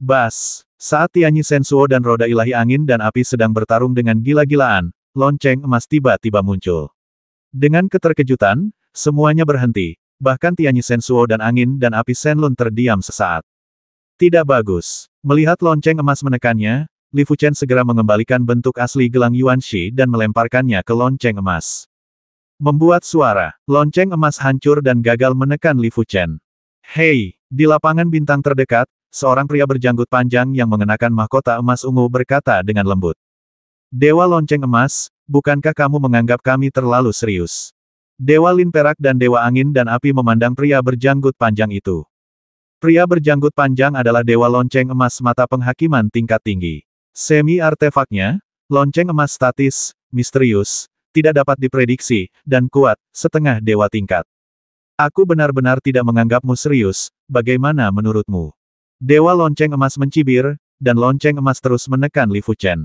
Bas! Saat Tianyi Sensuo dan roda ilahi angin dan api sedang bertarung dengan gila-gilaan, lonceng emas tiba-tiba muncul. Dengan keterkejutan, semuanya berhenti, bahkan Tianyi Sensuo dan angin dan api Senlun terdiam sesaat. Tidak bagus. Melihat lonceng emas menekannya, Li Fuchen segera mengembalikan bentuk asli gelang Yuan Shi dan melemparkannya ke lonceng emas. Membuat suara, lonceng emas hancur dan gagal menekan Li Fuchen. Hei, di lapangan bintang terdekat, seorang pria berjanggut panjang yang mengenakan mahkota emas ungu berkata dengan lembut. Dewa lonceng emas, bukankah kamu menganggap kami terlalu serius? Dewa Lin Perak dan Dewa Angin dan Api memandang pria berjanggut panjang itu. Pria berjanggut panjang adalah Dewa Lonceng Emas Mata Penghakiman tingkat tinggi. Semi artefaknya, lonceng emas statis, misterius, tidak dapat diprediksi, dan kuat, setengah dewa tingkat. Aku benar-benar tidak menganggapmu serius, bagaimana menurutmu? Dewa lonceng emas mencibir, dan lonceng emas terus menekan Li Fuchen.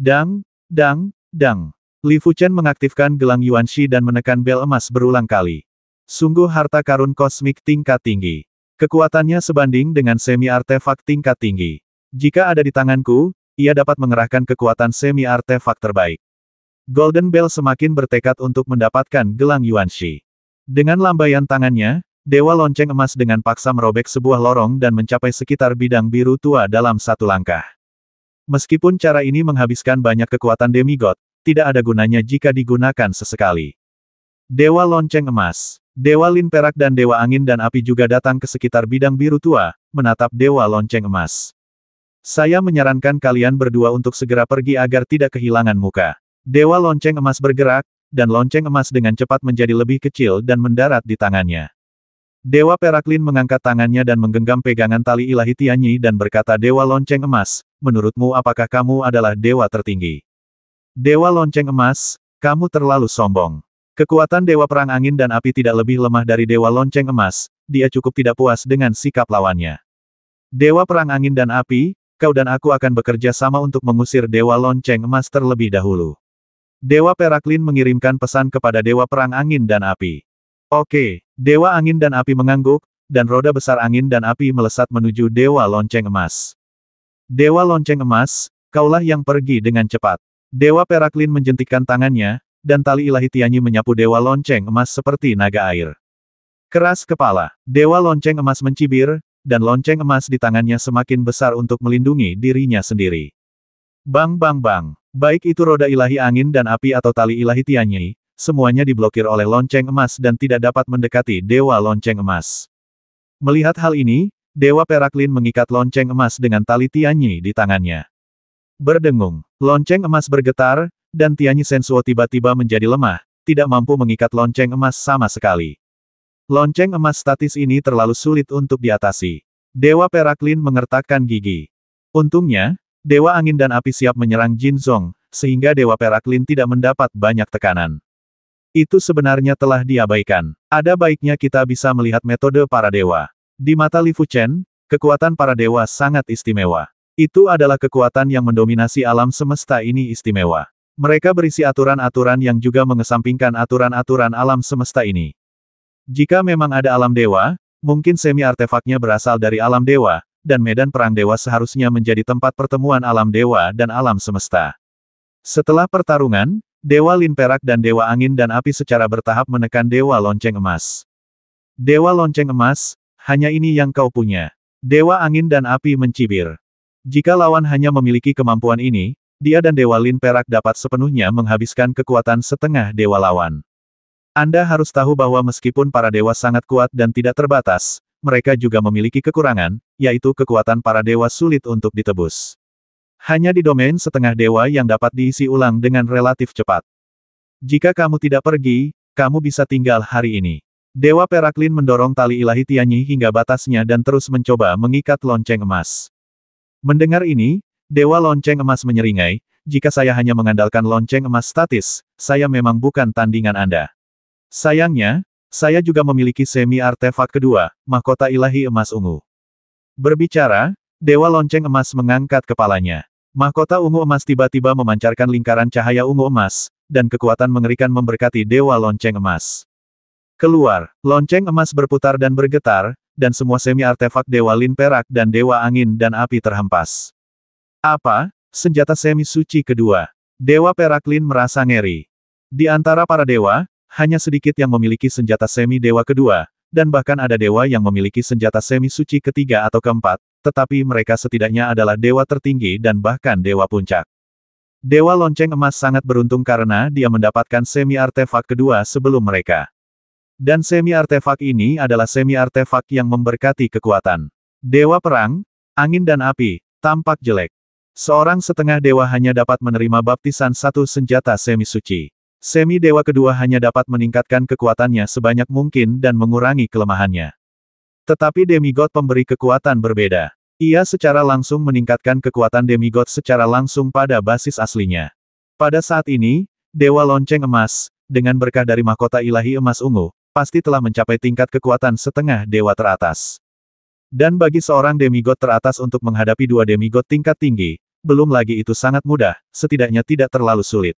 Dang, dang, dang. Li Fuchen mengaktifkan gelang Yuan Shi dan menekan bel emas berulang kali. Sungguh harta karun kosmik tingkat tinggi. Kekuatannya sebanding dengan semi artefak tingkat tinggi. Jika ada di tanganku, ia dapat mengerahkan kekuatan semi artefak terbaik. Golden Bell semakin bertekad untuk mendapatkan gelang Yuan Shi. Dengan lambaian tangannya, Dewa lonceng emas dengan paksa merobek sebuah lorong dan mencapai sekitar bidang biru tua dalam satu langkah. Meskipun cara ini menghabiskan banyak kekuatan demigod, tidak ada gunanya jika digunakan sesekali. Dewa lonceng emas, Dewa lin perak dan Dewa angin dan api juga datang ke sekitar bidang biru tua, menatap Dewa lonceng emas. Saya menyarankan kalian berdua untuk segera pergi agar tidak kehilangan muka. Dewa lonceng emas bergerak, dan lonceng emas dengan cepat menjadi lebih kecil dan mendarat di tangannya. Dewa Peraklin mengangkat tangannya dan menggenggam pegangan tali ilahi Tianyi dan berkata Dewa Lonceng Emas, menurutmu apakah kamu adalah dewa tertinggi? Dewa Lonceng Emas, kamu terlalu sombong. Kekuatan Dewa Perang Angin dan Api tidak lebih lemah dari Dewa Lonceng Emas, dia cukup tidak puas dengan sikap lawannya. Dewa Perang Angin dan Api, kau dan aku akan bekerja sama untuk mengusir Dewa Lonceng Emas terlebih dahulu. Dewa Peraklin mengirimkan pesan kepada Dewa Perang Angin dan Api. Oke, Dewa angin dan api mengangguk, dan roda besar angin dan api melesat menuju Dewa Lonceng Emas. Dewa Lonceng Emas, kaulah yang pergi dengan cepat. Dewa Peraklin menjentikkan tangannya, dan tali ilahi Tianyi menyapu Dewa Lonceng Emas seperti naga air. Keras kepala, Dewa Lonceng Emas mencibir, dan lonceng emas di tangannya semakin besar untuk melindungi dirinya sendiri. Bang bang bang, baik itu roda ilahi angin dan api atau tali ilahi Tianyi, semuanya diblokir oleh lonceng emas dan tidak dapat mendekati Dewa Lonceng Emas. Melihat hal ini, Dewa Peraklin mengikat lonceng emas dengan tali Tianyi di tangannya. Berdengung, lonceng emas bergetar, dan Tianyi Sensuo tiba-tiba menjadi lemah, tidak mampu mengikat lonceng emas sama sekali. Lonceng emas statis ini terlalu sulit untuk diatasi. Dewa Peraklin mengertakkan gigi. Untungnya, Dewa Angin dan Api siap menyerang Jin Zong, sehingga Dewa Peraklin tidak mendapat banyak tekanan. Itu sebenarnya telah diabaikan. Ada baiknya kita bisa melihat metode para dewa. Di mata Li Fuchen, kekuatan para dewa sangat istimewa. Itu adalah kekuatan yang mendominasi alam semesta ini istimewa. Mereka berisi aturan-aturan yang juga mengesampingkan aturan-aturan alam semesta ini. Jika memang ada alam dewa, mungkin semi artefaknya berasal dari alam dewa, dan medan perang dewa seharusnya menjadi tempat pertemuan alam dewa dan alam semesta. Setelah pertarungan, Dewa Lin Perak dan Dewa Angin dan Api secara bertahap menekan Dewa Lonceng Emas. Dewa Lonceng Emas, hanya ini yang kau punya. Dewa Angin dan Api mencibir. Jika lawan hanya memiliki kemampuan ini, dia dan Dewa Lin Perak dapat sepenuhnya menghabiskan kekuatan setengah Dewa lawan. Anda harus tahu bahwa meskipun para dewa sangat kuat dan tidak terbatas, mereka juga memiliki kekurangan, yaitu kekuatan para dewa sulit untuk ditebus. Hanya di domain setengah dewa yang dapat diisi ulang dengan relatif cepat. Jika kamu tidak pergi, kamu bisa tinggal hari ini. Dewa Peraklin mendorong tali ilahi Tianyi hingga batasnya dan terus mencoba mengikat lonceng emas. Mendengar ini, Dewa Lonceng Emas menyeringai, jika saya hanya mengandalkan lonceng emas statis, saya memang bukan tandingan Anda. Sayangnya, saya juga memiliki semi artefak kedua, mahkota ilahi emas ungu. Berbicara, Dewa Lonceng Emas mengangkat kepalanya. Mahkota ungu emas tiba-tiba memancarkan lingkaran cahaya ungu emas, dan kekuatan mengerikan memberkati dewa lonceng emas. Keluar, lonceng emas berputar dan bergetar, dan semua semi artefak dewa lin perak dan dewa angin dan api terhempas. Apa? Senjata semi suci kedua. Dewa perak lin merasa ngeri. Di antara para dewa, hanya sedikit yang memiliki senjata semi dewa kedua, dan bahkan ada dewa yang memiliki senjata semi suci ketiga atau keempat, tetapi mereka setidaknya adalah dewa tertinggi dan bahkan dewa puncak. Dewa lonceng emas sangat beruntung karena dia mendapatkan semi artefak kedua sebelum mereka. Dan semi artefak ini adalah semi artefak yang memberkati kekuatan. Dewa perang, angin dan api, tampak jelek. Seorang setengah dewa hanya dapat menerima baptisan satu senjata semi suci. Semi dewa kedua hanya dapat meningkatkan kekuatannya sebanyak mungkin dan mengurangi kelemahannya. Tetapi demigod pemberi kekuatan berbeda. Ia secara langsung meningkatkan kekuatan demigod secara langsung pada basis aslinya. Pada saat ini, Dewa Lonceng Emas, dengan berkah dari mahkota ilahi emas ungu, pasti telah mencapai tingkat kekuatan setengah dewa teratas. Dan bagi seorang demigod teratas untuk menghadapi dua demigod tingkat tinggi, belum lagi itu sangat mudah, setidaknya tidak terlalu sulit.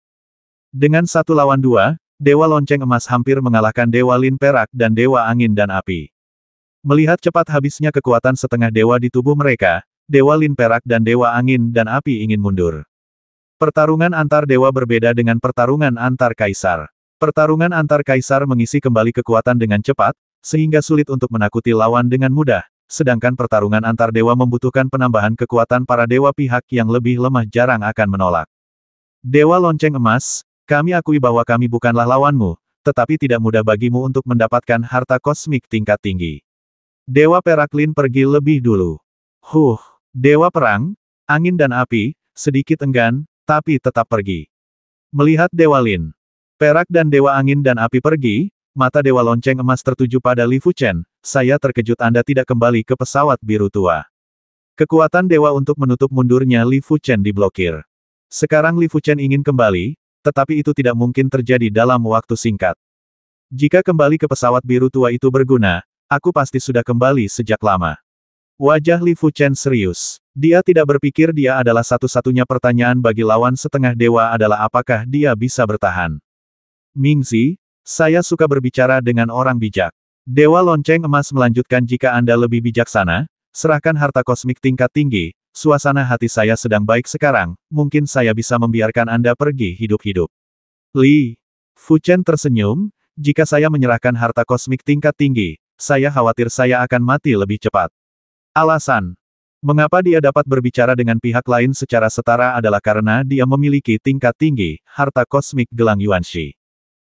Dengan satu lawan dua, Dewa Lonceng Emas hampir mengalahkan Dewa Lin Perak dan Dewa Angin dan Api. Melihat cepat habisnya kekuatan setengah dewa di tubuh mereka, Dewa Lin Perak dan Dewa Angin dan Api ingin mundur. Pertarungan antar dewa berbeda dengan pertarungan antar kaisar. Pertarungan antar kaisar mengisi kembali kekuatan dengan cepat, sehingga sulit untuk menakuti lawan dengan mudah, sedangkan pertarungan antar dewa membutuhkan penambahan kekuatan para dewa pihak yang lebih lemah jarang akan menolak. Dewa Lonceng Emas, kami akui bahwa kami bukanlah lawanmu, tetapi tidak mudah bagimu untuk mendapatkan harta kosmik tingkat tinggi. Dewa Perak Lin pergi lebih dulu. Huh, Dewa Perang, Angin dan Api, sedikit enggan, tapi tetap pergi. Melihat Dewa Lin, Perak dan Dewa Angin dan Api pergi, mata Dewa Lonceng emas tertuju pada Li Fuchen, saya terkejut Anda tidak kembali ke pesawat biru tua. Kekuatan Dewa untuk menutup mundurnya Li Fuchen diblokir. Sekarang Li Fuchen ingin kembali, tetapi itu tidak mungkin terjadi dalam waktu singkat. Jika kembali ke pesawat biru tua itu berguna, aku pasti sudah kembali sejak lama. Wajah Li Fu Chen serius. Dia tidak berpikir dia adalah satu-satunya pertanyaan bagi lawan setengah dewa adalah apakah dia bisa bertahan. Mingzi, saya suka berbicara dengan orang bijak. Dewa lonceng emas melanjutkan jika Anda lebih bijaksana, serahkan harta kosmik tingkat tinggi, suasana hati saya sedang baik sekarang, mungkin saya bisa membiarkan Anda pergi hidup-hidup. Li. Fu Chen tersenyum, jika saya menyerahkan harta kosmik tingkat tinggi, saya khawatir saya akan mati lebih cepat. Alasan. Mengapa dia dapat berbicara dengan pihak lain secara setara adalah karena dia memiliki tingkat tinggi, harta kosmik gelang Yuan Shi.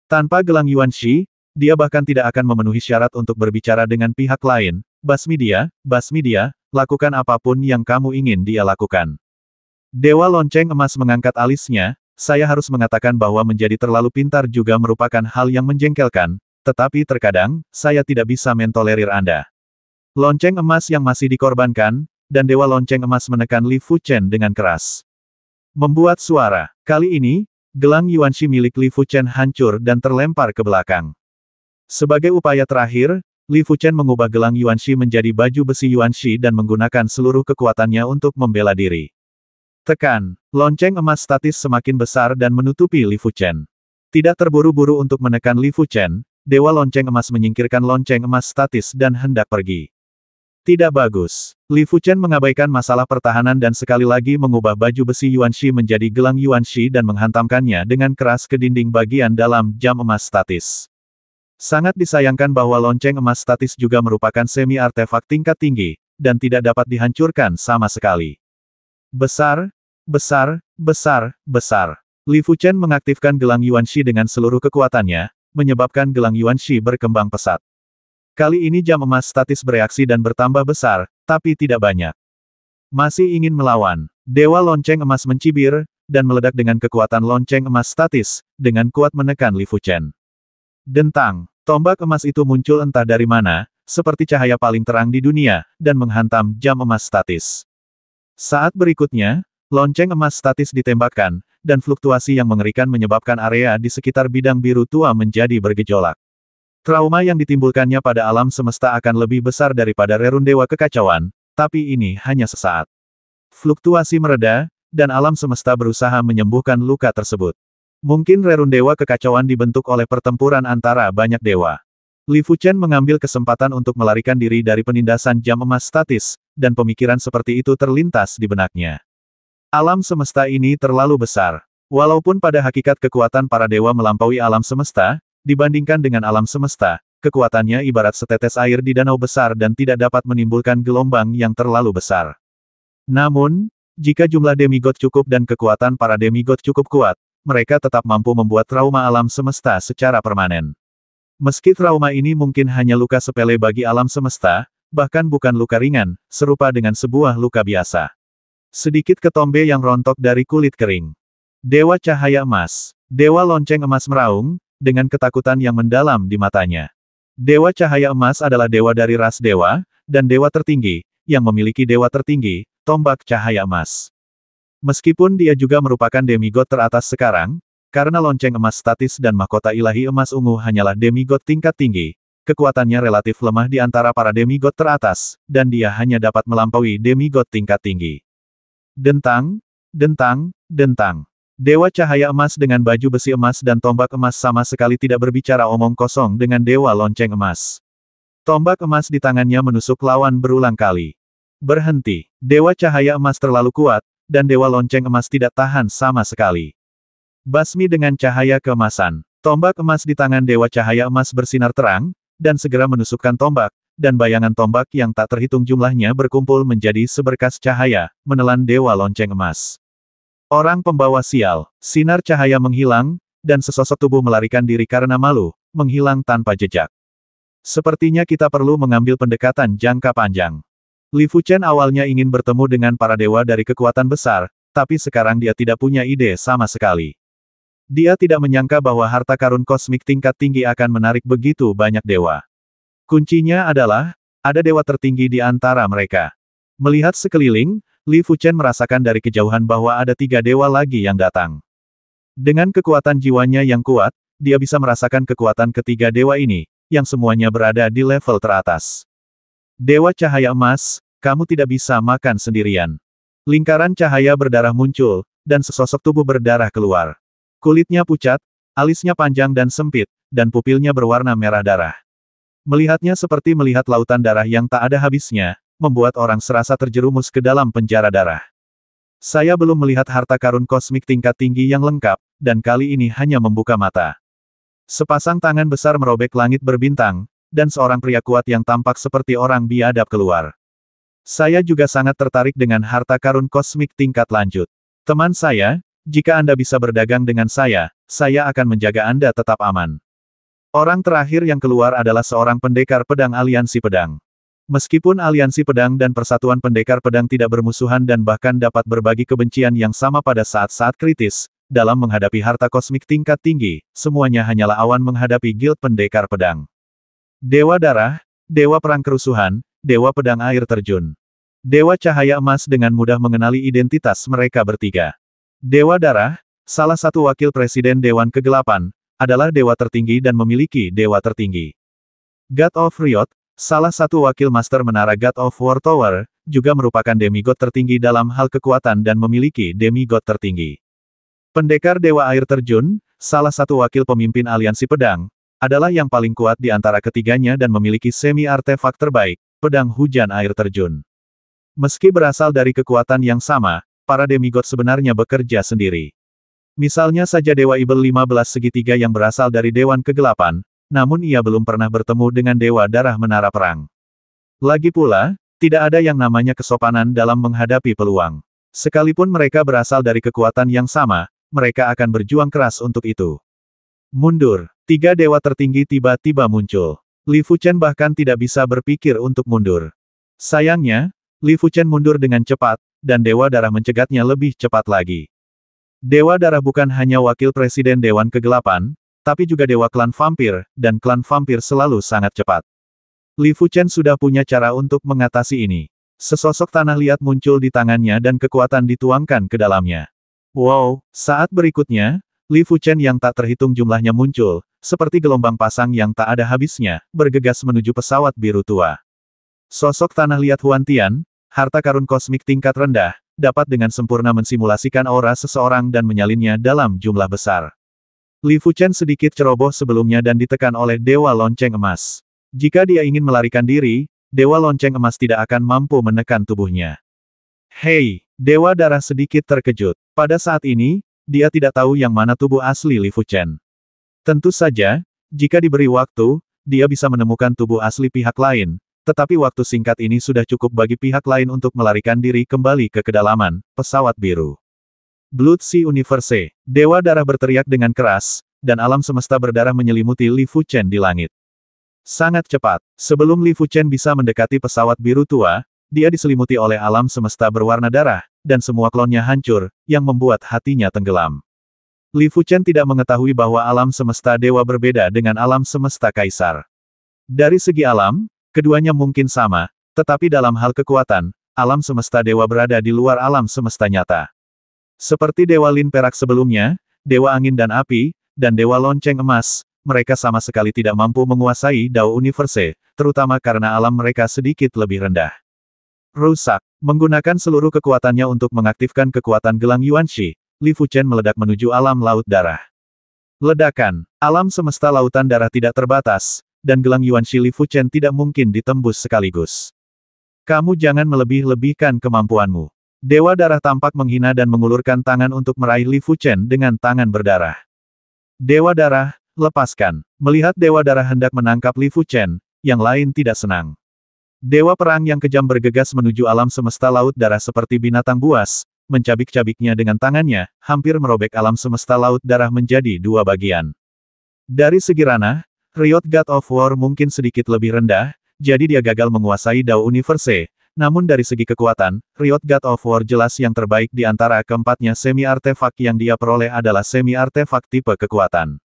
Tanpa gelang Yuan Shi, dia bahkan tidak akan memenuhi syarat untuk berbicara dengan pihak lain, basmi dia, basmi dia, lakukan apapun yang kamu ingin dia lakukan. Dewa lonceng emas mengangkat alisnya, saya harus mengatakan bahwa menjadi terlalu pintar juga merupakan hal yang menjengkelkan, tetapi terkadang, saya tidak bisa mentolerir Anda. Lonceng emas yang masih dikorbankan, dan Dewa Lonceng Emas menekan Li Fu Chen dengan keras. Membuat suara. Kali ini, gelang Yuan Shi milik Li Fu Chen hancur dan terlempar ke belakang. Sebagai upaya terakhir, Li Fuchen mengubah gelang Yuan Shi menjadi baju besi Yuan Shi dan menggunakan seluruh kekuatannya untuk membela diri. Tekan, lonceng emas statis semakin besar dan menutupi Li Fuchen. Tidak terburu-buru untuk menekan Li Fuchen, dewa lonceng emas menyingkirkan lonceng emas statis dan hendak pergi. Tidak bagus. Li Fuchen mengabaikan masalah pertahanan dan sekali lagi mengubah baju besi Yuan Shi menjadi gelang Yuan Shi dan menghantamkannya dengan keras ke dinding bagian dalam jam emas statis. Sangat disayangkan bahwa lonceng emas statis juga merupakan semi artefak tingkat tinggi, dan tidak dapat dihancurkan sama sekali. Besar, besar, besar, besar. Li Fuchen mengaktifkan gelang Yuan Yuanxi dengan seluruh kekuatannya, menyebabkan gelang Yuan Yuanxi berkembang pesat. Kali ini jam emas statis bereaksi dan bertambah besar, tapi tidak banyak. Masih ingin melawan. Dewa lonceng emas mencibir, dan meledak dengan kekuatan lonceng emas statis, dengan kuat menekan Li Fuchen. Dentang, tombak emas itu muncul entah dari mana, seperti cahaya paling terang di dunia, dan menghantam jam emas statis. Saat berikutnya, lonceng emas statis ditembakkan, dan fluktuasi yang mengerikan menyebabkan area di sekitar bidang biru tua menjadi bergejolak. Trauma yang ditimbulkannya pada alam semesta akan lebih besar daripada rerun dewa kekacauan, tapi ini hanya sesaat. Fluktuasi mereda, dan alam semesta berusaha menyembuhkan luka tersebut. Mungkin Rerun Dewa kekacauan dibentuk oleh pertempuran antara banyak dewa. Li Fuchen mengambil kesempatan untuk melarikan diri dari penindasan jam emas statis, dan pemikiran seperti itu terlintas di benaknya. Alam semesta ini terlalu besar. Walaupun pada hakikat kekuatan para dewa melampaui alam semesta, dibandingkan dengan alam semesta, kekuatannya ibarat setetes air di danau besar dan tidak dapat menimbulkan gelombang yang terlalu besar. Namun, jika jumlah demigod cukup dan kekuatan para demigod cukup kuat, mereka tetap mampu membuat trauma alam semesta secara permanen. Meski trauma ini mungkin hanya luka sepele bagi alam semesta, bahkan bukan luka ringan, serupa dengan sebuah luka biasa. Sedikit ketombe yang rontok dari kulit kering. Dewa Cahaya Emas. Dewa Lonceng Emas meraung, dengan ketakutan yang mendalam di matanya. Dewa Cahaya Emas adalah dewa dari ras dewa, dan dewa tertinggi, yang memiliki dewa tertinggi, tombak cahaya emas. Meskipun dia juga merupakan demigod teratas sekarang, karena lonceng emas statis dan mahkota ilahi emas ungu hanyalah demigod tingkat tinggi, kekuatannya relatif lemah di antara para demigod teratas, dan dia hanya dapat melampaui demigod tingkat tinggi. Dentang, dentang, dentang. Dewa cahaya emas dengan baju besi emas dan tombak emas sama sekali tidak berbicara omong kosong dengan dewa lonceng emas. Tombak emas di tangannya menusuk lawan berulang kali. Berhenti. Dewa cahaya emas terlalu kuat, dan Dewa Lonceng Emas tidak tahan sama sekali. Basmi dengan cahaya kemasan, Tombak emas di tangan Dewa Cahaya Emas bersinar terang, dan segera menusukkan tombak, dan bayangan tombak yang tak terhitung jumlahnya berkumpul menjadi seberkas cahaya, menelan Dewa Lonceng Emas. Orang pembawa sial, sinar cahaya menghilang, dan sesosok tubuh melarikan diri karena malu, menghilang tanpa jejak. Sepertinya kita perlu mengambil pendekatan jangka panjang. Li Fuchen awalnya ingin bertemu dengan para dewa dari kekuatan besar, tapi sekarang dia tidak punya ide sama sekali. Dia tidak menyangka bahwa harta karun kosmik tingkat tinggi akan menarik begitu banyak dewa. Kuncinya adalah, ada dewa tertinggi di antara mereka. Melihat sekeliling, Li Fuchen merasakan dari kejauhan bahwa ada tiga dewa lagi yang datang. Dengan kekuatan jiwanya yang kuat, dia bisa merasakan kekuatan ketiga dewa ini, yang semuanya berada di level teratas. Dewa Cahaya Emas, kamu tidak bisa makan sendirian. Lingkaran cahaya berdarah muncul, dan sesosok tubuh berdarah keluar. Kulitnya pucat, alisnya panjang dan sempit, dan pupilnya berwarna merah darah. Melihatnya seperti melihat lautan darah yang tak ada habisnya, membuat orang serasa terjerumus ke dalam penjara darah. Saya belum melihat harta karun kosmik tingkat tinggi yang lengkap, dan kali ini hanya membuka mata. Sepasang tangan besar merobek langit berbintang, dan seorang pria kuat yang tampak seperti orang biadab keluar. Saya juga sangat tertarik dengan harta karun kosmik tingkat lanjut. Teman saya, jika Anda bisa berdagang dengan saya, saya akan menjaga Anda tetap aman. Orang terakhir yang keluar adalah seorang pendekar pedang aliansi pedang. Meskipun aliansi pedang dan persatuan pendekar pedang tidak bermusuhan dan bahkan dapat berbagi kebencian yang sama pada saat-saat kritis, dalam menghadapi harta kosmik tingkat tinggi, semuanya hanyalah awan menghadapi guild pendekar pedang. Dewa Darah, Dewa Perang Kerusuhan, Dewa Pedang Air Terjun. Dewa Cahaya Emas dengan mudah mengenali identitas mereka bertiga. Dewa Darah, salah satu wakil presiden Dewan Kegelapan, adalah dewa tertinggi dan memiliki dewa tertinggi. God of Riot, salah satu wakil master menara God of War Tower, juga merupakan demigod tertinggi dalam hal kekuatan dan memiliki demigod tertinggi. Pendekar Dewa Air Terjun, salah satu wakil pemimpin aliansi pedang, adalah yang paling kuat di antara ketiganya dan memiliki semi artefak terbaik, pedang hujan air terjun. Meski berasal dari kekuatan yang sama, para demigod sebenarnya bekerja sendiri. Misalnya saja Dewa Ibel 15 segitiga yang berasal dari Dewan Kegelapan, namun ia belum pernah bertemu dengan Dewa Darah Menara Perang. Lagi pula, tidak ada yang namanya kesopanan dalam menghadapi peluang. Sekalipun mereka berasal dari kekuatan yang sama, mereka akan berjuang keras untuk itu. Mundur. Tiga dewa tertinggi tiba-tiba muncul. Li Fuchen bahkan tidak bisa berpikir untuk mundur. Sayangnya, Li Fuchen mundur dengan cepat, dan Dewa Darah mencegatnya lebih cepat lagi. Dewa Darah bukan hanya wakil presiden Dewan Kegelapan, tapi juga Dewa Klan Vampir, dan Klan Vampir selalu sangat cepat. Li Fuchen sudah punya cara untuk mengatasi ini. Sesosok tanah liat muncul di tangannya dan kekuatan dituangkan ke dalamnya. Wow, saat berikutnya, Li Fuchen yang tak terhitung jumlahnya muncul, seperti gelombang pasang yang tak ada habisnya, bergegas menuju pesawat biru tua. Sosok tanah liat Huan Tian, harta karun kosmik tingkat rendah, dapat dengan sempurna mensimulasikan aura seseorang dan menyalinnya dalam jumlah besar. Li Fuchen sedikit ceroboh sebelumnya dan ditekan oleh Dewa Lonceng Emas. Jika dia ingin melarikan diri, Dewa Lonceng Emas tidak akan mampu menekan tubuhnya. Hei, Dewa Darah sedikit terkejut. Pada saat ini, dia tidak tahu yang mana tubuh asli Li Fuchen. Tentu saja, jika diberi waktu, dia bisa menemukan tubuh asli pihak lain, tetapi waktu singkat ini sudah cukup bagi pihak lain untuk melarikan diri kembali ke kedalaman, pesawat biru. Blood Sea Universe, Dewa Darah berteriak dengan keras, dan alam semesta berdarah menyelimuti Li Fuchen di langit. Sangat cepat, sebelum Li Fuchen bisa mendekati pesawat biru tua, dia diselimuti oleh alam semesta berwarna darah, dan semua klonnya hancur, yang membuat hatinya tenggelam. Li Fuchen tidak mengetahui bahwa alam semesta dewa berbeda dengan alam semesta kaisar. Dari segi alam, keduanya mungkin sama, tetapi dalam hal kekuatan, alam semesta dewa berada di luar alam semesta nyata. Seperti dewa lin perak sebelumnya, dewa angin dan api, dan dewa lonceng emas, mereka sama sekali tidak mampu menguasai Dao Universe, terutama karena alam mereka sedikit lebih rendah. Rusak. Menggunakan seluruh kekuatannya untuk mengaktifkan kekuatan gelang Yuan Shi, Li Fuchen meledak menuju alam laut darah. Ledakan, alam semesta lautan darah tidak terbatas, dan gelang Yuan Shi Li Fuchen tidak mungkin ditembus sekaligus. Kamu jangan melebih-lebihkan kemampuanmu. Dewa darah tampak menghina dan mengulurkan tangan untuk meraih Li Fuchen dengan tangan berdarah. Dewa darah, lepaskan. Melihat dewa darah hendak menangkap Li Fuchen, yang lain tidak senang. Dewa perang yang kejam bergegas menuju alam semesta laut darah seperti binatang buas, mencabik-cabiknya dengan tangannya, hampir merobek alam semesta laut darah menjadi dua bagian. Dari segi ranah, Riot God of War mungkin sedikit lebih rendah, jadi dia gagal menguasai Dao Universe, namun dari segi kekuatan, Riot God of War jelas yang terbaik di antara keempatnya semi-artefak yang dia peroleh adalah semi-artefak tipe kekuatan.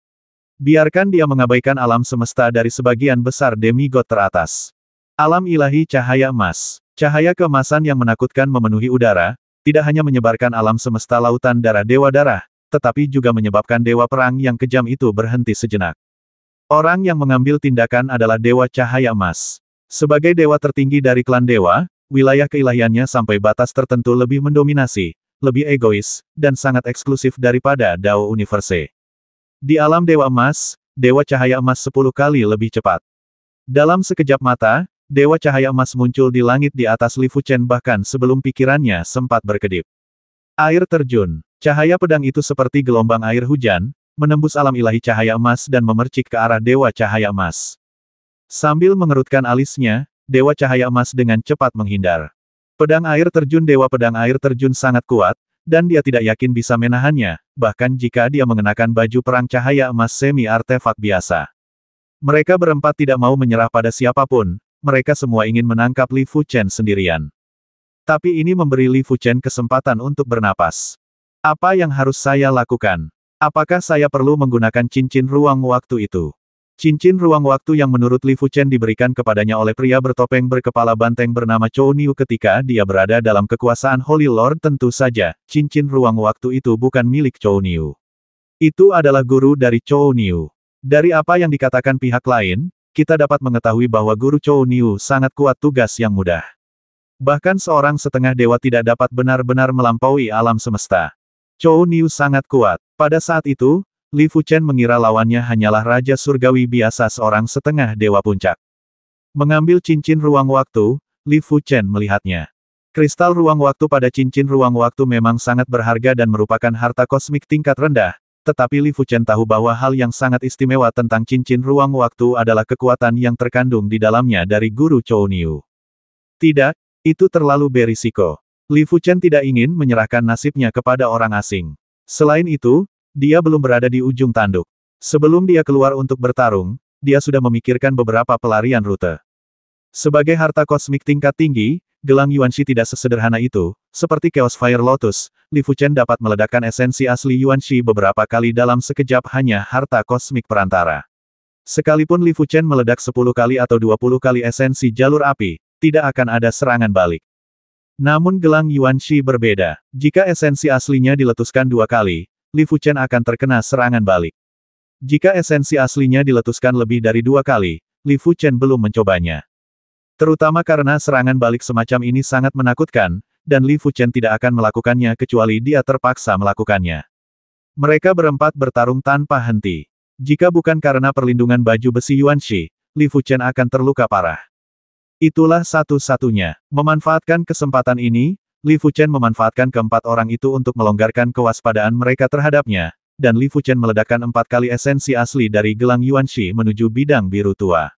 Biarkan dia mengabaikan alam semesta dari sebagian besar demigod teratas. Alam ilahi cahaya emas. Cahaya kemasan yang menakutkan memenuhi udara, tidak hanya menyebarkan alam semesta lautan darah dewa darah, tetapi juga menyebabkan dewa perang yang kejam itu berhenti sejenak. Orang yang mengambil tindakan adalah dewa cahaya emas. Sebagai dewa tertinggi dari klan dewa, wilayah keilahiannya sampai batas tertentu lebih mendominasi, lebih egois, dan sangat eksklusif daripada Dao Universe. Di alam dewa emas, dewa cahaya emas sepuluh kali lebih cepat. Dalam sekejap mata, Dewa Cahaya Emas muncul di langit di atas Li Fuchen bahkan sebelum pikirannya sempat berkedip. Air terjun, cahaya pedang itu seperti gelombang air hujan, menembus alam ilahi cahaya emas dan memercik ke arah Dewa Cahaya Emas. Sambil mengerutkan alisnya, Dewa Cahaya Emas dengan cepat menghindar. Pedang air terjun Dewa Pedang Air Terjun sangat kuat, dan dia tidak yakin bisa menahannya, bahkan jika dia mengenakan baju perang cahaya emas semi artefak biasa. Mereka berempat tidak mau menyerah pada siapapun, mereka semua ingin menangkap Li Fuchen sendirian. Tapi ini memberi Li Fuchen kesempatan untuk bernapas. Apa yang harus saya lakukan? Apakah saya perlu menggunakan cincin ruang waktu itu? Cincin ruang waktu yang menurut Li Fuchen diberikan kepadanya oleh pria bertopeng berkepala banteng bernama Chou Niu ketika dia berada dalam kekuasaan Holy Lord tentu saja, cincin ruang waktu itu bukan milik Chou Niu. Itu adalah guru dari Chou Niu. Dari apa yang dikatakan pihak lain, kita dapat mengetahui bahwa Guru Chou Niu sangat kuat tugas yang mudah. Bahkan seorang setengah dewa tidak dapat benar-benar melampaui alam semesta. Chou Niu sangat kuat. Pada saat itu, Li Fuchen mengira lawannya hanyalah Raja Surgawi biasa seorang setengah dewa puncak. Mengambil cincin ruang waktu, Li Fuchen melihatnya. Kristal ruang waktu pada cincin ruang waktu memang sangat berharga dan merupakan harta kosmik tingkat rendah, tetapi Li Fuchen tahu bahwa hal yang sangat istimewa tentang cincin ruang waktu adalah kekuatan yang terkandung di dalamnya dari guru Chou Niu. Tidak, itu terlalu berisiko. Li Fuchen tidak ingin menyerahkan nasibnya kepada orang asing. Selain itu, dia belum berada di ujung tanduk. Sebelum dia keluar untuk bertarung, dia sudah memikirkan beberapa pelarian rute. Sebagai harta kosmik tingkat tinggi, gelang Yuanxi tidak sesederhana itu, seperti Chaos Fire Lotus, Li Fuchen dapat meledakkan esensi asli Yuan Shi beberapa kali dalam sekejap hanya harta kosmik perantara. Sekalipun Li Fuchen meledak 10 kali atau 20 kali esensi jalur api, tidak akan ada serangan balik. Namun gelang Yuan Shi berbeda. Jika esensi aslinya diletuskan dua kali, Li Fuchen akan terkena serangan balik. Jika esensi aslinya diletuskan lebih dari dua kali, Li Fuchen belum mencobanya. Terutama karena serangan balik semacam ini sangat menakutkan, dan Li Fuchen tidak akan melakukannya kecuali dia terpaksa melakukannya. Mereka berempat bertarung tanpa henti. Jika bukan karena perlindungan baju besi Yuan Shi, Li Fuchen akan terluka parah. Itulah satu-satunya. Memanfaatkan kesempatan ini, Li Fuchen memanfaatkan keempat orang itu untuk melonggarkan kewaspadaan mereka terhadapnya, dan Li Fuchen meledakkan empat kali esensi asli dari gelang Yuan Shi menuju bidang biru tua.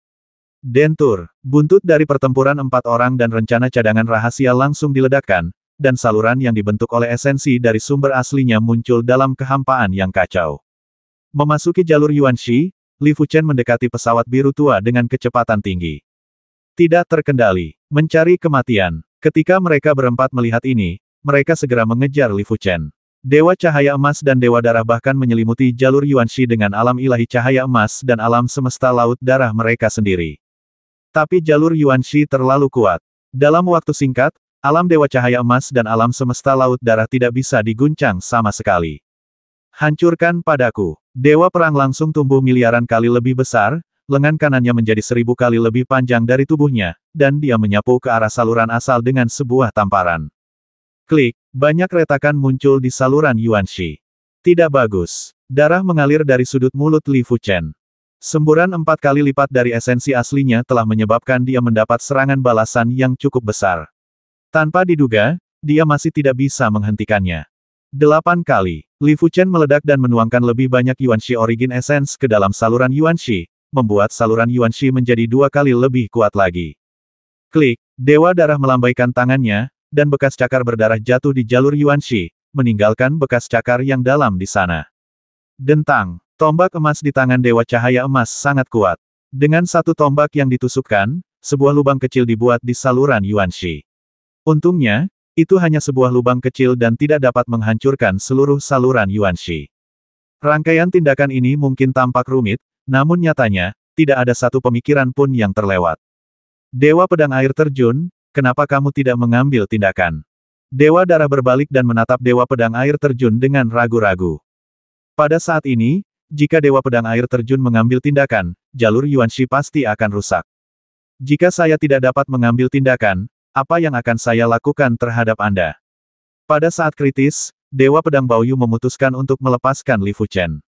Dentur, buntut dari pertempuran empat orang dan rencana cadangan rahasia langsung diledakkan, dan saluran yang dibentuk oleh esensi dari sumber aslinya muncul dalam kehampaan yang kacau. Memasuki jalur Yuan Shi, Li Fuchen mendekati pesawat biru tua dengan kecepatan tinggi. Tidak terkendali, mencari kematian. Ketika mereka berempat melihat ini, mereka segera mengejar Li Fuchen. Dewa Cahaya Emas dan Dewa Darah bahkan menyelimuti jalur Yuan Shi dengan alam ilahi cahaya emas dan alam semesta laut darah mereka sendiri. Tapi jalur Yuan Shi terlalu kuat. Dalam waktu singkat, alam Dewa Cahaya Emas dan alam semesta Laut Darah tidak bisa diguncang sama sekali. Hancurkan padaku. Dewa Perang langsung tumbuh miliaran kali lebih besar, lengan kanannya menjadi seribu kali lebih panjang dari tubuhnya, dan dia menyapu ke arah saluran asal dengan sebuah tamparan. Klik, banyak retakan muncul di saluran Yuan Shi. Tidak bagus. Darah mengalir dari sudut mulut Li Fuchen. Semburan empat kali lipat dari esensi aslinya telah menyebabkan dia mendapat serangan balasan yang cukup besar. Tanpa diduga, dia masih tidak bisa menghentikannya. Delapan kali, Li Fuchen meledak dan menuangkan lebih banyak Yuan Shi Origin Essence ke dalam saluran Yuan Shi, membuat saluran Yuan Shi menjadi dua kali lebih kuat lagi. Klik, Dewa Darah melambaikan tangannya, dan bekas cakar berdarah jatuh di jalur Yuan Shi, meninggalkan bekas cakar yang dalam di sana. Dentang, Tombak emas di tangan Dewa Cahaya Emas sangat kuat. Dengan satu tombak yang ditusukkan, sebuah lubang kecil dibuat di saluran Yuan Shi. Untungnya, itu hanya sebuah lubang kecil dan tidak dapat menghancurkan seluruh saluran Yuan Shi. Rangkaian tindakan ini mungkin tampak rumit, namun nyatanya, tidak ada satu pemikiran pun yang terlewat. Dewa Pedang Air Terjun, kenapa kamu tidak mengambil tindakan? Dewa Darah berbalik dan menatap Dewa Pedang Air Terjun dengan ragu-ragu. Pada saat ini, jika Dewa Pedang Air terjun mengambil tindakan, jalur Yuan Yuanshi pasti akan rusak. Jika saya tidak dapat mengambil tindakan, apa yang akan saya lakukan terhadap Anda? Pada saat kritis, Dewa Pedang Baoyu memutuskan untuk melepaskan Li Fuchen.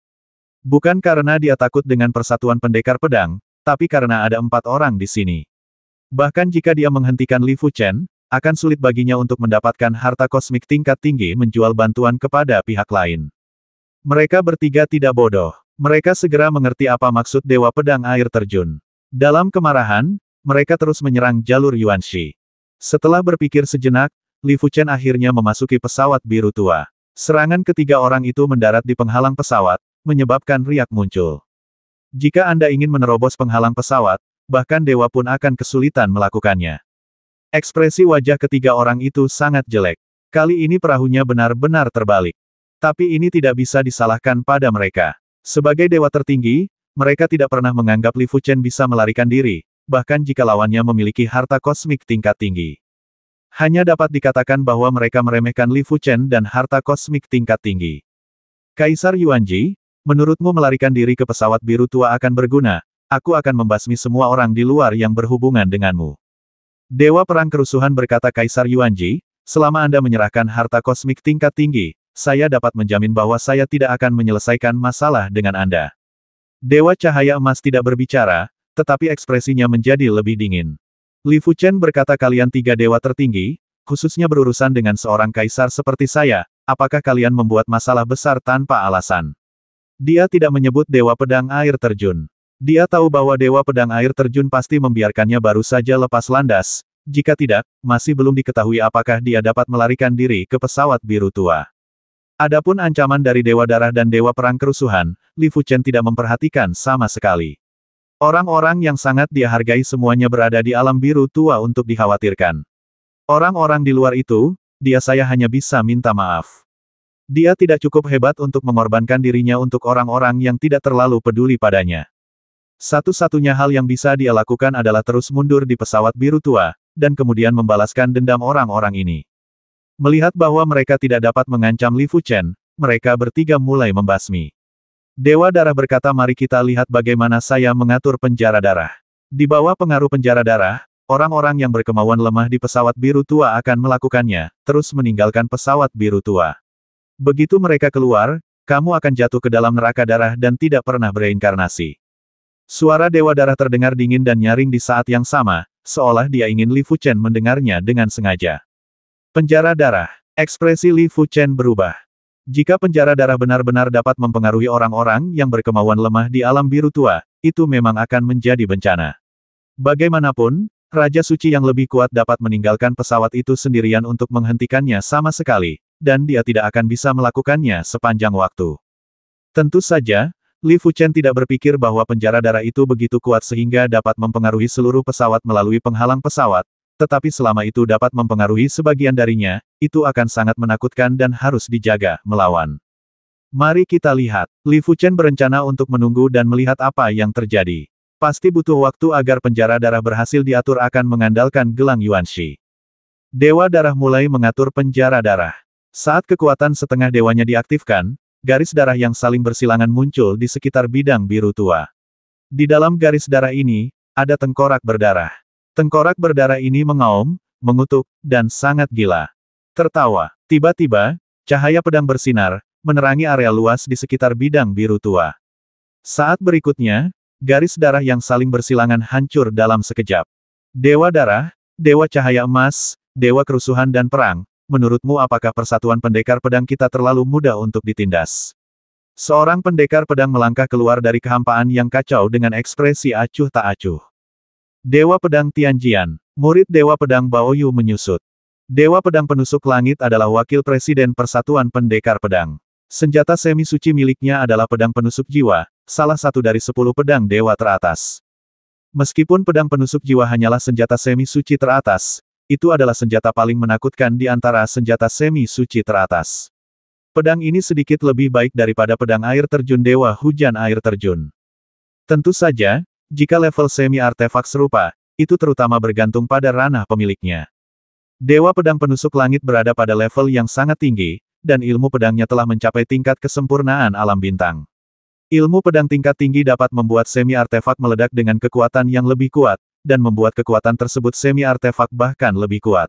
Bukan karena dia takut dengan persatuan pendekar pedang, tapi karena ada empat orang di sini. Bahkan jika dia menghentikan Li Fuchen, akan sulit baginya untuk mendapatkan harta kosmik tingkat tinggi menjual bantuan kepada pihak lain. Mereka bertiga tidak bodoh. Mereka segera mengerti apa maksud Dewa Pedang Air Terjun. Dalam kemarahan, mereka terus menyerang jalur Yuan Yuanshi. Setelah berpikir sejenak, Li Fuchen akhirnya memasuki pesawat biru tua. Serangan ketiga orang itu mendarat di penghalang pesawat, menyebabkan riak muncul. Jika Anda ingin menerobos penghalang pesawat, bahkan dewa pun akan kesulitan melakukannya. Ekspresi wajah ketiga orang itu sangat jelek. Kali ini perahunya benar-benar terbalik. Tapi ini tidak bisa disalahkan pada mereka. Sebagai dewa tertinggi, mereka tidak pernah menganggap Li Fuchen bisa melarikan diri, bahkan jika lawannya memiliki harta kosmik tingkat tinggi. Hanya dapat dikatakan bahwa mereka meremehkan Li Fuchen dan harta kosmik tingkat tinggi. Kaisar Yuanji, menurutmu melarikan diri ke pesawat biru tua akan berguna, aku akan membasmi semua orang di luar yang berhubungan denganmu. Dewa Perang Kerusuhan berkata Kaisar Yuanji, selama Anda menyerahkan harta kosmik tingkat tinggi, saya dapat menjamin bahwa saya tidak akan menyelesaikan masalah dengan Anda. Dewa Cahaya Emas tidak berbicara, tetapi ekspresinya menjadi lebih dingin. Li Chen berkata kalian tiga dewa tertinggi, khususnya berurusan dengan seorang kaisar seperti saya, apakah kalian membuat masalah besar tanpa alasan? Dia tidak menyebut Dewa Pedang Air Terjun. Dia tahu bahwa Dewa Pedang Air Terjun pasti membiarkannya baru saja lepas landas, jika tidak, masih belum diketahui apakah dia dapat melarikan diri ke pesawat biru tua. Adapun ancaman dari Dewa Darah dan Dewa Perang Kerusuhan, Li Fuchen tidak memperhatikan sama sekali. Orang-orang yang sangat dia hargai semuanya berada di alam biru tua untuk dikhawatirkan. Orang-orang di luar itu, dia saya hanya bisa minta maaf. Dia tidak cukup hebat untuk mengorbankan dirinya untuk orang-orang yang tidak terlalu peduli padanya. Satu-satunya hal yang bisa dia lakukan adalah terus mundur di pesawat biru tua, dan kemudian membalaskan dendam orang-orang ini. Melihat bahwa mereka tidak dapat mengancam Li Fuchen, mereka bertiga mulai membasmi. Dewa Darah berkata mari kita lihat bagaimana saya mengatur penjara darah. Di bawah pengaruh penjara darah, orang-orang yang berkemauan lemah di pesawat biru tua akan melakukannya, terus meninggalkan pesawat biru tua. Begitu mereka keluar, kamu akan jatuh ke dalam neraka darah dan tidak pernah bereinkarnasi. Suara Dewa Darah terdengar dingin dan nyaring di saat yang sama, seolah dia ingin Li Fuchen mendengarnya dengan sengaja. Penjara darah. Ekspresi Li Fu Chen berubah. Jika penjara darah benar-benar dapat mempengaruhi orang-orang yang berkemauan lemah di alam biru tua, itu memang akan menjadi bencana. Bagaimanapun, Raja Suci yang lebih kuat dapat meninggalkan pesawat itu sendirian untuk menghentikannya sama sekali, dan dia tidak akan bisa melakukannya sepanjang waktu. Tentu saja, Li Fuchen tidak berpikir bahwa penjara darah itu begitu kuat sehingga dapat mempengaruhi seluruh pesawat melalui penghalang pesawat, tetapi selama itu dapat mempengaruhi sebagian darinya, itu akan sangat menakutkan dan harus dijaga, melawan. Mari kita lihat. Li Fuchen berencana untuk menunggu dan melihat apa yang terjadi. Pasti butuh waktu agar penjara darah berhasil diatur akan mengandalkan gelang Yuan Shi. Dewa darah mulai mengatur penjara darah. Saat kekuatan setengah dewanya diaktifkan, garis darah yang saling bersilangan muncul di sekitar bidang biru tua. Di dalam garis darah ini, ada tengkorak berdarah. Tengkorak berdarah ini mengaum, mengutuk, dan sangat gila. Tertawa. Tiba-tiba, cahaya pedang bersinar, menerangi area luas di sekitar bidang biru tua. Saat berikutnya, garis darah yang saling bersilangan hancur dalam sekejap. Dewa darah, dewa cahaya emas, dewa kerusuhan dan perang, menurutmu apakah persatuan pendekar pedang kita terlalu mudah untuk ditindas? Seorang pendekar pedang melangkah keluar dari kehampaan yang kacau dengan ekspresi acuh tak acuh. Dewa Pedang Tianjian, murid Dewa Pedang Baoyu menyusut. Dewa Pedang Penusuk Langit adalah wakil presiden Persatuan Pendekar Pedang. Senjata semi suci miliknya adalah pedang penusuk jiwa, salah satu dari sepuluh pedang dewa teratas. Meskipun pedang penusuk jiwa hanyalah senjata semi suci teratas, itu adalah senjata paling menakutkan di antara senjata semi suci teratas. Pedang ini sedikit lebih baik daripada pedang air terjun Dewa Hujan Air Terjun. Tentu saja, jika level semi-artefak serupa, itu terutama bergantung pada ranah pemiliknya. Dewa Pedang Penusuk Langit berada pada level yang sangat tinggi, dan ilmu pedangnya telah mencapai tingkat kesempurnaan alam bintang. Ilmu pedang tingkat tinggi dapat membuat semi-artefak meledak dengan kekuatan yang lebih kuat, dan membuat kekuatan tersebut semi-artefak bahkan lebih kuat.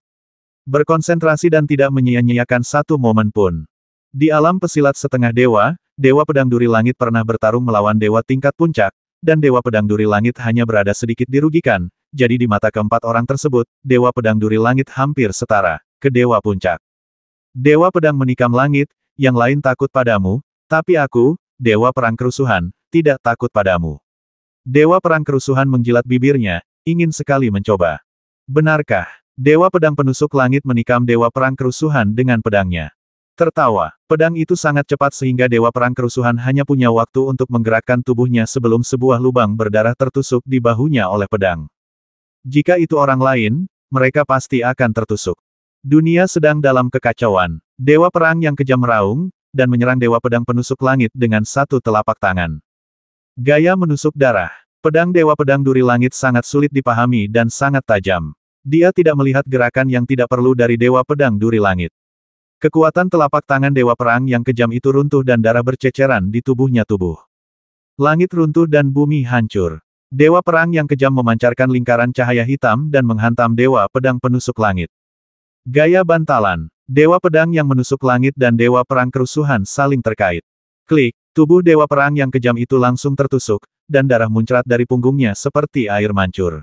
Berkonsentrasi dan tidak menyia-nyiakan satu momen pun. Di alam pesilat setengah dewa, Dewa Pedang Duri Langit pernah bertarung melawan Dewa Tingkat Puncak, dan Dewa Pedang Duri Langit hanya berada sedikit dirugikan, jadi di mata keempat orang tersebut, Dewa Pedang Duri Langit hampir setara, ke Dewa Puncak. Dewa Pedang menikam langit, yang lain takut padamu, tapi aku, Dewa Perang Kerusuhan, tidak takut padamu. Dewa Perang Kerusuhan menjilat bibirnya, ingin sekali mencoba. Benarkah, Dewa Pedang Penusuk Langit menikam Dewa Perang Kerusuhan dengan pedangnya? Tertawa, pedang itu sangat cepat sehingga Dewa Perang Kerusuhan hanya punya waktu untuk menggerakkan tubuhnya sebelum sebuah lubang berdarah tertusuk di bahunya oleh pedang. Jika itu orang lain, mereka pasti akan tertusuk. Dunia sedang dalam kekacauan. Dewa Perang yang kejam meraung, dan menyerang Dewa Pedang Penusuk Langit dengan satu telapak tangan. Gaya menusuk darah. Pedang Dewa Pedang Duri Langit sangat sulit dipahami dan sangat tajam. Dia tidak melihat gerakan yang tidak perlu dari Dewa Pedang Duri Langit. Kekuatan telapak tangan Dewa Perang yang kejam itu runtuh dan darah berceceran di tubuhnya tubuh. Langit runtuh dan bumi hancur. Dewa Perang yang kejam memancarkan lingkaran cahaya hitam dan menghantam Dewa Pedang penusuk langit. Gaya bantalan, Dewa Pedang yang menusuk langit dan Dewa Perang kerusuhan saling terkait. Klik, tubuh Dewa Perang yang kejam itu langsung tertusuk, dan darah muncrat dari punggungnya seperti air mancur.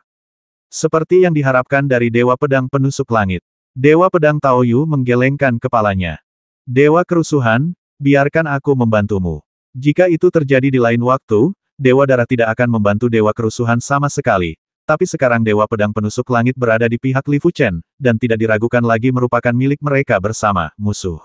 Seperti yang diharapkan dari Dewa Pedang penusuk langit. Dewa Pedang Tao Yu menggelengkan kepalanya. Dewa Kerusuhan, biarkan aku membantumu. Jika itu terjadi di lain waktu, Dewa Darah tidak akan membantu Dewa Kerusuhan sama sekali. Tapi sekarang Dewa Pedang Penusuk Langit berada di pihak Li Fuchen, dan tidak diragukan lagi merupakan milik mereka bersama, musuh.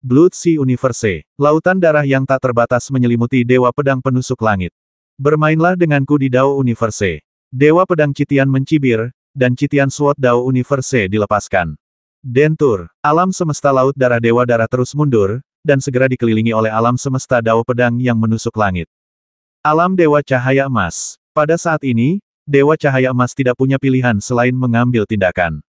Blood Sea Universe, lautan darah yang tak terbatas menyelimuti Dewa Pedang Penusuk Langit. Bermainlah denganku di Dao Universe. Dewa Pedang Citian mencibir, dan Citian Sword Dao Universe dilepaskan. Dentur, alam semesta laut darah dewa darah terus mundur, dan segera dikelilingi oleh alam semesta Dao Pedang yang menusuk langit. Alam Dewa Cahaya Emas. Pada saat ini, Dewa Cahaya Emas tidak punya pilihan selain mengambil tindakan.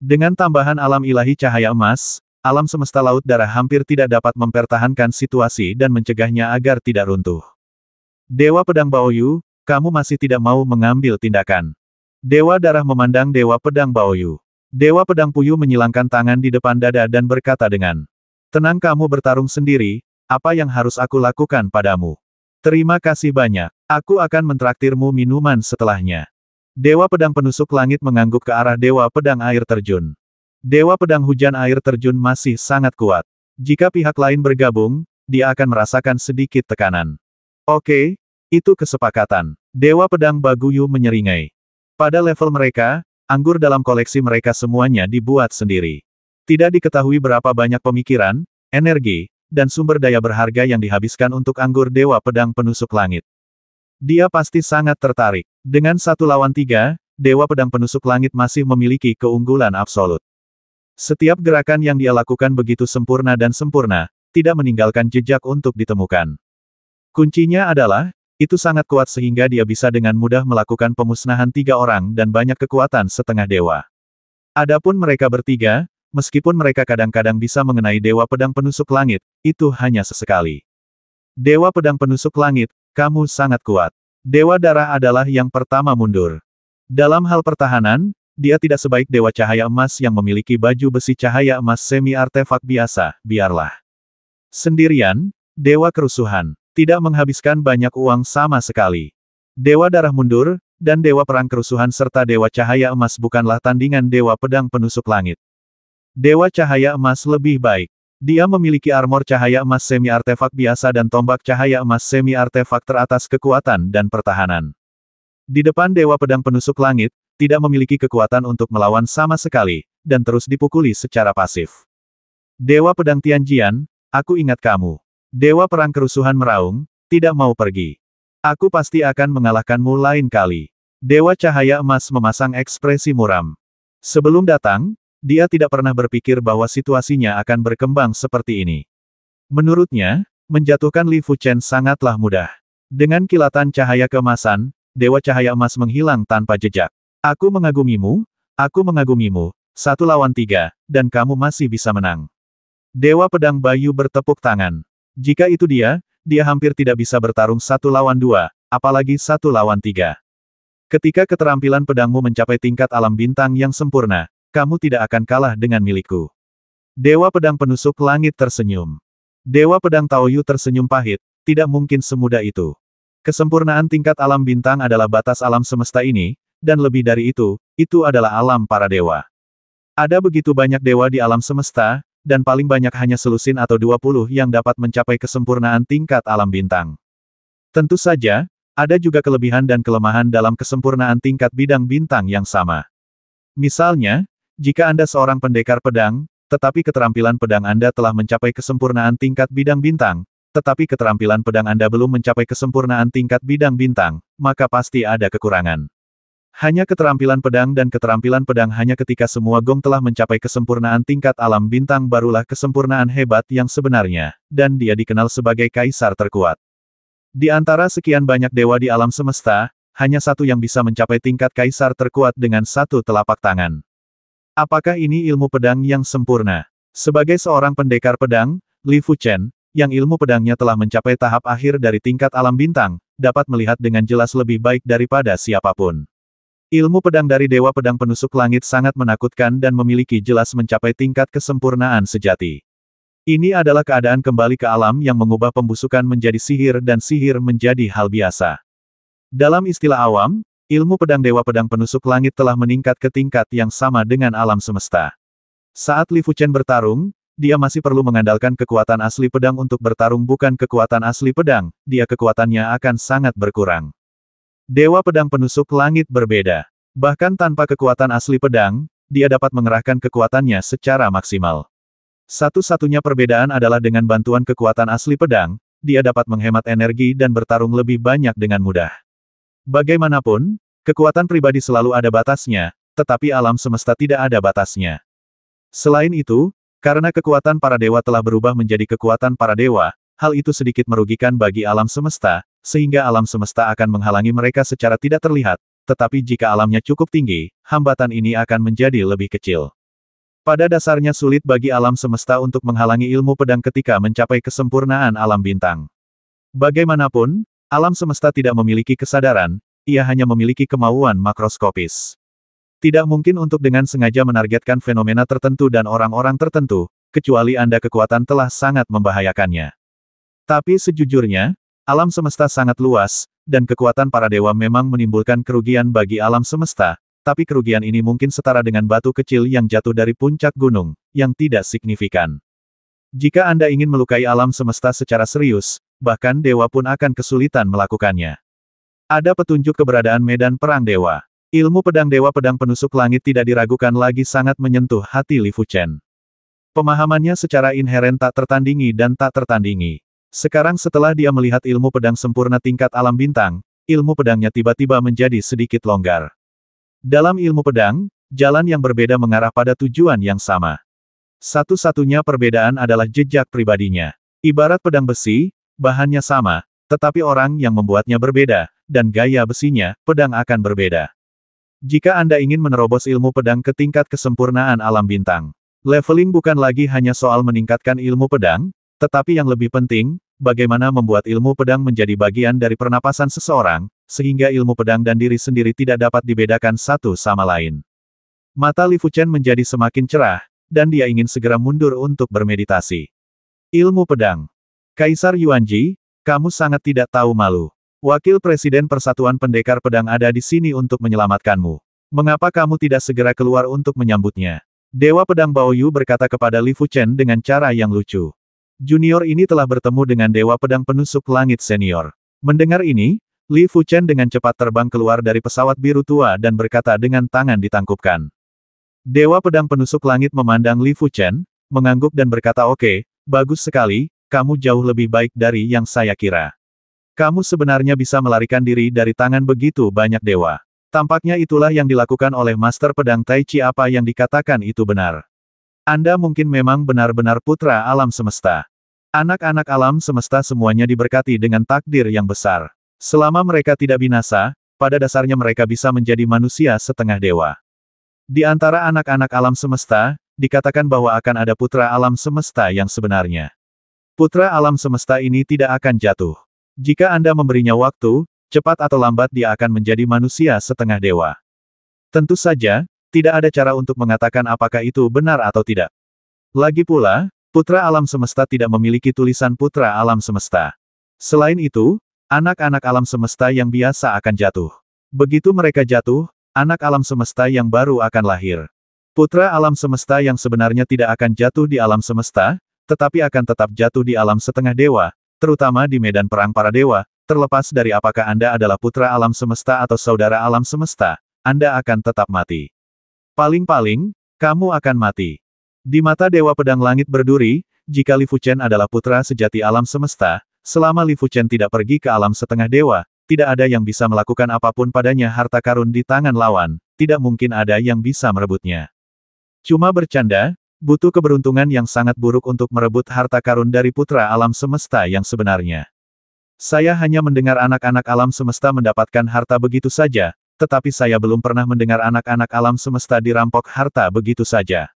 Dengan tambahan alam ilahi cahaya emas, alam semesta laut darah hampir tidak dapat mempertahankan situasi dan mencegahnya agar tidak runtuh. Dewa Pedang Baoyu, kamu masih tidak mau mengambil tindakan. Dewa darah memandang Dewa Pedang Baoyu. Dewa Pedang Puyu menyilangkan tangan di depan dada dan berkata dengan, Tenang kamu bertarung sendiri, apa yang harus aku lakukan padamu? Terima kasih banyak, aku akan mentraktirmu minuman setelahnya. Dewa Pedang Penusuk Langit mengangguk ke arah Dewa Pedang Air Terjun. Dewa Pedang Hujan Air Terjun masih sangat kuat. Jika pihak lain bergabung, dia akan merasakan sedikit tekanan. Oke, itu kesepakatan. Dewa Pedang Baguyu menyeringai. Pada level mereka, anggur dalam koleksi mereka semuanya dibuat sendiri. Tidak diketahui berapa banyak pemikiran, energi, dan sumber daya berharga yang dihabiskan untuk anggur Dewa Pedang Penusuk Langit. Dia pasti sangat tertarik. Dengan satu lawan tiga, Dewa Pedang Penusuk Langit masih memiliki keunggulan absolut. Setiap gerakan yang dia lakukan begitu sempurna dan sempurna, tidak meninggalkan jejak untuk ditemukan. Kuncinya adalah, itu sangat kuat sehingga dia bisa dengan mudah melakukan pemusnahan tiga orang dan banyak kekuatan setengah dewa. Adapun mereka bertiga, meskipun mereka kadang-kadang bisa mengenai Dewa Pedang Penusuk Langit, itu hanya sesekali. Dewa Pedang Penusuk Langit, kamu sangat kuat. Dewa Darah adalah yang pertama mundur. Dalam hal pertahanan, dia tidak sebaik Dewa Cahaya Emas yang memiliki baju besi cahaya emas semi-artefak biasa, biarlah. Sendirian, Dewa Kerusuhan. Tidak menghabiskan banyak uang sama sekali. Dewa Darah mundur, dan Dewa Perang Kerusuhan serta Dewa Cahaya Emas bukanlah tandingan Dewa Pedang Penusuk Langit. Dewa Cahaya Emas lebih baik. Dia memiliki armor cahaya emas semi-artefak biasa dan tombak cahaya emas semi-artefak teratas kekuatan dan pertahanan. Di depan Dewa Pedang Penusuk Langit, tidak memiliki kekuatan untuk melawan sama sekali, dan terus dipukuli secara pasif. Dewa Pedang Tianjian, aku ingat kamu. Dewa Perang Kerusuhan meraung, tidak mau pergi. Aku pasti akan mengalahkanmu lain kali. Dewa Cahaya Emas memasang ekspresi muram. Sebelum datang, dia tidak pernah berpikir bahwa situasinya akan berkembang seperti ini. Menurutnya, menjatuhkan Li Fuchen sangatlah mudah. Dengan kilatan cahaya kemasan, Dewa Cahaya Emas menghilang tanpa jejak. Aku mengagumimu, aku mengagumimu, satu lawan tiga, dan kamu masih bisa menang. Dewa Pedang Bayu bertepuk tangan. Jika itu dia, dia hampir tidak bisa bertarung satu lawan dua, apalagi satu lawan tiga. Ketika keterampilan pedangmu mencapai tingkat alam bintang yang sempurna, kamu tidak akan kalah dengan milikku. Dewa pedang penusuk langit tersenyum. Dewa pedang Taoyu tersenyum pahit, tidak mungkin semudah itu. Kesempurnaan tingkat alam bintang adalah batas alam semesta ini, dan lebih dari itu, itu adalah alam para dewa. Ada begitu banyak dewa di alam semesta, dan paling banyak hanya selusin atau 20 yang dapat mencapai kesempurnaan tingkat alam bintang. Tentu saja, ada juga kelebihan dan kelemahan dalam kesempurnaan tingkat bidang bintang yang sama. Misalnya, jika Anda seorang pendekar pedang, tetapi keterampilan pedang Anda telah mencapai kesempurnaan tingkat bidang bintang, tetapi keterampilan pedang Anda belum mencapai kesempurnaan tingkat bidang bintang, maka pasti ada kekurangan. Hanya keterampilan pedang dan keterampilan pedang hanya ketika semua gong telah mencapai kesempurnaan tingkat alam bintang barulah kesempurnaan hebat yang sebenarnya, dan dia dikenal sebagai kaisar terkuat. Di antara sekian banyak dewa di alam semesta, hanya satu yang bisa mencapai tingkat kaisar terkuat dengan satu telapak tangan. Apakah ini ilmu pedang yang sempurna? Sebagai seorang pendekar pedang, Li Fu Chen, yang ilmu pedangnya telah mencapai tahap akhir dari tingkat alam bintang, dapat melihat dengan jelas lebih baik daripada siapapun. Ilmu pedang dari Dewa Pedang Penusuk Langit sangat menakutkan dan memiliki jelas mencapai tingkat kesempurnaan sejati. Ini adalah keadaan kembali ke alam yang mengubah pembusukan menjadi sihir dan sihir menjadi hal biasa. Dalam istilah awam, ilmu pedang Dewa Pedang Penusuk Langit telah meningkat ke tingkat yang sama dengan alam semesta. Saat Li Fuchen bertarung, dia masih perlu mengandalkan kekuatan asli pedang untuk bertarung bukan kekuatan asli pedang, dia kekuatannya akan sangat berkurang. Dewa pedang penusuk langit berbeda. Bahkan tanpa kekuatan asli pedang, dia dapat mengerahkan kekuatannya secara maksimal. Satu-satunya perbedaan adalah dengan bantuan kekuatan asli pedang, dia dapat menghemat energi dan bertarung lebih banyak dengan mudah. Bagaimanapun, kekuatan pribadi selalu ada batasnya, tetapi alam semesta tidak ada batasnya. Selain itu, karena kekuatan para dewa telah berubah menjadi kekuatan para dewa, hal itu sedikit merugikan bagi alam semesta, sehingga alam semesta akan menghalangi mereka secara tidak terlihat, tetapi jika alamnya cukup tinggi, hambatan ini akan menjadi lebih kecil. Pada dasarnya sulit bagi alam semesta untuk menghalangi ilmu pedang ketika mencapai kesempurnaan alam bintang. Bagaimanapun, alam semesta tidak memiliki kesadaran, ia hanya memiliki kemauan makroskopis. Tidak mungkin untuk dengan sengaja menargetkan fenomena tertentu dan orang-orang tertentu, kecuali Anda kekuatan telah sangat membahayakannya. Tapi sejujurnya, Alam semesta sangat luas, dan kekuatan para dewa memang menimbulkan kerugian bagi alam semesta, tapi kerugian ini mungkin setara dengan batu kecil yang jatuh dari puncak gunung, yang tidak signifikan. Jika Anda ingin melukai alam semesta secara serius, bahkan dewa pun akan kesulitan melakukannya. Ada petunjuk keberadaan medan perang dewa. Ilmu pedang dewa pedang penusuk langit tidak diragukan lagi sangat menyentuh hati Li Fuchen. Pemahamannya secara inheren tak tertandingi dan tak tertandingi. Sekarang setelah dia melihat ilmu pedang sempurna tingkat alam bintang, ilmu pedangnya tiba-tiba menjadi sedikit longgar. Dalam ilmu pedang, jalan yang berbeda mengarah pada tujuan yang sama. Satu-satunya perbedaan adalah jejak pribadinya. Ibarat pedang besi, bahannya sama, tetapi orang yang membuatnya berbeda, dan gaya besinya, pedang akan berbeda. Jika Anda ingin menerobos ilmu pedang ke tingkat kesempurnaan alam bintang, leveling bukan lagi hanya soal meningkatkan ilmu pedang, tetapi yang lebih penting, bagaimana membuat ilmu pedang menjadi bagian dari pernapasan seseorang, sehingga ilmu pedang dan diri sendiri tidak dapat dibedakan satu sama lain. Mata Li Fuchen menjadi semakin cerah, dan dia ingin segera mundur untuk bermeditasi. Ilmu pedang. Kaisar Yuanji, kamu sangat tidak tahu malu. Wakil Presiden Persatuan Pendekar Pedang ada di sini untuk menyelamatkanmu. Mengapa kamu tidak segera keluar untuk menyambutnya? Dewa Pedang Bao Yu berkata kepada Li Fuchen dengan cara yang lucu. Junior ini telah bertemu dengan Dewa Pedang Penusuk Langit Senior. Mendengar ini, Li Fuchen dengan cepat terbang keluar dari pesawat biru tua dan berkata dengan tangan ditangkupkan. Dewa Pedang Penusuk Langit memandang Li Fuchen, mengangguk dan berkata oke, okay, bagus sekali, kamu jauh lebih baik dari yang saya kira. Kamu sebenarnya bisa melarikan diri dari tangan begitu banyak dewa. Tampaknya itulah yang dilakukan oleh Master Pedang Tai Chi apa yang dikatakan itu benar. Anda mungkin memang benar-benar putra alam semesta. Anak-anak alam semesta semuanya diberkati dengan takdir yang besar. Selama mereka tidak binasa, pada dasarnya mereka bisa menjadi manusia setengah dewa. Di antara anak-anak alam semesta, dikatakan bahwa akan ada putra alam semesta yang sebenarnya. Putra alam semesta ini tidak akan jatuh. Jika Anda memberinya waktu, cepat atau lambat dia akan menjadi manusia setengah dewa. Tentu saja, tidak ada cara untuk mengatakan apakah itu benar atau tidak. Lagi pula, Putra alam semesta tidak memiliki tulisan putra alam semesta. Selain itu, anak-anak alam semesta yang biasa akan jatuh. Begitu mereka jatuh, anak alam semesta yang baru akan lahir. Putra alam semesta yang sebenarnya tidak akan jatuh di alam semesta, tetapi akan tetap jatuh di alam setengah dewa, terutama di medan perang para dewa, terlepas dari apakah Anda adalah putra alam semesta atau saudara alam semesta, Anda akan tetap mati. Paling-paling, kamu akan mati. Di mata Dewa Pedang Langit berduri, jika Li Fuchen adalah putra sejati alam semesta, selama Li Fuchen tidak pergi ke alam setengah dewa, tidak ada yang bisa melakukan apapun padanya harta karun di tangan lawan, tidak mungkin ada yang bisa merebutnya. Cuma bercanda, butuh keberuntungan yang sangat buruk untuk merebut harta karun dari putra alam semesta yang sebenarnya. Saya hanya mendengar anak-anak alam semesta mendapatkan harta begitu saja, tetapi saya belum pernah mendengar anak-anak alam semesta dirampok harta begitu saja.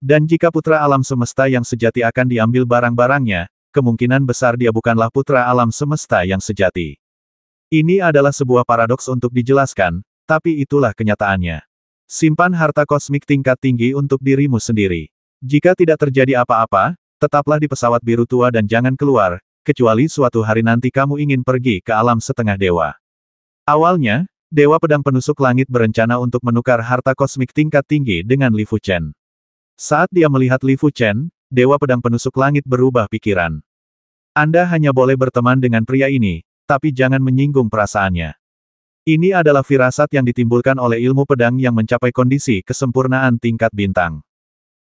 Dan jika putra alam semesta yang sejati akan diambil barang-barangnya, kemungkinan besar dia bukanlah putra alam semesta yang sejati. Ini adalah sebuah paradoks untuk dijelaskan, tapi itulah kenyataannya. Simpan harta kosmik tingkat tinggi untuk dirimu sendiri. Jika tidak terjadi apa-apa, tetaplah di pesawat biru tua dan jangan keluar, kecuali suatu hari nanti kamu ingin pergi ke alam setengah dewa. Awalnya, Dewa Pedang Penusuk Langit berencana untuk menukar harta kosmik tingkat tinggi dengan Li Fuchen. Saat dia melihat Li Chen, Dewa Pedang Penusuk Langit berubah pikiran. Anda hanya boleh berteman dengan pria ini, tapi jangan menyinggung perasaannya. Ini adalah firasat yang ditimbulkan oleh ilmu pedang yang mencapai kondisi kesempurnaan tingkat bintang.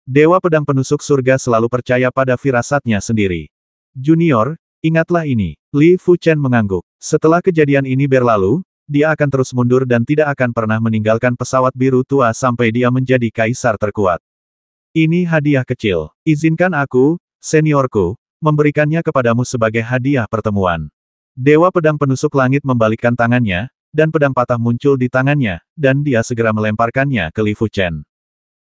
Dewa Pedang Penusuk Surga selalu percaya pada firasatnya sendiri. Junior, ingatlah ini. Li Chen mengangguk. Setelah kejadian ini berlalu, dia akan terus mundur dan tidak akan pernah meninggalkan pesawat biru tua sampai dia menjadi kaisar terkuat. Ini hadiah kecil. Izinkan aku, seniorku, memberikannya kepadamu sebagai hadiah pertemuan. Dewa pedang penusuk langit membalikkan tangannya, dan pedang patah muncul di tangannya, dan dia segera melemparkannya ke Li Fuchen.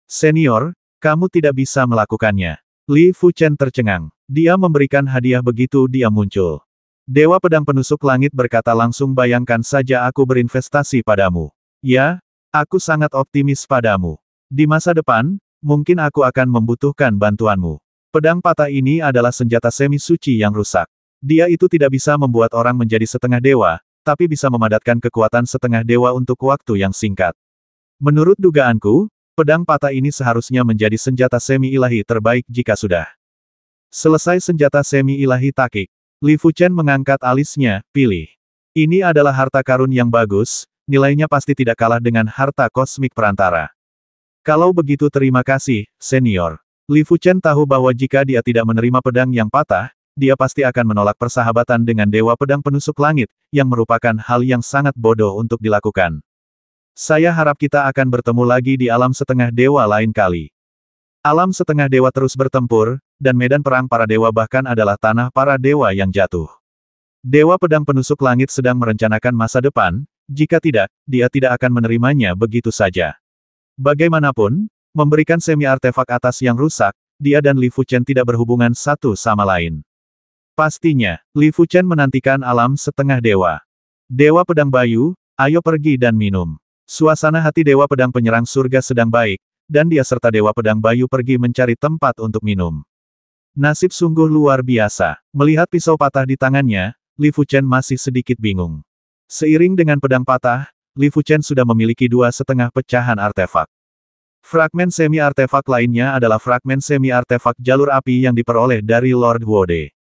Senior, kamu tidak bisa melakukannya. Li Fuchen tercengang. Dia memberikan hadiah begitu dia muncul. Dewa pedang penusuk langit berkata langsung bayangkan saja aku berinvestasi padamu. Ya, aku sangat optimis padamu. Di masa depan, Mungkin aku akan membutuhkan bantuanmu. Pedang patah ini adalah senjata semi suci yang rusak. Dia itu tidak bisa membuat orang menjadi setengah dewa, tapi bisa memadatkan kekuatan setengah dewa untuk waktu yang singkat. Menurut dugaanku, pedang patah ini seharusnya menjadi senjata semi ilahi terbaik jika sudah. Selesai senjata semi ilahi takik, Li Fuchen mengangkat alisnya, pilih. Ini adalah harta karun yang bagus, nilainya pasti tidak kalah dengan harta kosmik perantara. Kalau begitu terima kasih, senior. Li Fuchen tahu bahwa jika dia tidak menerima pedang yang patah, dia pasti akan menolak persahabatan dengan Dewa Pedang Penusuk Langit, yang merupakan hal yang sangat bodoh untuk dilakukan. Saya harap kita akan bertemu lagi di alam setengah dewa lain kali. Alam setengah dewa terus bertempur, dan medan perang para dewa bahkan adalah tanah para dewa yang jatuh. Dewa Pedang Penusuk Langit sedang merencanakan masa depan, jika tidak, dia tidak akan menerimanya begitu saja. Bagaimanapun, memberikan semi artefak atas yang rusak, dia dan Li Fuchen tidak berhubungan satu sama lain. Pastinya, Li Fuchen menantikan alam setengah dewa. Dewa Pedang Bayu, ayo pergi dan minum. Suasana hati Dewa Pedang Penyerang Surga sedang baik, dan dia serta Dewa Pedang Bayu pergi mencari tempat untuk minum. Nasib sungguh luar biasa. Melihat pisau patah di tangannya, Li Fuchen masih sedikit bingung. Seiring dengan pedang patah, Li Fuchen sudah memiliki dua setengah pecahan artefak. Fragmen semi-artefak lainnya adalah fragmen semi-artefak jalur api yang diperoleh dari Lord Huode.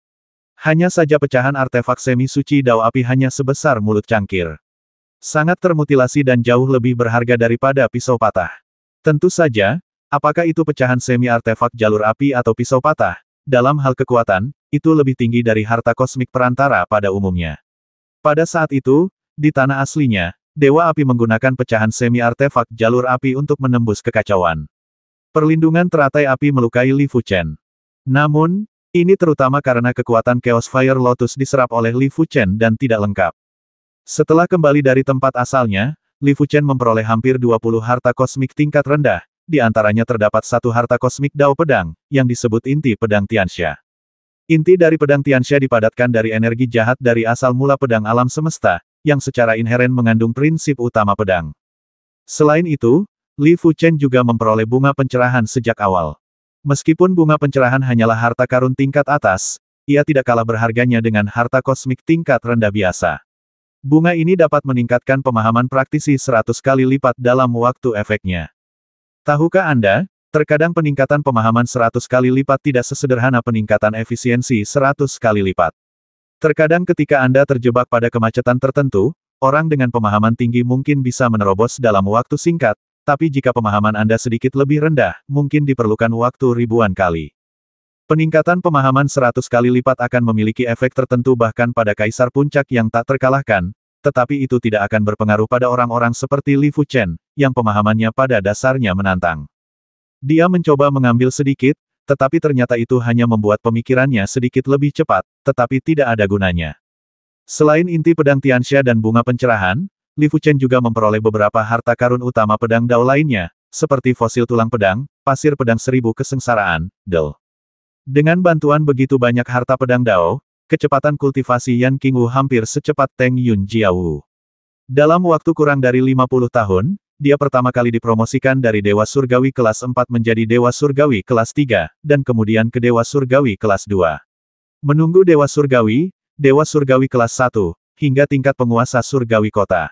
Hanya saja pecahan artefak semi-suci dao api hanya sebesar mulut cangkir. Sangat termutilasi dan jauh lebih berharga daripada pisau patah. Tentu saja, apakah itu pecahan semi-artefak jalur api atau pisau patah, dalam hal kekuatan, itu lebih tinggi dari harta kosmik perantara pada umumnya. Pada saat itu, di tanah aslinya, Dewa Api menggunakan pecahan semi-artefak jalur api untuk menembus kekacauan. Perlindungan teratai api melukai Li Fuchen. Namun, ini terutama karena kekuatan Chaos Fire Lotus diserap oleh Li Fuchen dan tidak lengkap. Setelah kembali dari tempat asalnya, Li Fuchen memperoleh hampir 20 harta kosmik tingkat rendah, di antaranya terdapat satu harta kosmik Dao Pedang, yang disebut inti pedang Tianxia. Inti dari pedang Tianxia dipadatkan dari energi jahat dari asal mula pedang alam semesta, yang secara inheren mengandung prinsip utama pedang. Selain itu, Li Fu Chen juga memperoleh bunga pencerahan sejak awal. Meskipun bunga pencerahan hanyalah harta karun tingkat atas, ia tidak kalah berharganya dengan harta kosmik tingkat rendah biasa. Bunga ini dapat meningkatkan pemahaman praktisi seratus kali lipat dalam waktu efeknya. Tahukah Anda, Terkadang peningkatan pemahaman 100 kali lipat tidak sesederhana peningkatan efisiensi 100 kali lipat. Terkadang ketika Anda terjebak pada kemacetan tertentu, orang dengan pemahaman tinggi mungkin bisa menerobos dalam waktu singkat, tapi jika pemahaman Anda sedikit lebih rendah, mungkin diperlukan waktu ribuan kali. Peningkatan pemahaman 100 kali lipat akan memiliki efek tertentu bahkan pada kaisar puncak yang tak terkalahkan, tetapi itu tidak akan berpengaruh pada orang-orang seperti Li Fuchen, yang pemahamannya pada dasarnya menantang. Dia mencoba mengambil sedikit, tetapi ternyata itu hanya membuat pemikirannya sedikit lebih cepat, tetapi tidak ada gunanya. Selain inti pedang Tianxia dan bunga pencerahan, Li Fuchen juga memperoleh beberapa harta karun utama pedang Dao lainnya, seperti fosil tulang pedang, pasir pedang seribu kesengsaraan, Del. Dengan bantuan begitu banyak harta pedang Dao, kecepatan kultivasi Yan Qingwu hampir secepat Teng Yun Jiawu. Dalam waktu kurang dari 50 tahun, dia pertama kali dipromosikan dari Dewa Surgawi kelas 4 menjadi Dewa Surgawi kelas 3, dan kemudian ke Dewa Surgawi kelas 2. Menunggu Dewa Surgawi, Dewa Surgawi kelas 1, hingga tingkat penguasa Surgawi kota.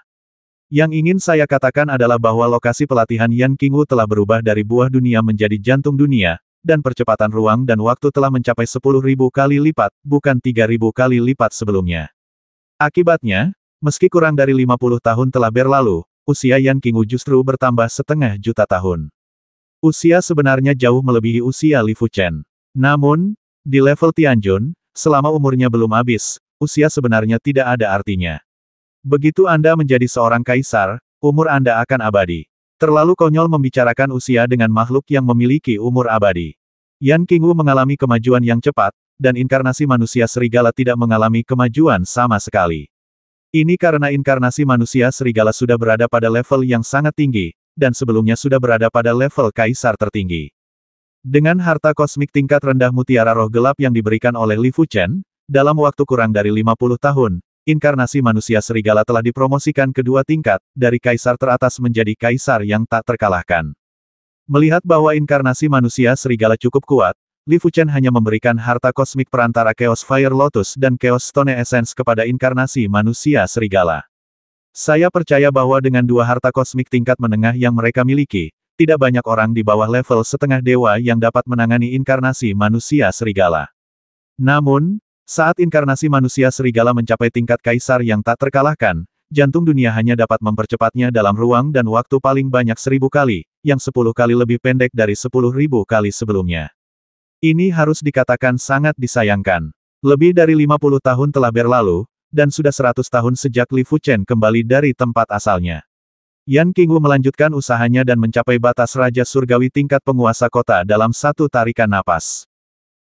Yang ingin saya katakan adalah bahwa lokasi pelatihan Yan King Wu telah berubah dari buah dunia menjadi jantung dunia, dan percepatan ruang dan waktu telah mencapai 10.000 kali lipat, bukan 3.000 kali lipat sebelumnya. Akibatnya, meski kurang dari 50 tahun telah berlalu, usia Yan Qingwu justru bertambah setengah juta tahun. Usia sebenarnya jauh melebihi usia Li Fuchen. Namun, di level Tianjun, selama umurnya belum habis, usia sebenarnya tidak ada artinya. Begitu Anda menjadi seorang kaisar, umur Anda akan abadi. Terlalu konyol membicarakan usia dengan makhluk yang memiliki umur abadi. Yan Qingwu mengalami kemajuan yang cepat, dan inkarnasi manusia serigala tidak mengalami kemajuan sama sekali. Ini karena inkarnasi manusia serigala sudah berada pada level yang sangat tinggi, dan sebelumnya sudah berada pada level kaisar tertinggi. Dengan harta kosmik tingkat rendah mutiara roh gelap yang diberikan oleh Li Fuchen, dalam waktu kurang dari 50 tahun, inkarnasi manusia serigala telah dipromosikan kedua tingkat, dari kaisar teratas menjadi kaisar yang tak terkalahkan. Melihat bahwa inkarnasi manusia serigala cukup kuat, Li Fuchen hanya memberikan harta kosmik perantara Chaos Fire Lotus dan Chaos Stone Essence kepada inkarnasi manusia serigala. Saya percaya bahwa dengan dua harta kosmik tingkat menengah yang mereka miliki, tidak banyak orang di bawah level setengah dewa yang dapat menangani inkarnasi manusia serigala. Namun, saat inkarnasi manusia serigala mencapai tingkat kaisar yang tak terkalahkan, jantung dunia hanya dapat mempercepatnya dalam ruang dan waktu paling banyak seribu kali, yang sepuluh kali lebih pendek dari sepuluh ribu kali sebelumnya. Ini harus dikatakan sangat disayangkan. Lebih dari 50 tahun telah berlalu, dan sudah 100 tahun sejak Li Fuchen kembali dari tempat asalnya. Yan Qingwu melanjutkan usahanya dan mencapai batas Raja Surgawi tingkat penguasa kota dalam satu tarikan napas.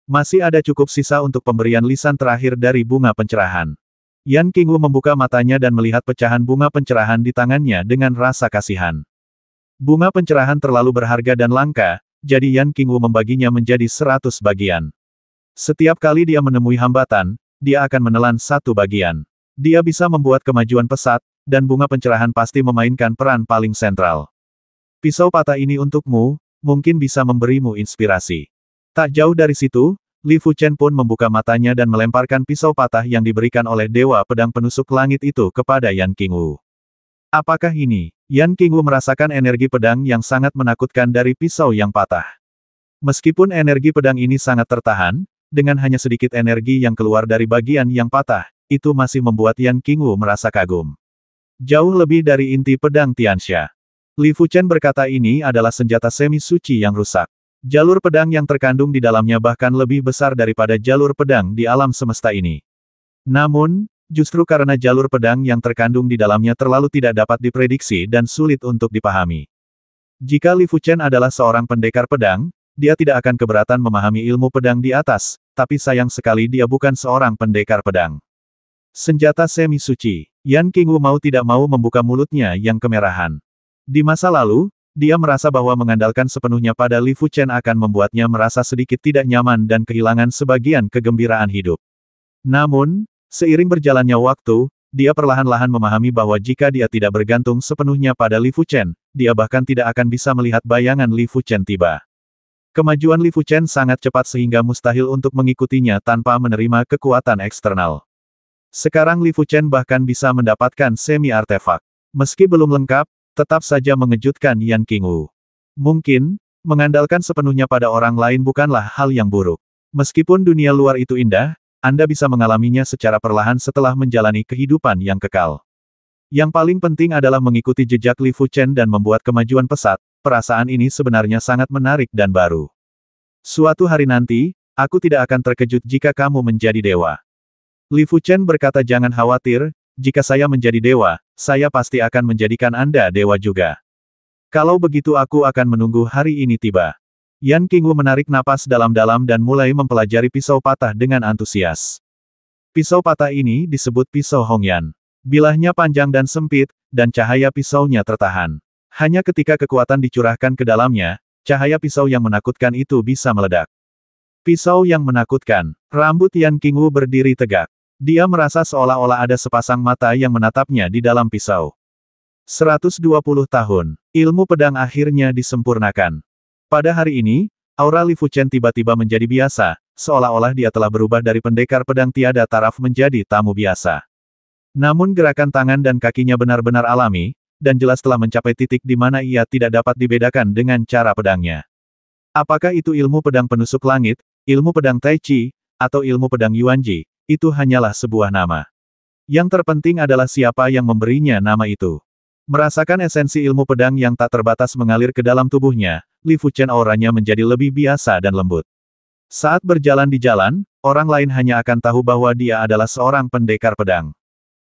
Masih ada cukup sisa untuk pemberian lisan terakhir dari bunga pencerahan. Yan Qingwu membuka matanya dan melihat pecahan bunga pencerahan di tangannya dengan rasa kasihan. Bunga pencerahan terlalu berharga dan langka, jadi Yan Qingwu membaginya menjadi seratus bagian. Setiap kali dia menemui hambatan, dia akan menelan satu bagian. Dia bisa membuat kemajuan pesat, dan bunga pencerahan pasti memainkan peran paling sentral. Pisau patah ini untukmu, mungkin bisa memberimu inspirasi. Tak jauh dari situ, Li Fuchen pun membuka matanya dan melemparkan pisau patah yang diberikan oleh Dewa Pedang Penusuk Langit itu kepada Yan Qingwu. Apakah ini? Yan Qingwu merasakan energi pedang yang sangat menakutkan dari pisau yang patah. Meskipun energi pedang ini sangat tertahan, dengan hanya sedikit energi yang keluar dari bagian yang patah, itu masih membuat Yan Qingwu merasa kagum. Jauh lebih dari inti pedang Tianxia. Li Fuchen berkata ini adalah senjata semi suci yang rusak. Jalur pedang yang terkandung di dalamnya bahkan lebih besar daripada jalur pedang di alam semesta ini. Namun, Justru karena jalur pedang yang terkandung di dalamnya terlalu tidak dapat diprediksi dan sulit untuk dipahami. Jika Li Fuchen adalah seorang pendekar pedang, dia tidak akan keberatan memahami ilmu pedang di atas, tapi sayang sekali dia bukan seorang pendekar pedang. Senjata semi suci, Yan King Wu mau tidak mau membuka mulutnya yang kemerahan. Di masa lalu, dia merasa bahwa mengandalkan sepenuhnya pada Li Fuchen akan membuatnya merasa sedikit tidak nyaman dan kehilangan sebagian kegembiraan hidup. Namun, Seiring berjalannya waktu, dia perlahan-lahan memahami bahwa jika dia tidak bergantung sepenuhnya pada Li Fuchen, dia bahkan tidak akan bisa melihat bayangan Li Fuchen tiba. Kemajuan Li Fuchen sangat cepat sehingga mustahil untuk mengikutinya tanpa menerima kekuatan eksternal. Sekarang Li Fuchen bahkan bisa mendapatkan semi artefak. Meski belum lengkap, tetap saja mengejutkan Yan Qingwu. Mungkin, mengandalkan sepenuhnya pada orang lain bukanlah hal yang buruk. Meskipun dunia luar itu indah, anda bisa mengalaminya secara perlahan setelah menjalani kehidupan yang kekal. Yang paling penting adalah mengikuti jejak Li Fu Chen dan membuat kemajuan pesat, perasaan ini sebenarnya sangat menarik dan baru. Suatu hari nanti, aku tidak akan terkejut jika kamu menjadi dewa. Li Fu Chen berkata jangan khawatir, jika saya menjadi dewa, saya pasti akan menjadikan Anda dewa juga. Kalau begitu aku akan menunggu hari ini tiba. Yan Qingwu menarik napas dalam-dalam dan mulai mempelajari pisau patah dengan antusias. Pisau patah ini disebut pisau Hongyan. Bilahnya panjang dan sempit, dan cahaya pisaunya tertahan. Hanya ketika kekuatan dicurahkan ke dalamnya, cahaya pisau yang menakutkan itu bisa meledak. Pisau yang menakutkan, rambut Yan Qingwu berdiri tegak. Dia merasa seolah-olah ada sepasang mata yang menatapnya di dalam pisau. 120 tahun, ilmu pedang akhirnya disempurnakan. Pada hari ini, aura Li Fuchen tiba-tiba menjadi biasa, seolah-olah dia telah berubah dari pendekar pedang tiada taraf menjadi tamu biasa. Namun gerakan tangan dan kakinya benar-benar alami, dan jelas telah mencapai titik di mana ia tidak dapat dibedakan dengan cara pedangnya. Apakah itu ilmu pedang penusuk langit, ilmu pedang Tai Chi, atau ilmu pedang Yuanji, itu hanyalah sebuah nama. Yang terpenting adalah siapa yang memberinya nama itu. Merasakan esensi ilmu pedang yang tak terbatas mengalir ke dalam tubuhnya, Li Fuchen auranya menjadi lebih biasa dan lembut. Saat berjalan di jalan, orang lain hanya akan tahu bahwa dia adalah seorang pendekar pedang.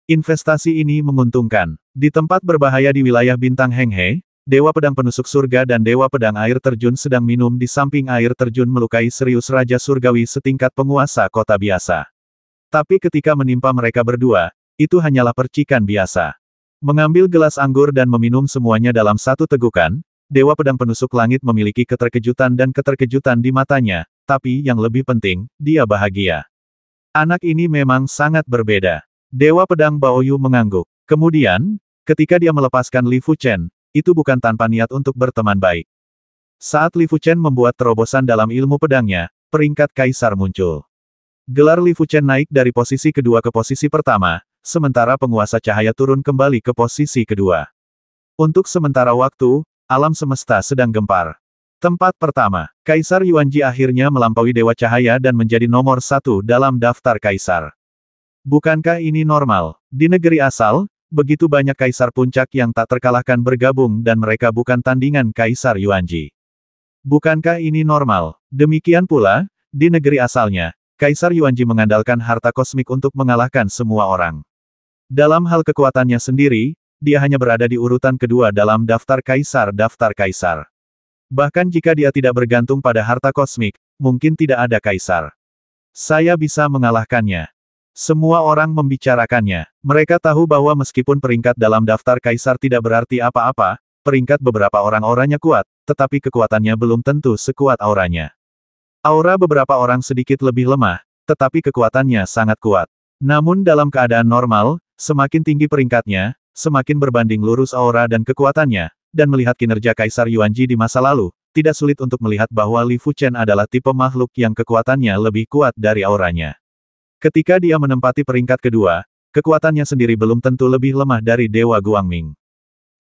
Investasi ini menguntungkan. Di tempat berbahaya di wilayah bintang Henghe, Dewa Pedang Penusuk Surga dan Dewa Pedang Air Terjun sedang minum di samping air terjun melukai serius Raja Surgawi setingkat penguasa kota biasa. Tapi ketika menimpa mereka berdua, itu hanyalah percikan biasa. Mengambil gelas anggur dan meminum semuanya dalam satu tegukan, Dewa Pedang Penusuk Langit memiliki keterkejutan dan keterkejutan di matanya, tapi yang lebih penting, dia bahagia. Anak ini memang sangat berbeda. Dewa Pedang Baoyu mengangguk. Kemudian, ketika dia melepaskan Li Fuchen, itu bukan tanpa niat untuk berteman baik. Saat Li Fuchen membuat terobosan dalam ilmu pedangnya, peringkat kaisar muncul. Gelar Li Fuchen naik dari posisi kedua ke posisi pertama, sementara penguasa cahaya turun kembali ke posisi kedua. Untuk sementara waktu, Alam semesta sedang gempar. Tempat pertama, Kaisar Yuanji akhirnya melampaui Dewa Cahaya dan menjadi nomor satu dalam daftar Kaisar. Bukankah ini normal? Di negeri asal, begitu banyak Kaisar Puncak yang tak terkalahkan bergabung dan mereka bukan tandingan Kaisar Yuanji. Bukankah ini normal? Demikian pula, di negeri asalnya, Kaisar Yuanji mengandalkan harta kosmik untuk mengalahkan semua orang. Dalam hal kekuatannya sendiri, dia hanya berada di urutan kedua dalam daftar kaisar-daftar kaisar. Bahkan jika dia tidak bergantung pada harta kosmik, mungkin tidak ada kaisar. Saya bisa mengalahkannya. Semua orang membicarakannya. Mereka tahu bahwa meskipun peringkat dalam daftar kaisar tidak berarti apa-apa, peringkat beberapa orang orangnya kuat, tetapi kekuatannya belum tentu sekuat auranya. Aura beberapa orang sedikit lebih lemah, tetapi kekuatannya sangat kuat. Namun dalam keadaan normal, semakin tinggi peringkatnya, semakin berbanding lurus aura dan kekuatannya, dan melihat kinerja Kaisar Yuanji di masa lalu, tidak sulit untuk melihat bahwa Li Fuchen adalah tipe makhluk yang kekuatannya lebih kuat dari auranya. Ketika dia menempati peringkat kedua, kekuatannya sendiri belum tentu lebih lemah dari Dewa Guangming.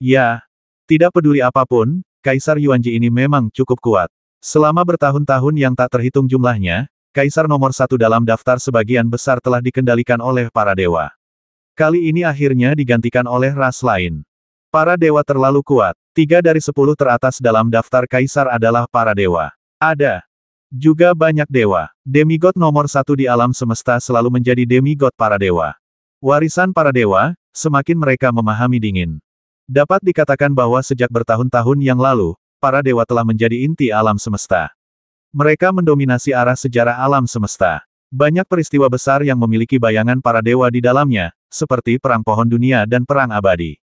Ya, tidak peduli apapun, Kaisar Yuanji ini memang cukup kuat. Selama bertahun-tahun yang tak terhitung jumlahnya, Kaisar nomor satu dalam daftar sebagian besar telah dikendalikan oleh para dewa. Kali ini akhirnya digantikan oleh ras lain. Para dewa terlalu kuat. Tiga dari sepuluh teratas dalam daftar kaisar adalah para dewa. Ada juga banyak dewa. Demigod nomor satu di alam semesta selalu menjadi demigod para dewa. Warisan para dewa, semakin mereka memahami dingin. Dapat dikatakan bahwa sejak bertahun-tahun yang lalu, para dewa telah menjadi inti alam semesta. Mereka mendominasi arah sejarah alam semesta. Banyak peristiwa besar yang memiliki bayangan para dewa di dalamnya, seperti Perang Pohon Dunia dan Perang Abadi.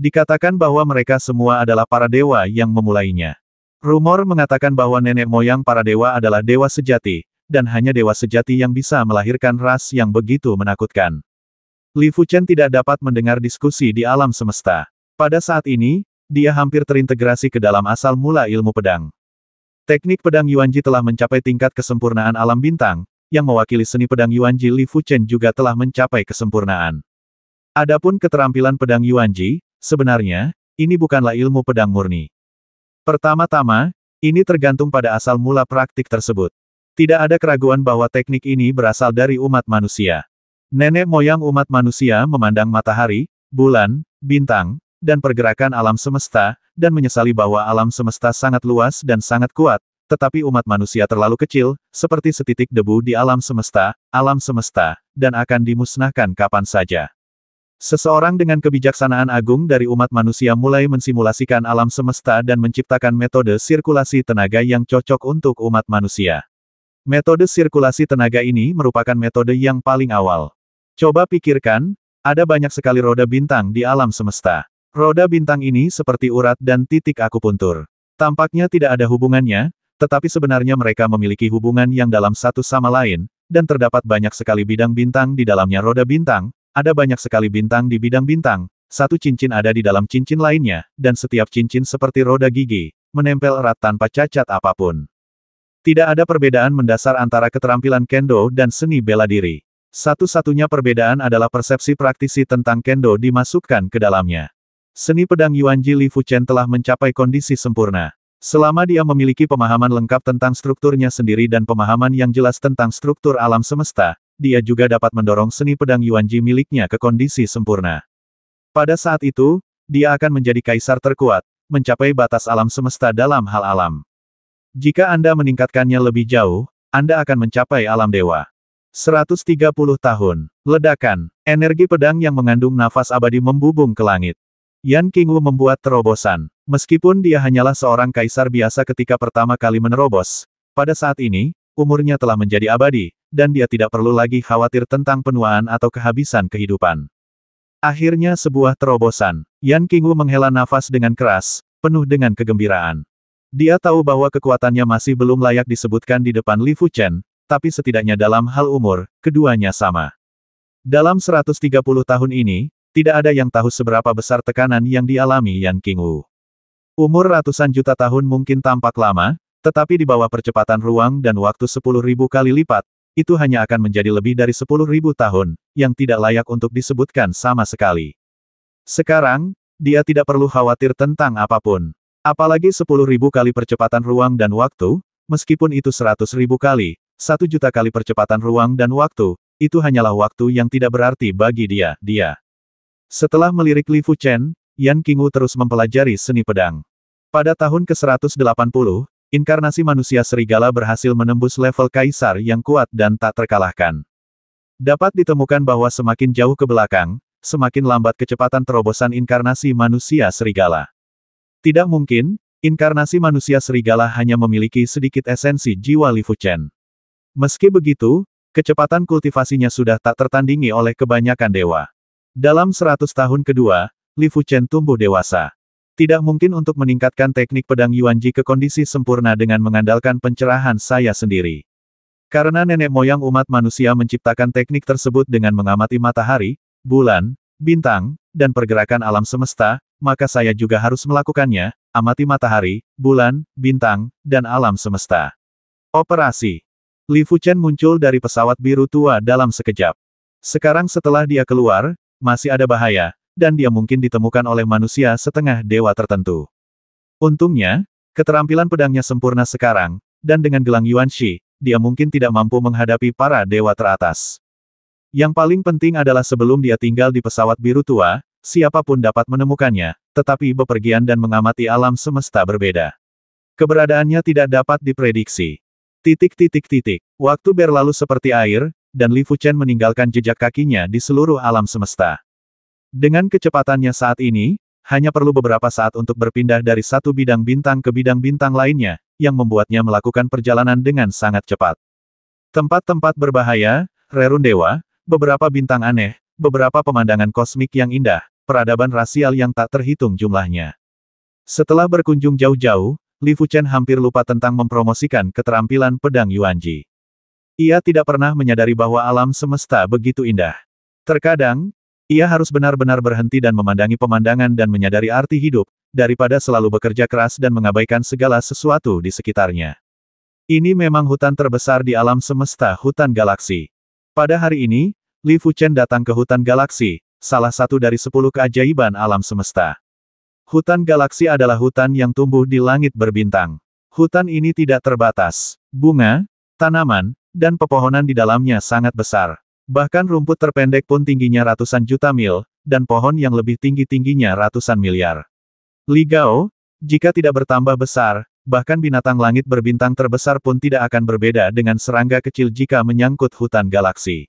Dikatakan bahwa mereka semua adalah para dewa yang memulainya. Rumor mengatakan bahwa nenek moyang para dewa adalah dewa sejati, dan hanya dewa sejati yang bisa melahirkan ras yang begitu menakutkan. Li Fuchen tidak dapat mendengar diskusi di alam semesta. Pada saat ini, dia hampir terintegrasi ke dalam asal mula ilmu pedang. Teknik pedang Yuanji telah mencapai tingkat kesempurnaan alam bintang, yang mewakili seni pedang Yuanji Li Fuchen juga telah mencapai kesempurnaan. Adapun keterampilan pedang Yuanji, sebenarnya, ini bukanlah ilmu pedang murni. Pertama-tama, ini tergantung pada asal mula praktik tersebut. Tidak ada keraguan bahwa teknik ini berasal dari umat manusia. Nenek moyang umat manusia memandang matahari, bulan, bintang, dan pergerakan alam semesta, dan menyesali bahwa alam semesta sangat luas dan sangat kuat, tetapi umat manusia terlalu kecil, seperti setitik debu di alam semesta, alam semesta, dan akan dimusnahkan kapan saja. Seseorang dengan kebijaksanaan agung dari umat manusia mulai mensimulasikan alam semesta dan menciptakan metode sirkulasi tenaga yang cocok untuk umat manusia. Metode sirkulasi tenaga ini merupakan metode yang paling awal. Coba pikirkan, ada banyak sekali roda bintang di alam semesta. Roda bintang ini seperti urat dan titik akupuntur. Tampaknya tidak ada hubungannya, tetapi sebenarnya mereka memiliki hubungan yang dalam satu sama lain, dan terdapat banyak sekali bidang bintang di dalamnya roda bintang, ada banyak sekali bintang di bidang bintang, satu cincin ada di dalam cincin lainnya, dan setiap cincin seperti roda gigi, menempel erat tanpa cacat apapun. Tidak ada perbedaan mendasar antara keterampilan kendo dan seni bela diri. Satu-satunya perbedaan adalah persepsi praktisi tentang kendo dimasukkan ke dalamnya. Seni pedang Yuanji Li Fuchen telah mencapai kondisi sempurna. Selama dia memiliki pemahaman lengkap tentang strukturnya sendiri dan pemahaman yang jelas tentang struktur alam semesta, dia juga dapat mendorong seni pedang Yuanji miliknya ke kondisi sempurna. Pada saat itu, dia akan menjadi kaisar terkuat, mencapai batas alam semesta dalam hal alam. Jika Anda meningkatkannya lebih jauh, Anda akan mencapai alam dewa. 130 tahun, ledakan, energi pedang yang mengandung nafas abadi membubung ke langit. Yan Qingwu membuat terobosan. Meskipun dia hanyalah seorang kaisar biasa ketika pertama kali menerobos, pada saat ini, umurnya telah menjadi abadi, dan dia tidak perlu lagi khawatir tentang penuaan atau kehabisan kehidupan. Akhirnya sebuah terobosan, Yan Qingwu menghela nafas dengan keras, penuh dengan kegembiraan. Dia tahu bahwa kekuatannya masih belum layak disebutkan di depan Li Fuchen, tapi setidaknya dalam hal umur, keduanya sama. Dalam 130 tahun ini, tidak ada yang tahu seberapa besar tekanan yang dialami Yan Qingwu. Umur ratusan juta tahun mungkin tampak lama, tetapi di bawah percepatan ruang dan waktu sepuluh ribu kali lipat, itu hanya akan menjadi lebih dari sepuluh ribu tahun, yang tidak layak untuk disebutkan sama sekali. Sekarang, dia tidak perlu khawatir tentang apapun. Apalagi sepuluh ribu kali percepatan ruang dan waktu, meskipun itu seratus ribu kali, satu juta kali percepatan ruang dan waktu, itu hanyalah waktu yang tidak berarti bagi dia, dia. Setelah melirik Li Fu Chen, Yan Qingwu terus mempelajari seni pedang. Pada tahun ke-180, inkarnasi manusia serigala berhasil menembus level kaisar yang kuat dan tak terkalahkan. Dapat ditemukan bahwa semakin jauh ke belakang, semakin lambat kecepatan terobosan inkarnasi manusia serigala. Tidak mungkin, inkarnasi manusia serigala hanya memiliki sedikit esensi jiwa Li Fu Chen. Meski begitu, kecepatan kultivasinya sudah tak tertandingi oleh kebanyakan dewa. Dalam 100 tahun kedua, Li Fuchen tumbuh dewasa. Tidak mungkin untuk meningkatkan teknik pedang Yuan Ji ke kondisi sempurna dengan mengandalkan pencerahan saya sendiri. Karena nenek moyang umat manusia menciptakan teknik tersebut dengan mengamati matahari, bulan, bintang, dan pergerakan alam semesta, maka saya juga harus melakukannya, amati matahari, bulan, bintang, dan alam semesta. Operasi Li Fuchen muncul dari pesawat biru tua dalam sekejap. Sekarang setelah dia keluar, masih ada bahaya, dan dia mungkin ditemukan oleh manusia setengah dewa tertentu. Untungnya, keterampilan pedangnya sempurna sekarang, dan dengan gelang Yuan Shi, dia mungkin tidak mampu menghadapi para dewa teratas. Yang paling penting adalah sebelum dia tinggal di pesawat biru tua, siapapun dapat menemukannya, tetapi bepergian dan mengamati alam semesta berbeda. Keberadaannya tidak dapat diprediksi. Titik titik titik. Waktu berlalu seperti air, dan Li Fuchen meninggalkan jejak kakinya di seluruh alam semesta. Dengan kecepatannya saat ini, hanya perlu beberapa saat untuk berpindah dari satu bidang bintang ke bidang bintang lainnya, yang membuatnya melakukan perjalanan dengan sangat cepat. Tempat-tempat berbahaya, rerun dewa, beberapa bintang aneh, beberapa pemandangan kosmik yang indah, peradaban rasial yang tak terhitung jumlahnya. Setelah berkunjung jauh-jauh, Li Fuchen hampir lupa tentang mempromosikan keterampilan pedang Yuanji. Ia tidak pernah menyadari bahwa alam semesta begitu indah. Terkadang, ia harus benar-benar berhenti dan memandangi pemandangan dan menyadari arti hidup, daripada selalu bekerja keras dan mengabaikan segala sesuatu di sekitarnya. Ini memang hutan terbesar di alam semesta hutan galaksi. Pada hari ini, Li Fuchen datang ke hutan galaksi, salah satu dari sepuluh keajaiban alam semesta. Hutan galaksi adalah hutan yang tumbuh di langit berbintang. Hutan ini tidak terbatas. Bunga, tanaman, dan pepohonan di dalamnya sangat besar. Bahkan rumput terpendek pun tingginya ratusan juta mil, dan pohon yang lebih tinggi-tingginya ratusan miliar. Li Gao, jika tidak bertambah besar, bahkan binatang langit berbintang terbesar pun tidak akan berbeda dengan serangga kecil jika menyangkut hutan galaksi.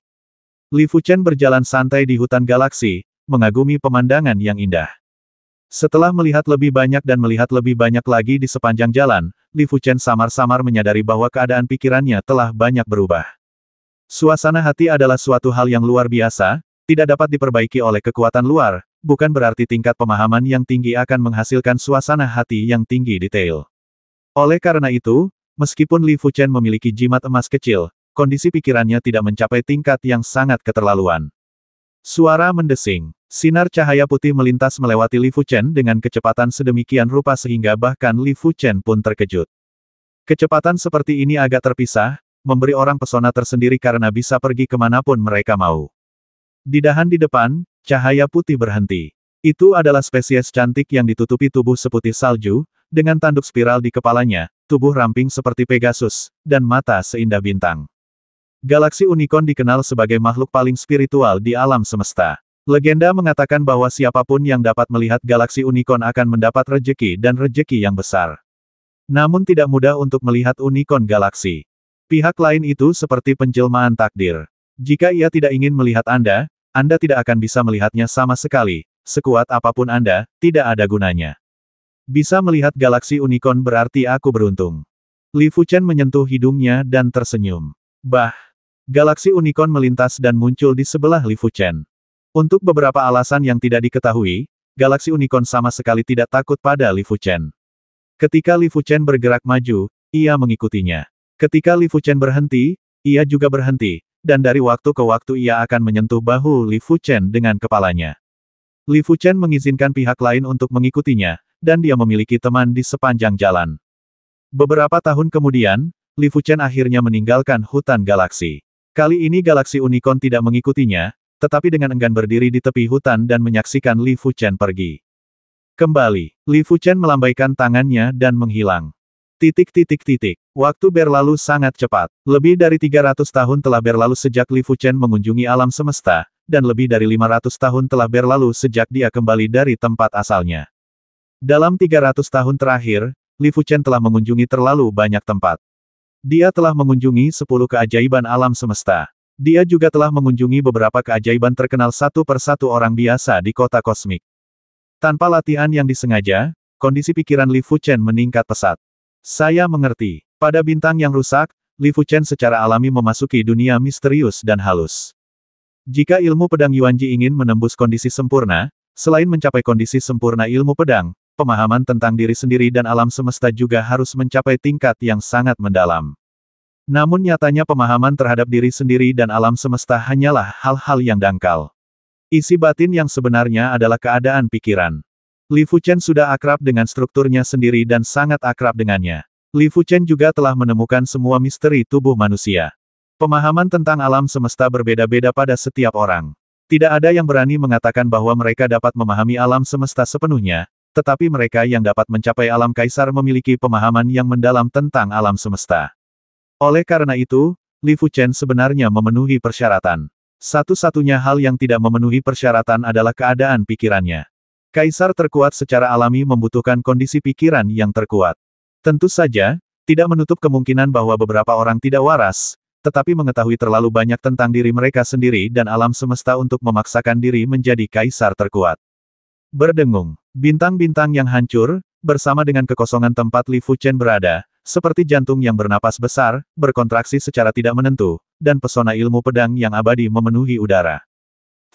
Li Fuchen berjalan santai di hutan galaksi, mengagumi pemandangan yang indah. Setelah melihat lebih banyak dan melihat lebih banyak lagi di sepanjang jalan, Li Fuchen samar-samar menyadari bahwa keadaan pikirannya telah banyak berubah. Suasana hati adalah suatu hal yang luar biasa, tidak dapat diperbaiki oleh kekuatan luar, bukan berarti tingkat pemahaman yang tinggi akan menghasilkan suasana hati yang tinggi detail. Oleh karena itu, meskipun Li Fuchen memiliki jimat emas kecil, kondisi pikirannya tidak mencapai tingkat yang sangat keterlaluan. Suara mendesing. Sinar cahaya putih melintas melewati Li Fuchen dengan kecepatan sedemikian rupa sehingga bahkan Li Fuchen pun terkejut. Kecepatan seperti ini agak terpisah, memberi orang pesona tersendiri karena bisa pergi kemanapun mereka mau. Di dahan di depan, cahaya putih berhenti. Itu adalah spesies cantik yang ditutupi tubuh seputih salju, dengan tanduk spiral di kepalanya, tubuh ramping seperti Pegasus, dan mata seindah bintang. Galaksi Unicorn dikenal sebagai makhluk paling spiritual di alam semesta. Legenda mengatakan bahwa siapapun yang dapat melihat galaksi Unicorn akan mendapat rejeki dan rejeki yang besar. Namun tidak mudah untuk melihat Unicorn galaksi. Pihak lain itu seperti penjelmaan takdir. Jika ia tidak ingin melihat Anda, Anda tidak akan bisa melihatnya sama sekali, sekuat apapun Anda, tidak ada gunanya. Bisa melihat galaksi unicorn berarti aku beruntung. Li Fuchen menyentuh hidungnya dan tersenyum. Bah, Galaksi unicorn melintas dan muncul di sebelah Li Fuchen. Untuk beberapa alasan yang tidak diketahui, galaksi unicorn sama sekali tidak takut pada Li Fuchen. Ketika Li Fuchen bergerak maju, ia mengikutinya. Ketika Li Fuchen berhenti, ia juga berhenti, dan dari waktu ke waktu ia akan menyentuh bahu Li Fuchen dengan kepalanya. Li Fuchen mengizinkan pihak lain untuk mengikutinya, dan dia memiliki teman di sepanjang jalan. Beberapa tahun kemudian, Li Fuchen akhirnya meninggalkan hutan galaksi. Kali ini galaksi unicorn tidak mengikutinya, tetapi dengan enggan berdiri di tepi hutan dan menyaksikan Li Fuchen pergi. Kembali, Li Fuchen melambaikan tangannya dan menghilang. Titik-titik-titik. Waktu berlalu sangat cepat. Lebih dari 300 tahun telah berlalu sejak Li Fuchen mengunjungi alam semesta, dan lebih dari 500 tahun telah berlalu sejak dia kembali dari tempat asalnya. Dalam 300 tahun terakhir, Li Fuchen telah mengunjungi terlalu banyak tempat. Dia telah mengunjungi sepuluh keajaiban alam semesta. Dia juga telah mengunjungi beberapa keajaiban terkenal satu persatu orang biasa di kota kosmik. Tanpa latihan yang disengaja, kondisi pikiran Li Fuchen meningkat pesat. Saya mengerti. Pada bintang yang rusak, Li Fuchen secara alami memasuki dunia misterius dan halus. Jika ilmu pedang Yuanji ingin menembus kondisi sempurna, selain mencapai kondisi sempurna ilmu pedang, pemahaman tentang diri sendiri dan alam semesta juga harus mencapai tingkat yang sangat mendalam. Namun nyatanya pemahaman terhadap diri sendiri dan alam semesta hanyalah hal-hal yang dangkal. Isi batin yang sebenarnya adalah keadaan pikiran. Li Fuchen sudah akrab dengan strukturnya sendiri dan sangat akrab dengannya. Li Fuchen juga telah menemukan semua misteri tubuh manusia. Pemahaman tentang alam semesta berbeda-beda pada setiap orang. Tidak ada yang berani mengatakan bahwa mereka dapat memahami alam semesta sepenuhnya, tetapi mereka yang dapat mencapai alam kaisar memiliki pemahaman yang mendalam tentang alam semesta. Oleh karena itu, Li Fuchen sebenarnya memenuhi persyaratan. Satu-satunya hal yang tidak memenuhi persyaratan adalah keadaan pikirannya. Kaisar terkuat secara alami membutuhkan kondisi pikiran yang terkuat. Tentu saja, tidak menutup kemungkinan bahwa beberapa orang tidak waras, tetapi mengetahui terlalu banyak tentang diri mereka sendiri dan alam semesta untuk memaksakan diri menjadi kaisar terkuat. Berdengung. Bintang-bintang yang hancur, bersama dengan kekosongan tempat Li Fuchen berada, seperti jantung yang bernapas besar, berkontraksi secara tidak menentu, dan pesona ilmu pedang yang abadi memenuhi udara.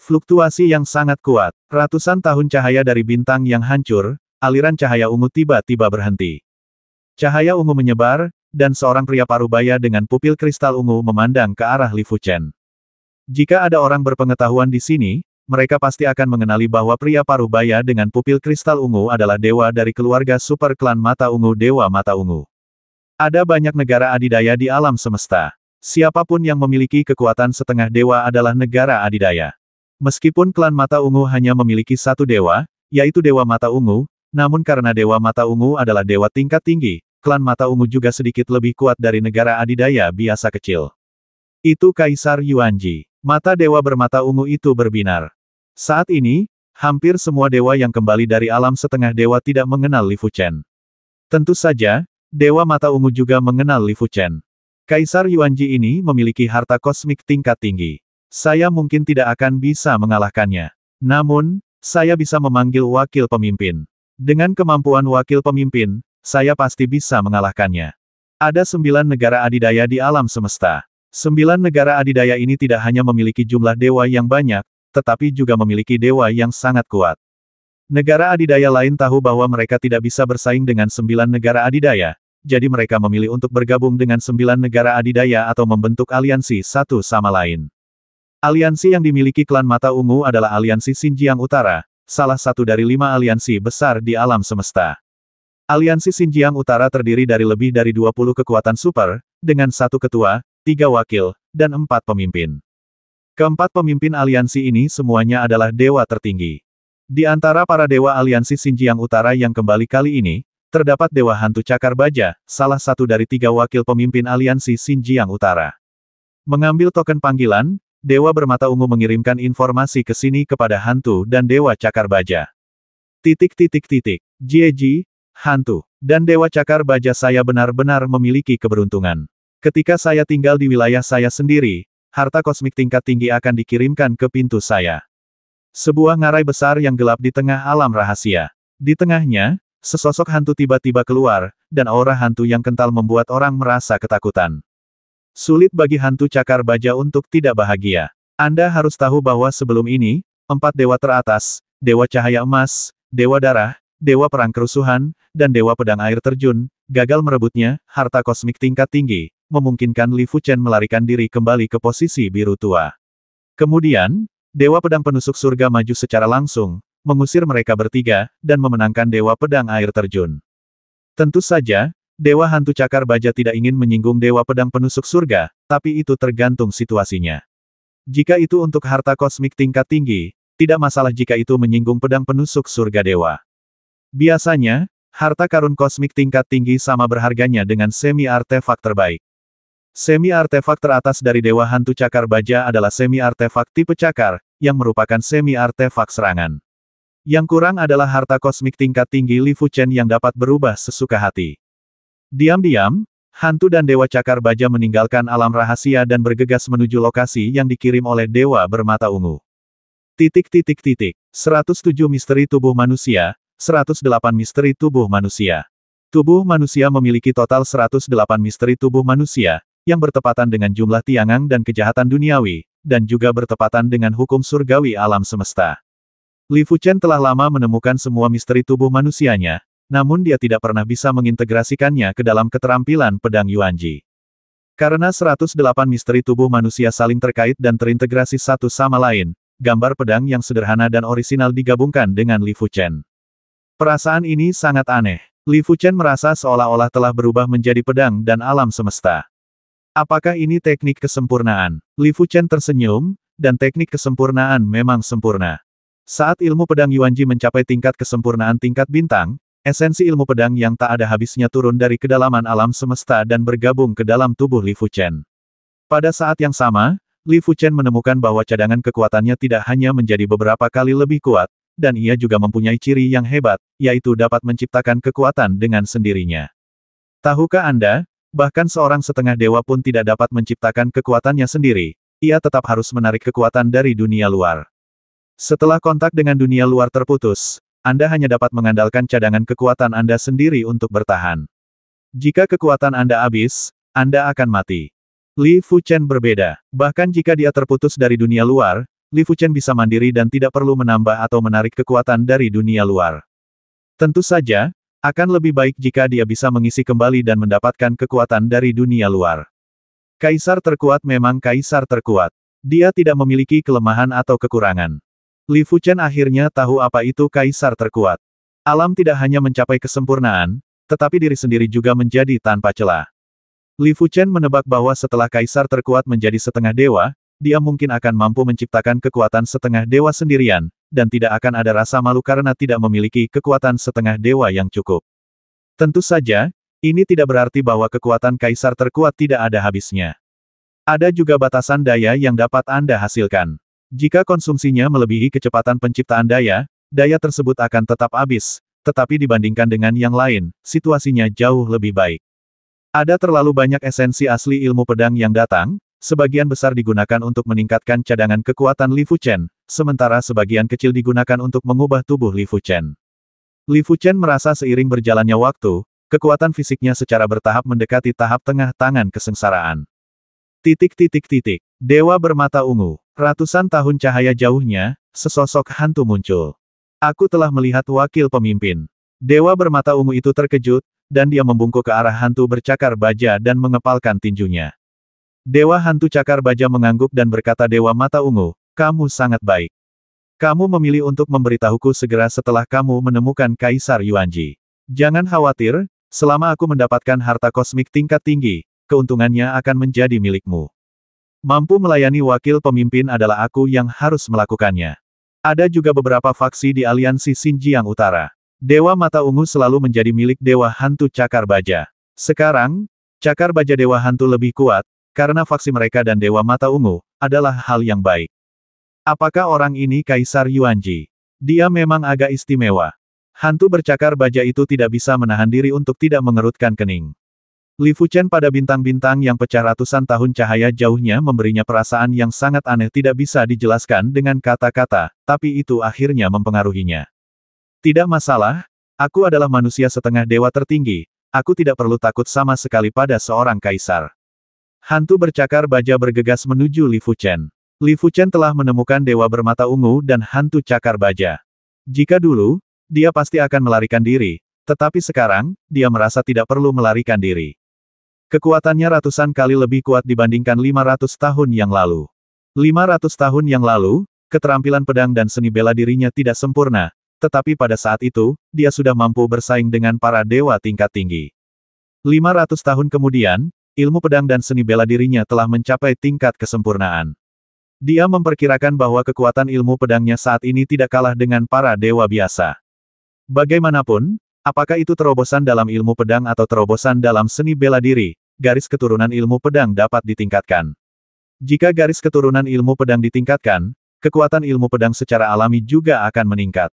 Fluktuasi yang sangat kuat, ratusan tahun cahaya dari bintang yang hancur, aliran cahaya ungu tiba-tiba berhenti. Cahaya ungu menyebar, dan seorang pria parubaya dengan pupil kristal ungu memandang ke arah Li Fuchen. Jika ada orang berpengetahuan di sini, mereka pasti akan mengenali bahwa pria paruh baya dengan pupil kristal ungu adalah dewa dari keluarga super klan mata ungu Dewa Mata Ungu. Ada banyak negara adidaya di alam semesta. Siapapun yang memiliki kekuatan setengah dewa adalah negara adidaya. Meskipun klan Mata Ungu hanya memiliki satu dewa, yaitu Dewa Mata Ungu, namun karena Dewa Mata Ungu adalah dewa tingkat tinggi, klan Mata Ungu juga sedikit lebih kuat dari negara adidaya biasa kecil. Itu Kaisar Yuanji. Mata dewa bermata ungu itu berbinar. Saat ini, hampir semua dewa yang kembali dari alam setengah dewa tidak mengenal Li Fuchen. Tentu saja, Dewa Mata Ungu juga mengenal Li Fuchen. Kaisar Yuanji ini memiliki harta kosmik tingkat tinggi. Saya mungkin tidak akan bisa mengalahkannya. Namun, saya bisa memanggil wakil pemimpin. Dengan kemampuan wakil pemimpin, saya pasti bisa mengalahkannya. Ada sembilan negara adidaya di alam semesta. Sembilan negara adidaya ini tidak hanya memiliki jumlah dewa yang banyak, tetapi juga memiliki dewa yang sangat kuat. Negara adidaya lain tahu bahwa mereka tidak bisa bersaing dengan sembilan negara adidaya, jadi mereka memilih untuk bergabung dengan sembilan negara adidaya atau membentuk aliansi satu sama lain. Aliansi yang dimiliki klan Mata Ungu adalah aliansi Xinjiang Utara, salah satu dari lima aliansi besar di alam semesta. Aliansi Xinjiang Utara terdiri dari lebih dari 20 kekuatan super, dengan satu ketua, tiga wakil, dan empat pemimpin. Keempat pemimpin aliansi ini semuanya adalah dewa tertinggi. Di antara para dewa aliansi Xinjiang Utara yang kembali kali ini, terdapat Dewa Hantu Cakar Baja, salah satu dari tiga wakil pemimpin aliansi Xinjiang Utara. Mengambil token panggilan, Dewa Bermata Ungu mengirimkan informasi ke sini kepada Hantu dan Dewa Cakar Baja. Titik titik titik, Jieji, Hantu, dan Dewa Cakar Baja saya benar-benar memiliki keberuntungan. Ketika saya tinggal di wilayah saya sendiri, harta kosmik tingkat tinggi akan dikirimkan ke pintu saya. Sebuah ngarai besar yang gelap di tengah alam rahasia. Di tengahnya, sesosok hantu tiba-tiba keluar, dan aura hantu yang kental membuat orang merasa ketakutan. Sulit bagi hantu cakar baja untuk tidak bahagia. Anda harus tahu bahwa sebelum ini, empat dewa teratas, Dewa Cahaya Emas, Dewa Darah, Dewa Perang Kerusuhan, dan Dewa Pedang Air Terjun, Gagal merebutnya, harta kosmik tingkat tinggi, memungkinkan Li Fuchen melarikan diri kembali ke posisi biru tua. Kemudian, Dewa Pedang Penusuk Surga maju secara langsung, mengusir mereka bertiga, dan memenangkan Dewa Pedang Air Terjun. Tentu saja, Dewa Hantu Cakar Baja tidak ingin menyinggung Dewa Pedang Penusuk Surga, tapi itu tergantung situasinya. Jika itu untuk harta kosmik tingkat tinggi, tidak masalah jika itu menyinggung pedang penusuk surga dewa. Biasanya, Harta karun kosmik tingkat tinggi sama berharganya dengan semi artefak terbaik. Semi artefak teratas dari Dewa Hantu Cakar Baja adalah semi artefak tipe cakar, yang merupakan semi artefak serangan. Yang kurang adalah harta kosmik tingkat tinggi Li Fu Chen yang dapat berubah sesuka hati. Diam-diam, hantu dan Dewa Cakar Baja meninggalkan alam rahasia dan bergegas menuju lokasi yang dikirim oleh Dewa Bermata Ungu. Titik titik titik. 107 misteri tubuh manusia, 108 misteri tubuh manusia. Tubuh manusia memiliki total 108 misteri tubuh manusia, yang bertepatan dengan jumlah tiangang dan kejahatan duniawi, dan juga bertepatan dengan hukum surgawi alam semesta. Li Fuchen telah lama menemukan semua misteri tubuh manusianya, namun dia tidak pernah bisa mengintegrasikannya ke dalam keterampilan pedang Yuanji. Karena 108 misteri tubuh manusia saling terkait dan terintegrasi satu sama lain, gambar pedang yang sederhana dan orisinal digabungkan dengan Li Fuchen. Perasaan ini sangat aneh. Li Fuchen merasa seolah-olah telah berubah menjadi pedang dan alam semesta. Apakah ini teknik kesempurnaan? Li Fuchen tersenyum, dan teknik kesempurnaan memang sempurna. Saat ilmu pedang Yuanji mencapai tingkat kesempurnaan tingkat bintang, esensi ilmu pedang yang tak ada habisnya turun dari kedalaman alam semesta dan bergabung ke dalam tubuh Li Fuchen. Pada saat yang sama, Li Fuchen menemukan bahwa cadangan kekuatannya tidak hanya menjadi beberapa kali lebih kuat, dan ia juga mempunyai ciri yang hebat, yaitu dapat menciptakan kekuatan dengan sendirinya. Tahukah Anda, bahkan seorang setengah dewa pun tidak dapat menciptakan kekuatannya sendiri, ia tetap harus menarik kekuatan dari dunia luar. Setelah kontak dengan dunia luar terputus, Anda hanya dapat mengandalkan cadangan kekuatan Anda sendiri untuk bertahan. Jika kekuatan Anda habis, Anda akan mati. Li Fuchen berbeda. Bahkan jika dia terputus dari dunia luar, Li Fuchen bisa mandiri dan tidak perlu menambah atau menarik kekuatan dari dunia luar. Tentu saja, akan lebih baik jika dia bisa mengisi kembali dan mendapatkan kekuatan dari dunia luar. Kaisar terkuat memang kaisar terkuat. Dia tidak memiliki kelemahan atau kekurangan. Li Fuchen akhirnya tahu apa itu kaisar terkuat. Alam tidak hanya mencapai kesempurnaan, tetapi diri sendiri juga menjadi tanpa celah. Li Fuchen menebak bahwa setelah kaisar terkuat menjadi setengah dewa, dia mungkin akan mampu menciptakan kekuatan setengah dewa sendirian, dan tidak akan ada rasa malu karena tidak memiliki kekuatan setengah dewa yang cukup. Tentu saja, ini tidak berarti bahwa kekuatan kaisar terkuat tidak ada habisnya. Ada juga batasan daya yang dapat Anda hasilkan. Jika konsumsinya melebihi kecepatan penciptaan daya, daya tersebut akan tetap habis, tetapi dibandingkan dengan yang lain, situasinya jauh lebih baik. Ada terlalu banyak esensi asli ilmu pedang yang datang, Sebagian besar digunakan untuk meningkatkan cadangan kekuatan Li Fuchen, sementara sebagian kecil digunakan untuk mengubah tubuh Li Fuchen. Li Fuchen merasa seiring berjalannya waktu, kekuatan fisiknya secara bertahap mendekati tahap tengah tangan kesengsaraan. Titik-titik-titik, Dewa bermata ungu, ratusan tahun cahaya jauhnya, sesosok hantu muncul. Aku telah melihat wakil pemimpin. Dewa bermata ungu itu terkejut, dan dia membungkuk ke arah hantu bercakar baja dan mengepalkan tinjunya. Dewa hantu cakar baja mengangguk dan berkata Dewa mata ungu, kamu sangat baik. Kamu memilih untuk memberitahuku segera setelah kamu menemukan Kaisar Yuanji. Jangan khawatir, selama aku mendapatkan harta kosmik tingkat tinggi, keuntungannya akan menjadi milikmu. Mampu melayani wakil pemimpin adalah aku yang harus melakukannya. Ada juga beberapa faksi di aliansi Xinjiang Utara. Dewa Mata Ungu selalu menjadi milik Dewa Hantu Cakar Baja. Sekarang, Cakar Baja Dewa Hantu lebih kuat, karena faksi mereka dan Dewa Mata Ungu, adalah hal yang baik. Apakah orang ini Kaisar Yuanji? Dia memang agak istimewa. Hantu bercakar baja itu tidak bisa menahan diri untuk tidak mengerutkan kening. Li Fuchen pada bintang-bintang yang pecah ratusan tahun cahaya jauhnya memberinya perasaan yang sangat aneh tidak bisa dijelaskan dengan kata-kata, tapi itu akhirnya mempengaruhinya. Tidak masalah, aku adalah manusia setengah dewa tertinggi, aku tidak perlu takut sama sekali pada seorang kaisar. Hantu bercakar baja bergegas menuju Li Fuchen. Li Fuchen telah menemukan dewa bermata ungu dan hantu cakar baja. Jika dulu, dia pasti akan melarikan diri, tetapi sekarang, dia merasa tidak perlu melarikan diri. Kekuatannya ratusan kali lebih kuat dibandingkan 500 tahun yang lalu. 500 tahun yang lalu, keterampilan pedang dan seni bela dirinya tidak sempurna, tetapi pada saat itu, dia sudah mampu bersaing dengan para dewa tingkat tinggi. 500 tahun kemudian, ilmu pedang dan seni bela dirinya telah mencapai tingkat kesempurnaan. Dia memperkirakan bahwa kekuatan ilmu pedangnya saat ini tidak kalah dengan para dewa biasa. Bagaimanapun, apakah itu terobosan dalam ilmu pedang atau terobosan dalam seni bela diri, garis keturunan ilmu pedang dapat ditingkatkan. Jika garis keturunan ilmu pedang ditingkatkan, kekuatan ilmu pedang secara alami juga akan meningkat.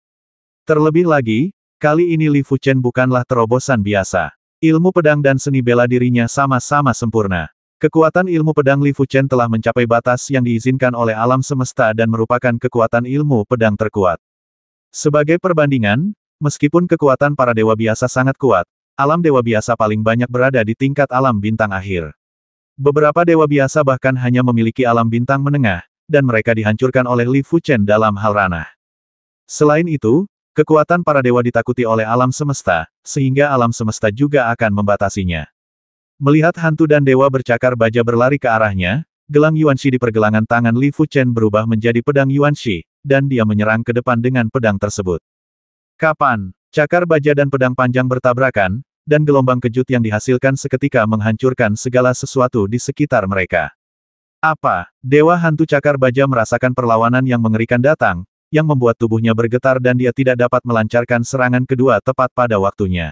Terlebih lagi, kali ini Li Fuchen bukanlah terobosan biasa. Ilmu pedang dan seni bela dirinya sama-sama sempurna. Kekuatan ilmu pedang Li Fuchen telah mencapai batas yang diizinkan oleh alam semesta dan merupakan kekuatan ilmu pedang terkuat. Sebagai perbandingan, meskipun kekuatan para dewa biasa sangat kuat, alam dewa biasa paling banyak berada di tingkat alam bintang akhir. Beberapa dewa biasa bahkan hanya memiliki alam bintang menengah, dan mereka dihancurkan oleh Li Fuchen dalam hal ranah. Selain itu, Kekuatan para dewa ditakuti oleh alam semesta, sehingga alam semesta juga akan membatasinya. Melihat hantu dan dewa bercakar baja berlari ke arahnya, gelang Yuanxi di pergelangan tangan Li Fuchen berubah menjadi pedang Yuanxi, dan dia menyerang ke depan dengan pedang tersebut. Kapan? Cakar baja dan pedang panjang bertabrakan, dan gelombang kejut yang dihasilkan seketika menghancurkan segala sesuatu di sekitar mereka. Apa? Dewa hantu cakar baja merasakan perlawanan yang mengerikan datang, yang membuat tubuhnya bergetar dan dia tidak dapat melancarkan serangan kedua tepat pada waktunya.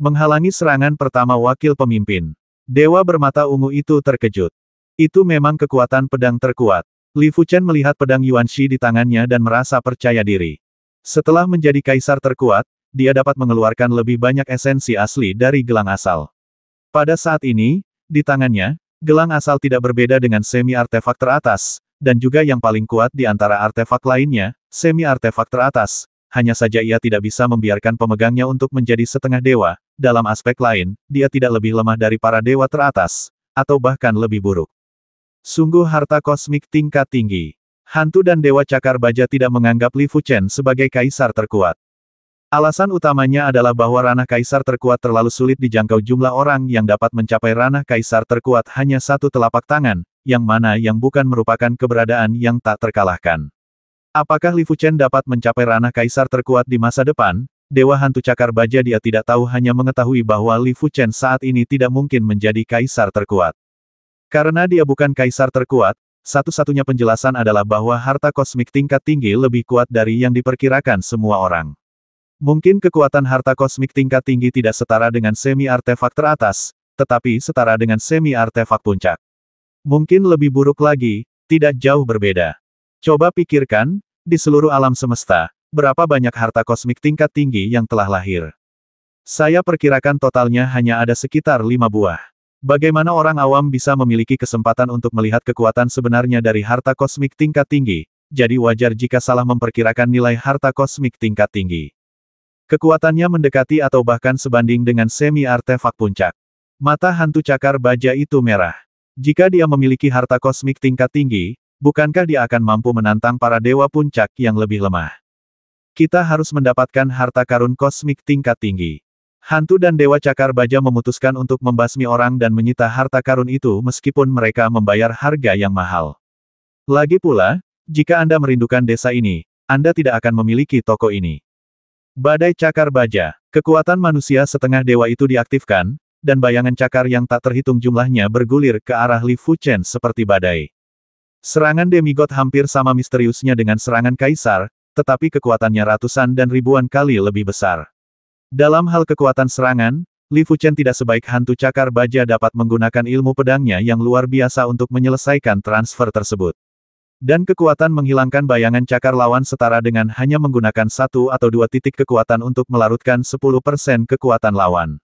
Menghalangi serangan pertama wakil pemimpin. Dewa bermata ungu itu terkejut. Itu memang kekuatan pedang terkuat. Li Fuchen melihat pedang Yuan Shi di tangannya dan merasa percaya diri. Setelah menjadi kaisar terkuat, dia dapat mengeluarkan lebih banyak esensi asli dari gelang asal. Pada saat ini, di tangannya, gelang asal tidak berbeda dengan semi artefak teratas, dan juga yang paling kuat di antara artefak lainnya, semi-artefak teratas. Hanya saja ia tidak bisa membiarkan pemegangnya untuk menjadi setengah dewa, dalam aspek lain, dia tidak lebih lemah dari para dewa teratas, atau bahkan lebih buruk. Sungguh harta kosmik tingkat tinggi. Hantu dan Dewa Cakar Baja tidak menganggap Li Fuchen sebagai kaisar terkuat. Alasan utamanya adalah bahwa ranah kaisar terkuat terlalu sulit dijangkau jumlah orang yang dapat mencapai ranah kaisar terkuat hanya satu telapak tangan, yang mana yang bukan merupakan keberadaan yang tak terkalahkan. Apakah Li Fuchen dapat mencapai ranah kaisar terkuat di masa depan? Dewa Hantu Cakar Baja dia tidak tahu hanya mengetahui bahwa Li Fuchen saat ini tidak mungkin menjadi kaisar terkuat. Karena dia bukan kaisar terkuat, satu-satunya penjelasan adalah bahwa harta kosmik tingkat tinggi lebih kuat dari yang diperkirakan semua orang. Mungkin kekuatan harta kosmik tingkat tinggi tidak setara dengan semi artefak teratas, tetapi setara dengan semi artefak puncak. Mungkin lebih buruk lagi, tidak jauh berbeda. Coba pikirkan, di seluruh alam semesta, berapa banyak harta kosmik tingkat tinggi yang telah lahir. Saya perkirakan totalnya hanya ada sekitar lima buah. Bagaimana orang awam bisa memiliki kesempatan untuk melihat kekuatan sebenarnya dari harta kosmik tingkat tinggi, jadi wajar jika salah memperkirakan nilai harta kosmik tingkat tinggi. Kekuatannya mendekati atau bahkan sebanding dengan semi artefak puncak. Mata hantu cakar baja itu merah. Jika dia memiliki harta kosmik tingkat tinggi, bukankah dia akan mampu menantang para dewa puncak yang lebih lemah? Kita harus mendapatkan harta karun kosmik tingkat tinggi. Hantu dan Dewa Cakar Baja memutuskan untuk membasmi orang dan menyita harta karun itu meskipun mereka membayar harga yang mahal. Lagi pula, jika Anda merindukan desa ini, Anda tidak akan memiliki toko ini. Badai Cakar Baja, kekuatan manusia setengah dewa itu diaktifkan, dan bayangan cakar yang tak terhitung jumlahnya bergulir ke arah Li Fuchen seperti badai. Serangan demigod hampir sama misteriusnya dengan serangan kaisar, tetapi kekuatannya ratusan dan ribuan kali lebih besar. Dalam hal kekuatan serangan, Li Fuchen tidak sebaik hantu cakar baja dapat menggunakan ilmu pedangnya yang luar biasa untuk menyelesaikan transfer tersebut. Dan kekuatan menghilangkan bayangan cakar lawan setara dengan hanya menggunakan satu atau dua titik kekuatan untuk melarutkan 10% kekuatan lawan.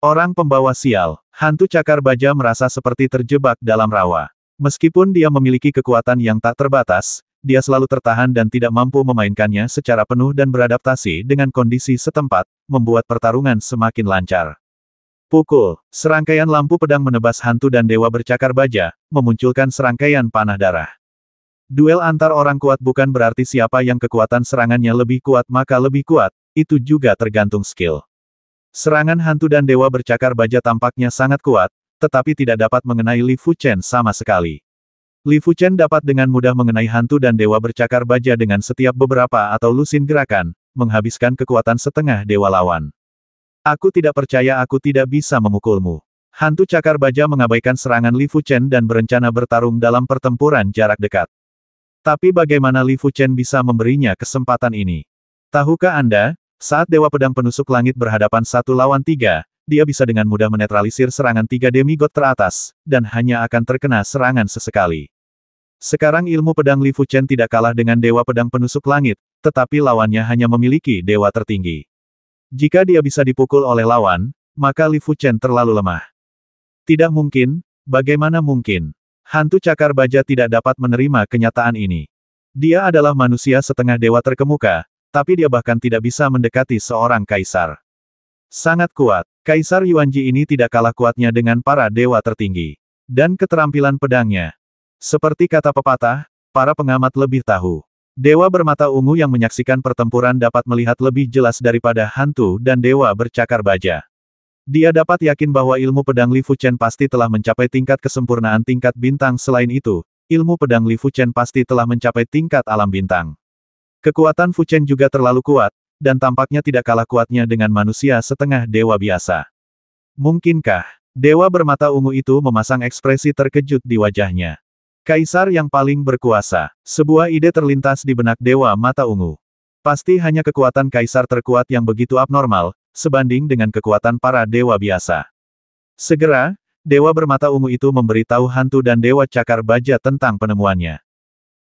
Orang pembawa sial, hantu cakar baja merasa seperti terjebak dalam rawa. Meskipun dia memiliki kekuatan yang tak terbatas, dia selalu tertahan dan tidak mampu memainkannya secara penuh dan beradaptasi dengan kondisi setempat, membuat pertarungan semakin lancar. Pukul, serangkaian lampu pedang menebas hantu dan dewa bercakar baja, memunculkan serangkaian panah darah. Duel antar orang kuat bukan berarti siapa yang kekuatan serangannya lebih kuat maka lebih kuat, itu juga tergantung skill. Serangan hantu dan dewa bercakar baja tampaknya sangat kuat, tetapi tidak dapat mengenai Li Chen sama sekali. Li Chen dapat dengan mudah mengenai hantu dan dewa bercakar baja dengan setiap beberapa atau lusin gerakan, menghabiskan kekuatan setengah dewa lawan. Aku tidak percaya aku tidak bisa memukulmu. Hantu cakar baja mengabaikan serangan Li Chen dan berencana bertarung dalam pertempuran jarak dekat. Tapi bagaimana Li Chen bisa memberinya kesempatan ini? Tahukah Anda, saat Dewa Pedang Penusuk Langit berhadapan satu lawan tiga, dia bisa dengan mudah menetralisir serangan tiga demigod teratas, dan hanya akan terkena serangan sesekali. Sekarang ilmu pedang Li Fuchen tidak kalah dengan Dewa Pedang Penusuk Langit, tetapi lawannya hanya memiliki dewa tertinggi. Jika dia bisa dipukul oleh lawan, maka Li Fuchen terlalu lemah. Tidak mungkin, bagaimana mungkin? Hantu cakar baja tidak dapat menerima kenyataan ini. Dia adalah manusia setengah dewa terkemuka, tapi dia bahkan tidak bisa mendekati seorang kaisar. Sangat kuat, Kaisar Yuanji ini tidak kalah kuatnya dengan para dewa tertinggi. Dan keterampilan pedangnya. Seperti kata pepatah, para pengamat lebih tahu. Dewa bermata ungu yang menyaksikan pertempuran dapat melihat lebih jelas daripada hantu dan dewa bercakar baja. Dia dapat yakin bahwa ilmu pedang Li Fuchen pasti telah mencapai tingkat kesempurnaan tingkat bintang selain itu, ilmu pedang Li Fuchen pasti telah mencapai tingkat alam bintang. Kekuatan Fuchen juga terlalu kuat, dan tampaknya tidak kalah kuatnya dengan manusia setengah dewa biasa. Mungkinkah, dewa bermata ungu itu memasang ekspresi terkejut di wajahnya. Kaisar yang paling berkuasa, sebuah ide terlintas di benak dewa mata ungu. Pasti hanya kekuatan kaisar terkuat yang begitu abnormal, sebanding dengan kekuatan para dewa biasa. Segera, dewa bermata ungu itu memberitahu hantu dan dewa cakar baja tentang penemuannya.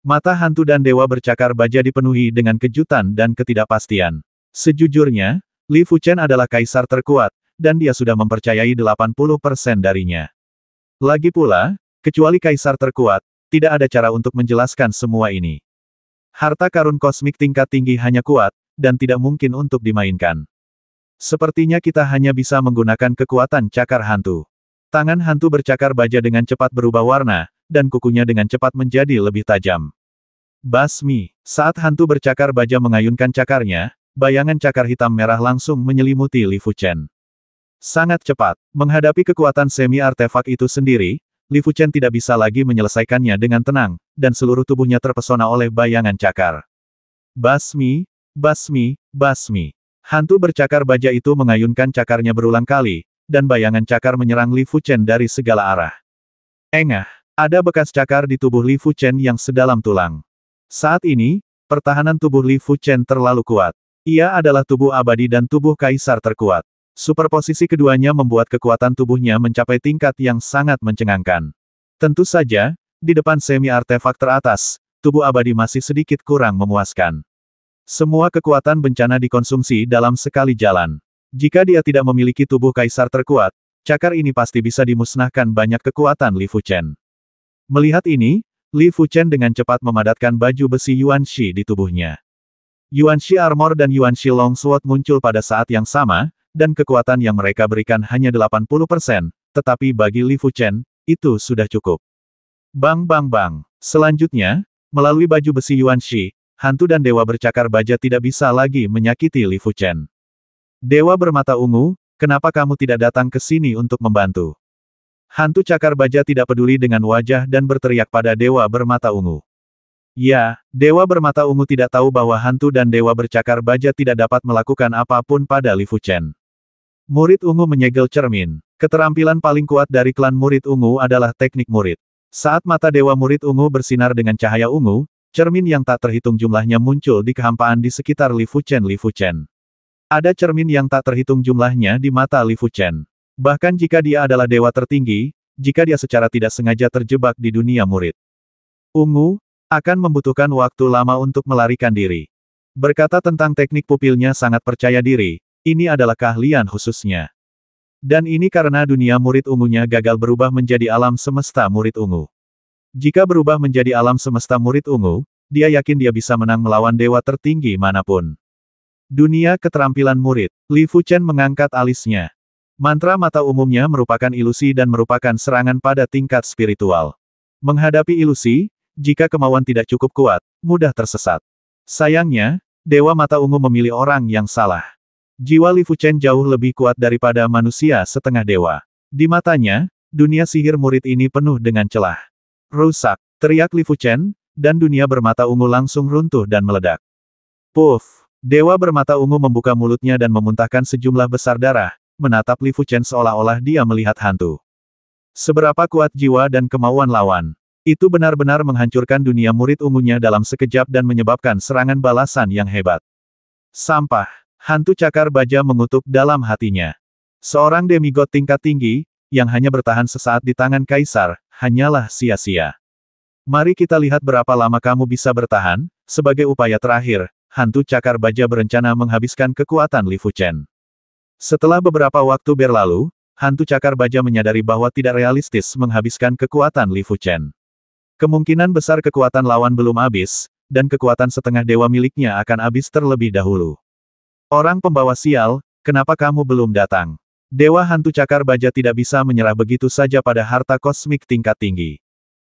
Mata hantu dan dewa bercakar baja dipenuhi dengan kejutan dan ketidakpastian. Sejujurnya, Li Fuchen adalah kaisar terkuat, dan dia sudah mempercayai 80% darinya. Lagi pula, kecuali kaisar terkuat, tidak ada cara untuk menjelaskan semua ini. Harta karun kosmik tingkat tinggi hanya kuat, dan tidak mungkin untuk dimainkan. Sepertinya kita hanya bisa menggunakan kekuatan cakar hantu. Tangan hantu bercakar baja dengan cepat berubah warna, dan kukunya dengan cepat menjadi lebih tajam. Basmi, saat hantu bercakar baja mengayunkan cakarnya, bayangan cakar hitam merah langsung menyelimuti Li Fuchen. Sangat cepat, menghadapi kekuatan semi artefak itu sendiri, Li Fuchen tidak bisa lagi menyelesaikannya dengan tenang, dan seluruh tubuhnya terpesona oleh bayangan cakar. Basmi, basmi, basmi. Hantu bercakar baja itu mengayunkan cakarnya berulang kali, dan bayangan cakar menyerang Li Fuchen dari segala arah. Engah, ada bekas cakar di tubuh Li Fuchen yang sedalam tulang. Saat ini, pertahanan tubuh Li Fuchen terlalu kuat. Ia adalah tubuh abadi dan tubuh kaisar terkuat. Superposisi keduanya membuat kekuatan tubuhnya mencapai tingkat yang sangat mencengangkan. Tentu saja, di depan semi artefak teratas, tubuh abadi masih sedikit kurang memuaskan. Semua kekuatan bencana dikonsumsi dalam sekali jalan. Jika dia tidak memiliki tubuh kaisar terkuat, cakar ini pasti bisa dimusnahkan banyak kekuatan Li Fuchen. Melihat ini, Li Fuchen dengan cepat memadatkan baju besi Yuan Shi di tubuhnya. Yuan Shi Armor dan Yuan Shi Long Sword muncul pada saat yang sama, dan kekuatan yang mereka berikan hanya 80%, tetapi bagi Li Fuchen, itu sudah cukup. Bang bang bang. Selanjutnya, melalui baju besi Yuan Shi, hantu dan dewa bercakar baja tidak bisa lagi menyakiti Li Fuchen. Dewa bermata ungu, kenapa kamu tidak datang ke sini untuk membantu? Hantu cakar baja tidak peduli dengan wajah dan berteriak pada dewa bermata ungu. Ya, dewa bermata ungu tidak tahu bahwa hantu dan dewa bercakar baja tidak dapat melakukan apapun pada Li Fuchen. Murid ungu menyegel cermin. Keterampilan paling kuat dari klan murid ungu adalah teknik murid. Saat mata dewa murid ungu bersinar dengan cahaya ungu, cermin yang tak terhitung jumlahnya muncul di kehampaan di sekitar Li Fuchen Li Fuchen. Ada cermin yang tak terhitung jumlahnya di mata Li Fuchen. Bahkan jika dia adalah dewa tertinggi, jika dia secara tidak sengaja terjebak di dunia murid. Ungu, akan membutuhkan waktu lama untuk melarikan diri. Berkata tentang teknik pupilnya sangat percaya diri, ini adalah keahlian khususnya. Dan ini karena dunia murid ungunya gagal berubah menjadi alam semesta murid ungu. Jika berubah menjadi alam semesta murid ungu, dia yakin dia bisa menang melawan dewa tertinggi manapun. Dunia keterampilan murid, Li Fuchen mengangkat alisnya. Mantra mata umumnya merupakan ilusi dan merupakan serangan pada tingkat spiritual. Menghadapi ilusi, jika kemauan tidak cukup kuat, mudah tersesat. Sayangnya, Dewa Mata Ungu memilih orang yang salah. Jiwa Li Fuchen jauh lebih kuat daripada manusia setengah dewa. Di matanya, dunia sihir murid ini penuh dengan celah. Rusak, teriak Li Fuchen, dan dunia bermata ungu langsung runtuh dan meledak. Puff! Dewa bermata ungu membuka mulutnya dan memuntahkan sejumlah besar darah, menatap Li Fuchen seolah-olah dia melihat hantu. Seberapa kuat jiwa dan kemauan lawan. Itu benar-benar menghancurkan dunia murid ungunya dalam sekejap dan menyebabkan serangan balasan yang hebat. Sampah. Hantu cakar baja mengutuk dalam hatinya. Seorang demigod tingkat tinggi, yang hanya bertahan sesaat di tangan kaisar, hanyalah sia-sia. Mari kita lihat berapa lama kamu bisa bertahan, sebagai upaya terakhir, hantu cakar baja berencana menghabiskan kekuatan Li Fuchen. Setelah beberapa waktu berlalu, hantu cakar baja menyadari bahwa tidak realistis menghabiskan kekuatan Li Fuchen. Kemungkinan besar kekuatan lawan belum habis, dan kekuatan setengah dewa miliknya akan habis terlebih dahulu. Orang pembawa sial, kenapa kamu belum datang? Dewa hantu cakar baja tidak bisa menyerah begitu saja pada harta kosmik tingkat tinggi.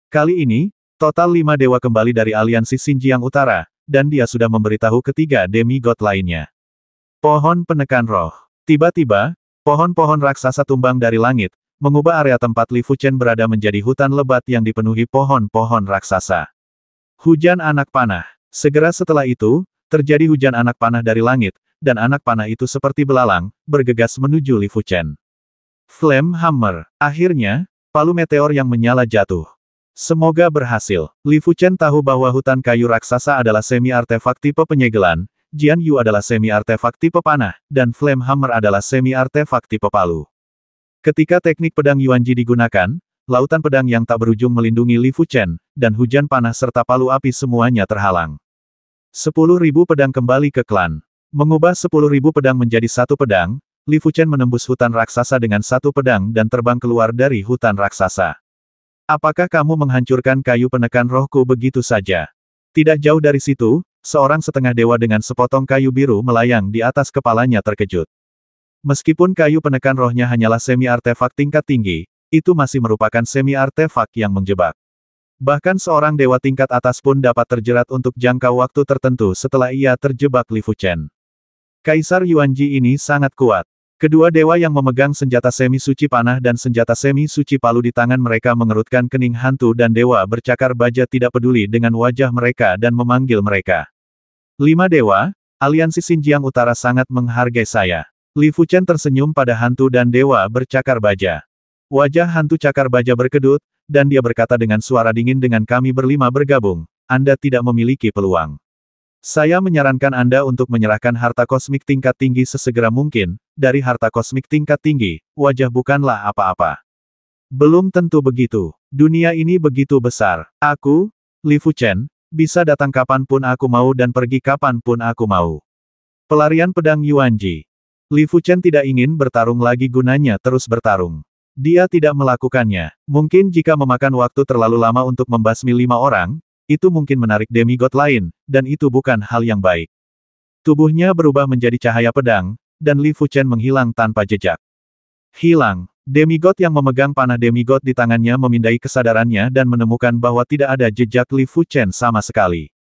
Kali ini, total lima dewa kembali dari aliansi Xinjiang Utara, dan dia sudah memberitahu ketiga demigod lainnya. Pohon penekan roh. Tiba-tiba, pohon-pohon raksasa tumbang dari langit, mengubah area tempat Li Fuchen berada menjadi hutan lebat yang dipenuhi pohon-pohon raksasa. Hujan anak panah. Segera setelah itu, terjadi hujan anak panah dari langit, dan anak panah itu seperti belalang, bergegas menuju Li Fuchen. Flame Hammer. Akhirnya, palu meteor yang menyala jatuh. Semoga berhasil. Li Fuchen tahu bahwa hutan kayu raksasa adalah semi-artefak tipe penyegelan, Jian Yu adalah semi-artefak tipe panah, dan Flame Hammer adalah semi-artefak tipe palu. Ketika teknik pedang Yuanji digunakan, lautan pedang yang tak berujung melindungi Li Fu Chen, dan hujan panah serta palu api semuanya terhalang. Sepuluh ribu pedang kembali ke klan. Mengubah sepuluh ribu pedang menjadi satu pedang, Li Fu Chen menembus hutan raksasa dengan satu pedang dan terbang keluar dari hutan raksasa. Apakah kamu menghancurkan kayu penekan rohku begitu saja? Tidak jauh dari situ, Seorang setengah dewa dengan sepotong kayu biru melayang di atas kepalanya terkejut. Meskipun kayu penekan rohnya hanyalah semi artefak tingkat tinggi, itu masih merupakan semi artefak yang menjebak. Bahkan seorang dewa tingkat atas pun dapat terjerat untuk jangka waktu tertentu setelah ia terjebak Li Fuchen. Kaisar Yuanji ini sangat kuat. Kedua dewa yang memegang senjata semi suci panah dan senjata semi suci palu di tangan mereka mengerutkan kening hantu dan dewa bercakar baja tidak peduli dengan wajah mereka dan memanggil mereka. Lima dewa, aliansi Xinjiang Utara sangat menghargai saya. Li Fuchen tersenyum pada hantu dan dewa bercakar baja. Wajah hantu cakar baja berkedut, dan dia berkata dengan suara dingin dengan kami berlima bergabung, Anda tidak memiliki peluang. Saya menyarankan Anda untuk menyerahkan harta kosmik tingkat tinggi sesegera mungkin, dari harta kosmik tingkat tinggi, wajah bukanlah apa-apa. Belum tentu begitu. Dunia ini begitu besar. Aku, Li Fuchen, bisa datang kapanpun aku mau dan pergi kapanpun aku mau. Pelarian pedang Yuanji. Li Fuchen tidak ingin bertarung lagi gunanya terus bertarung. Dia tidak melakukannya. Mungkin jika memakan waktu terlalu lama untuk membasmi lima orang, itu mungkin menarik demigod lain, dan itu bukan hal yang baik. Tubuhnya berubah menjadi cahaya pedang, dan Li Fuchen menghilang tanpa jejak. Hilang. Demigod yang memegang panah Demigod di tangannya memindai kesadarannya dan menemukan bahwa tidak ada jejak Li Fu Chen sama sekali.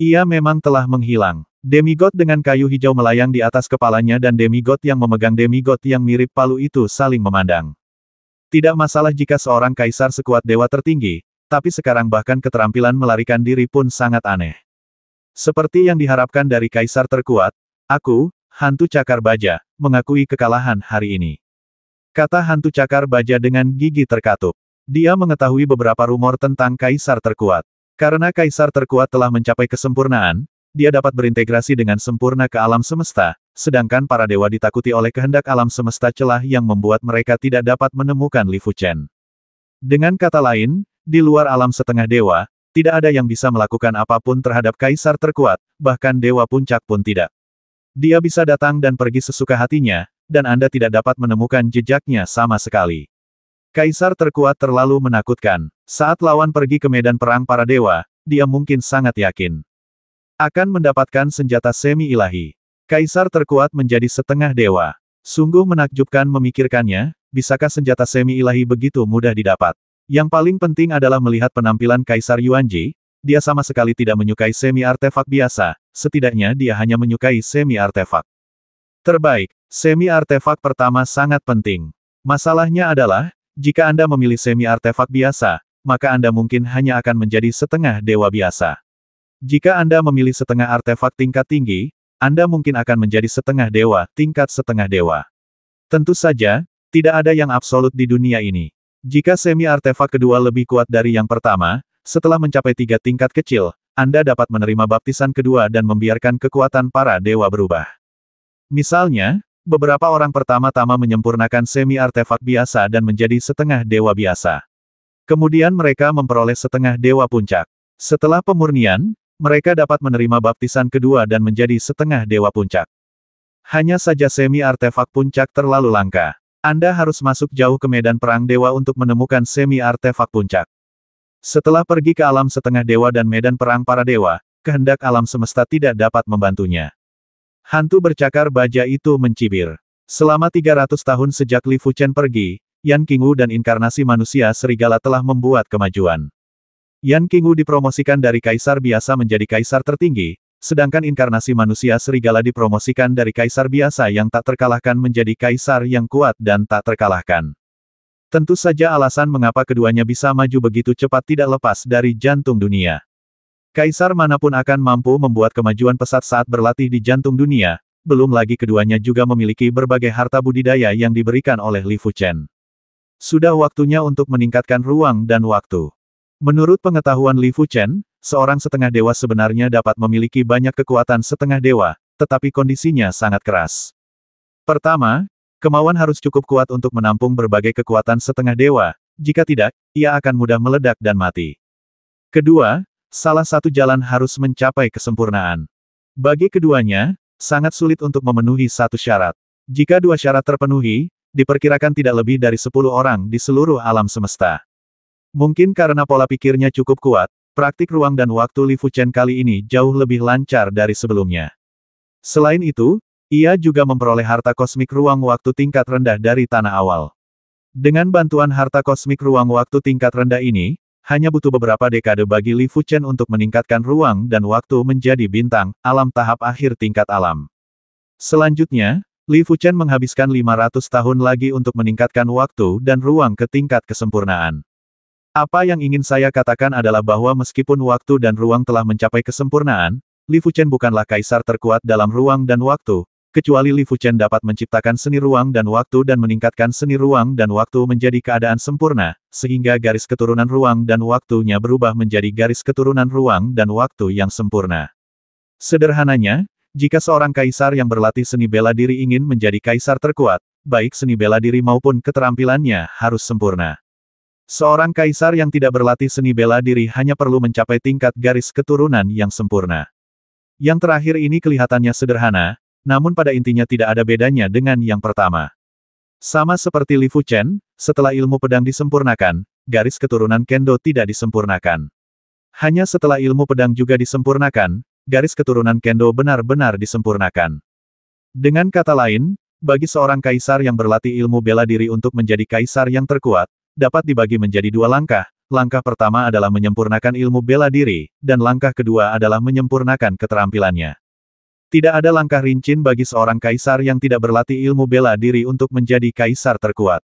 Ia memang telah menghilang. Demigod dengan kayu hijau melayang di atas kepalanya dan Demigod yang memegang Demigod yang mirip palu itu saling memandang. Tidak masalah jika seorang kaisar sekuat dewa tertinggi, tapi sekarang bahkan keterampilan melarikan diri pun sangat aneh. Seperti yang diharapkan dari kaisar terkuat, aku, hantu cakar baja, mengakui kekalahan hari ini. Kata hantu cakar baja dengan gigi terkatup. Dia mengetahui beberapa rumor tentang kaisar terkuat. Karena kaisar terkuat telah mencapai kesempurnaan, dia dapat berintegrasi dengan sempurna ke alam semesta, sedangkan para dewa ditakuti oleh kehendak alam semesta celah yang membuat mereka tidak dapat menemukan Li Fuchen. Dengan kata lain, di luar alam setengah dewa, tidak ada yang bisa melakukan apapun terhadap kaisar terkuat, bahkan dewa puncak pun tidak. Dia bisa datang dan pergi sesuka hatinya, dan Anda tidak dapat menemukan jejaknya sama sekali. Kaisar terkuat terlalu menakutkan. Saat lawan pergi ke medan perang para dewa, dia mungkin sangat yakin akan mendapatkan senjata semi ilahi. Kaisar terkuat menjadi setengah dewa. Sungguh menakjubkan memikirkannya, bisakah senjata semi ilahi begitu mudah didapat? Yang paling penting adalah melihat penampilan Kaisar Yuanji, dia sama sekali tidak menyukai semi artefak biasa, setidaknya dia hanya menyukai semi artefak. Terbaik, semi artefak pertama sangat penting. Masalahnya adalah, jika Anda memilih semi artefak biasa, maka Anda mungkin hanya akan menjadi setengah dewa biasa. Jika Anda memilih setengah artefak tingkat tinggi, Anda mungkin akan menjadi setengah dewa, tingkat setengah dewa. Tentu saja, tidak ada yang absolut di dunia ini. Jika semi artefak kedua lebih kuat dari yang pertama, setelah mencapai tiga tingkat kecil, Anda dapat menerima baptisan kedua dan membiarkan kekuatan para dewa berubah. Misalnya, beberapa orang pertama-tama menyempurnakan semi artefak biasa dan menjadi setengah dewa biasa. Kemudian mereka memperoleh setengah dewa puncak. Setelah pemurnian, mereka dapat menerima baptisan kedua dan menjadi setengah dewa puncak. Hanya saja semi artefak puncak terlalu langka. Anda harus masuk jauh ke medan perang dewa untuk menemukan semi artefak puncak. Setelah pergi ke alam setengah dewa dan medan perang para dewa, kehendak alam semesta tidak dapat membantunya. Hantu bercakar baja itu mencibir. Selama 300 tahun sejak Li Fuchen pergi, Yan Qingwu dan inkarnasi manusia serigala telah membuat kemajuan. Yan Qingwu dipromosikan dari kaisar biasa menjadi kaisar tertinggi, sedangkan inkarnasi manusia serigala dipromosikan dari kaisar biasa yang tak terkalahkan menjadi kaisar yang kuat dan tak terkalahkan. Tentu saja alasan mengapa keduanya bisa maju begitu cepat tidak lepas dari jantung dunia. Kaisar manapun akan mampu membuat kemajuan pesat saat berlatih di jantung dunia, belum lagi keduanya juga memiliki berbagai harta budidaya yang diberikan oleh Li Fuchen. Sudah waktunya untuk meningkatkan ruang dan waktu. Menurut pengetahuan Li Fuchen, seorang setengah dewa sebenarnya dapat memiliki banyak kekuatan setengah dewa, tetapi kondisinya sangat keras. Pertama, kemauan harus cukup kuat untuk menampung berbagai kekuatan setengah dewa, jika tidak, ia akan mudah meledak dan mati. Kedua, salah satu jalan harus mencapai kesempurnaan. Bagi keduanya, sangat sulit untuk memenuhi satu syarat. Jika dua syarat terpenuhi, diperkirakan tidak lebih dari sepuluh orang di seluruh alam semesta. Mungkin karena pola pikirnya cukup kuat, praktik ruang dan waktu Li Fuchen kali ini jauh lebih lancar dari sebelumnya. Selain itu, ia juga memperoleh harta kosmik ruang waktu tingkat rendah dari tanah awal. Dengan bantuan harta kosmik ruang waktu tingkat rendah ini, hanya butuh beberapa dekade bagi Li Fuchen untuk meningkatkan ruang dan waktu menjadi bintang, alam tahap akhir tingkat alam. Selanjutnya, Li Fuchen menghabiskan 500 tahun lagi untuk meningkatkan waktu dan ruang ke tingkat kesempurnaan. Apa yang ingin saya katakan adalah bahwa meskipun waktu dan ruang telah mencapai kesempurnaan, Li Fuchen bukanlah kaisar terkuat dalam ruang dan waktu, kecuali Li Fuchen dapat menciptakan seni ruang dan waktu dan meningkatkan seni ruang dan waktu menjadi keadaan sempurna, sehingga garis keturunan ruang dan waktunya berubah menjadi garis keturunan ruang dan waktu yang sempurna. Sederhananya, jika seorang kaisar yang berlatih seni bela diri ingin menjadi kaisar terkuat, baik seni bela diri maupun keterampilannya harus sempurna. Seorang kaisar yang tidak berlatih seni bela diri hanya perlu mencapai tingkat garis keturunan yang sempurna. Yang terakhir ini kelihatannya sederhana, namun pada intinya tidak ada bedanya dengan yang pertama. Sama seperti Li Fu Chen, setelah ilmu pedang disempurnakan, garis keturunan Kendo tidak disempurnakan. Hanya setelah ilmu pedang juga disempurnakan, garis keturunan Kendo benar-benar disempurnakan. Dengan kata lain, bagi seorang kaisar yang berlatih ilmu bela diri untuk menjadi kaisar yang terkuat, dapat dibagi menjadi dua langkah. Langkah pertama adalah menyempurnakan ilmu bela diri, dan langkah kedua adalah menyempurnakan keterampilannya. Tidak ada langkah rincin bagi seorang kaisar yang tidak berlatih ilmu bela diri untuk menjadi kaisar terkuat.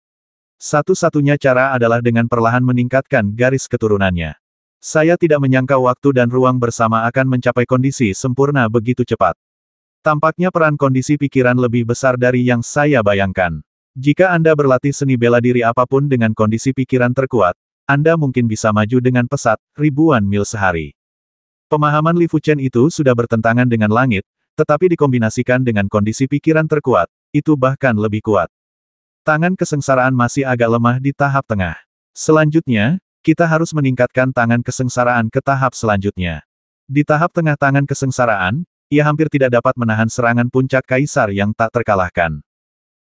Satu-satunya cara adalah dengan perlahan meningkatkan garis keturunannya. Saya tidak menyangka waktu dan ruang bersama akan mencapai kondisi sempurna begitu cepat. Tampaknya peran kondisi pikiran lebih besar dari yang saya bayangkan. Jika Anda berlatih seni bela diri apapun dengan kondisi pikiran terkuat, Anda mungkin bisa maju dengan pesat, ribuan mil sehari. Pemahaman Li Fuchen itu sudah bertentangan dengan langit, tetapi dikombinasikan dengan kondisi pikiran terkuat, itu bahkan lebih kuat. Tangan kesengsaraan masih agak lemah di tahap tengah. Selanjutnya, kita harus meningkatkan tangan kesengsaraan ke tahap selanjutnya. Di tahap tengah tangan kesengsaraan, ia hampir tidak dapat menahan serangan puncak kaisar yang tak terkalahkan.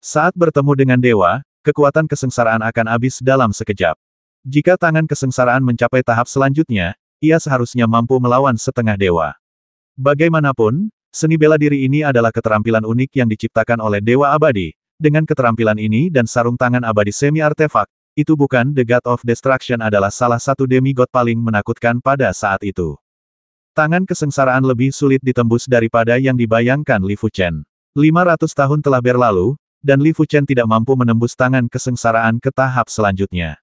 Saat bertemu dengan dewa, kekuatan kesengsaraan akan habis dalam sekejap. Jika tangan kesengsaraan mencapai tahap selanjutnya, ia seharusnya mampu melawan setengah dewa. Bagaimanapun, Seni bela diri ini adalah keterampilan unik yang diciptakan oleh Dewa Abadi. Dengan keterampilan ini dan sarung tangan abadi semi-artefak, itu bukan The God of Destruction adalah salah satu demigod paling menakutkan pada saat itu. Tangan kesengsaraan lebih sulit ditembus daripada yang dibayangkan Li Fuchen. 500 tahun telah berlalu, dan Li Fuchen tidak mampu menembus tangan kesengsaraan ke tahap selanjutnya.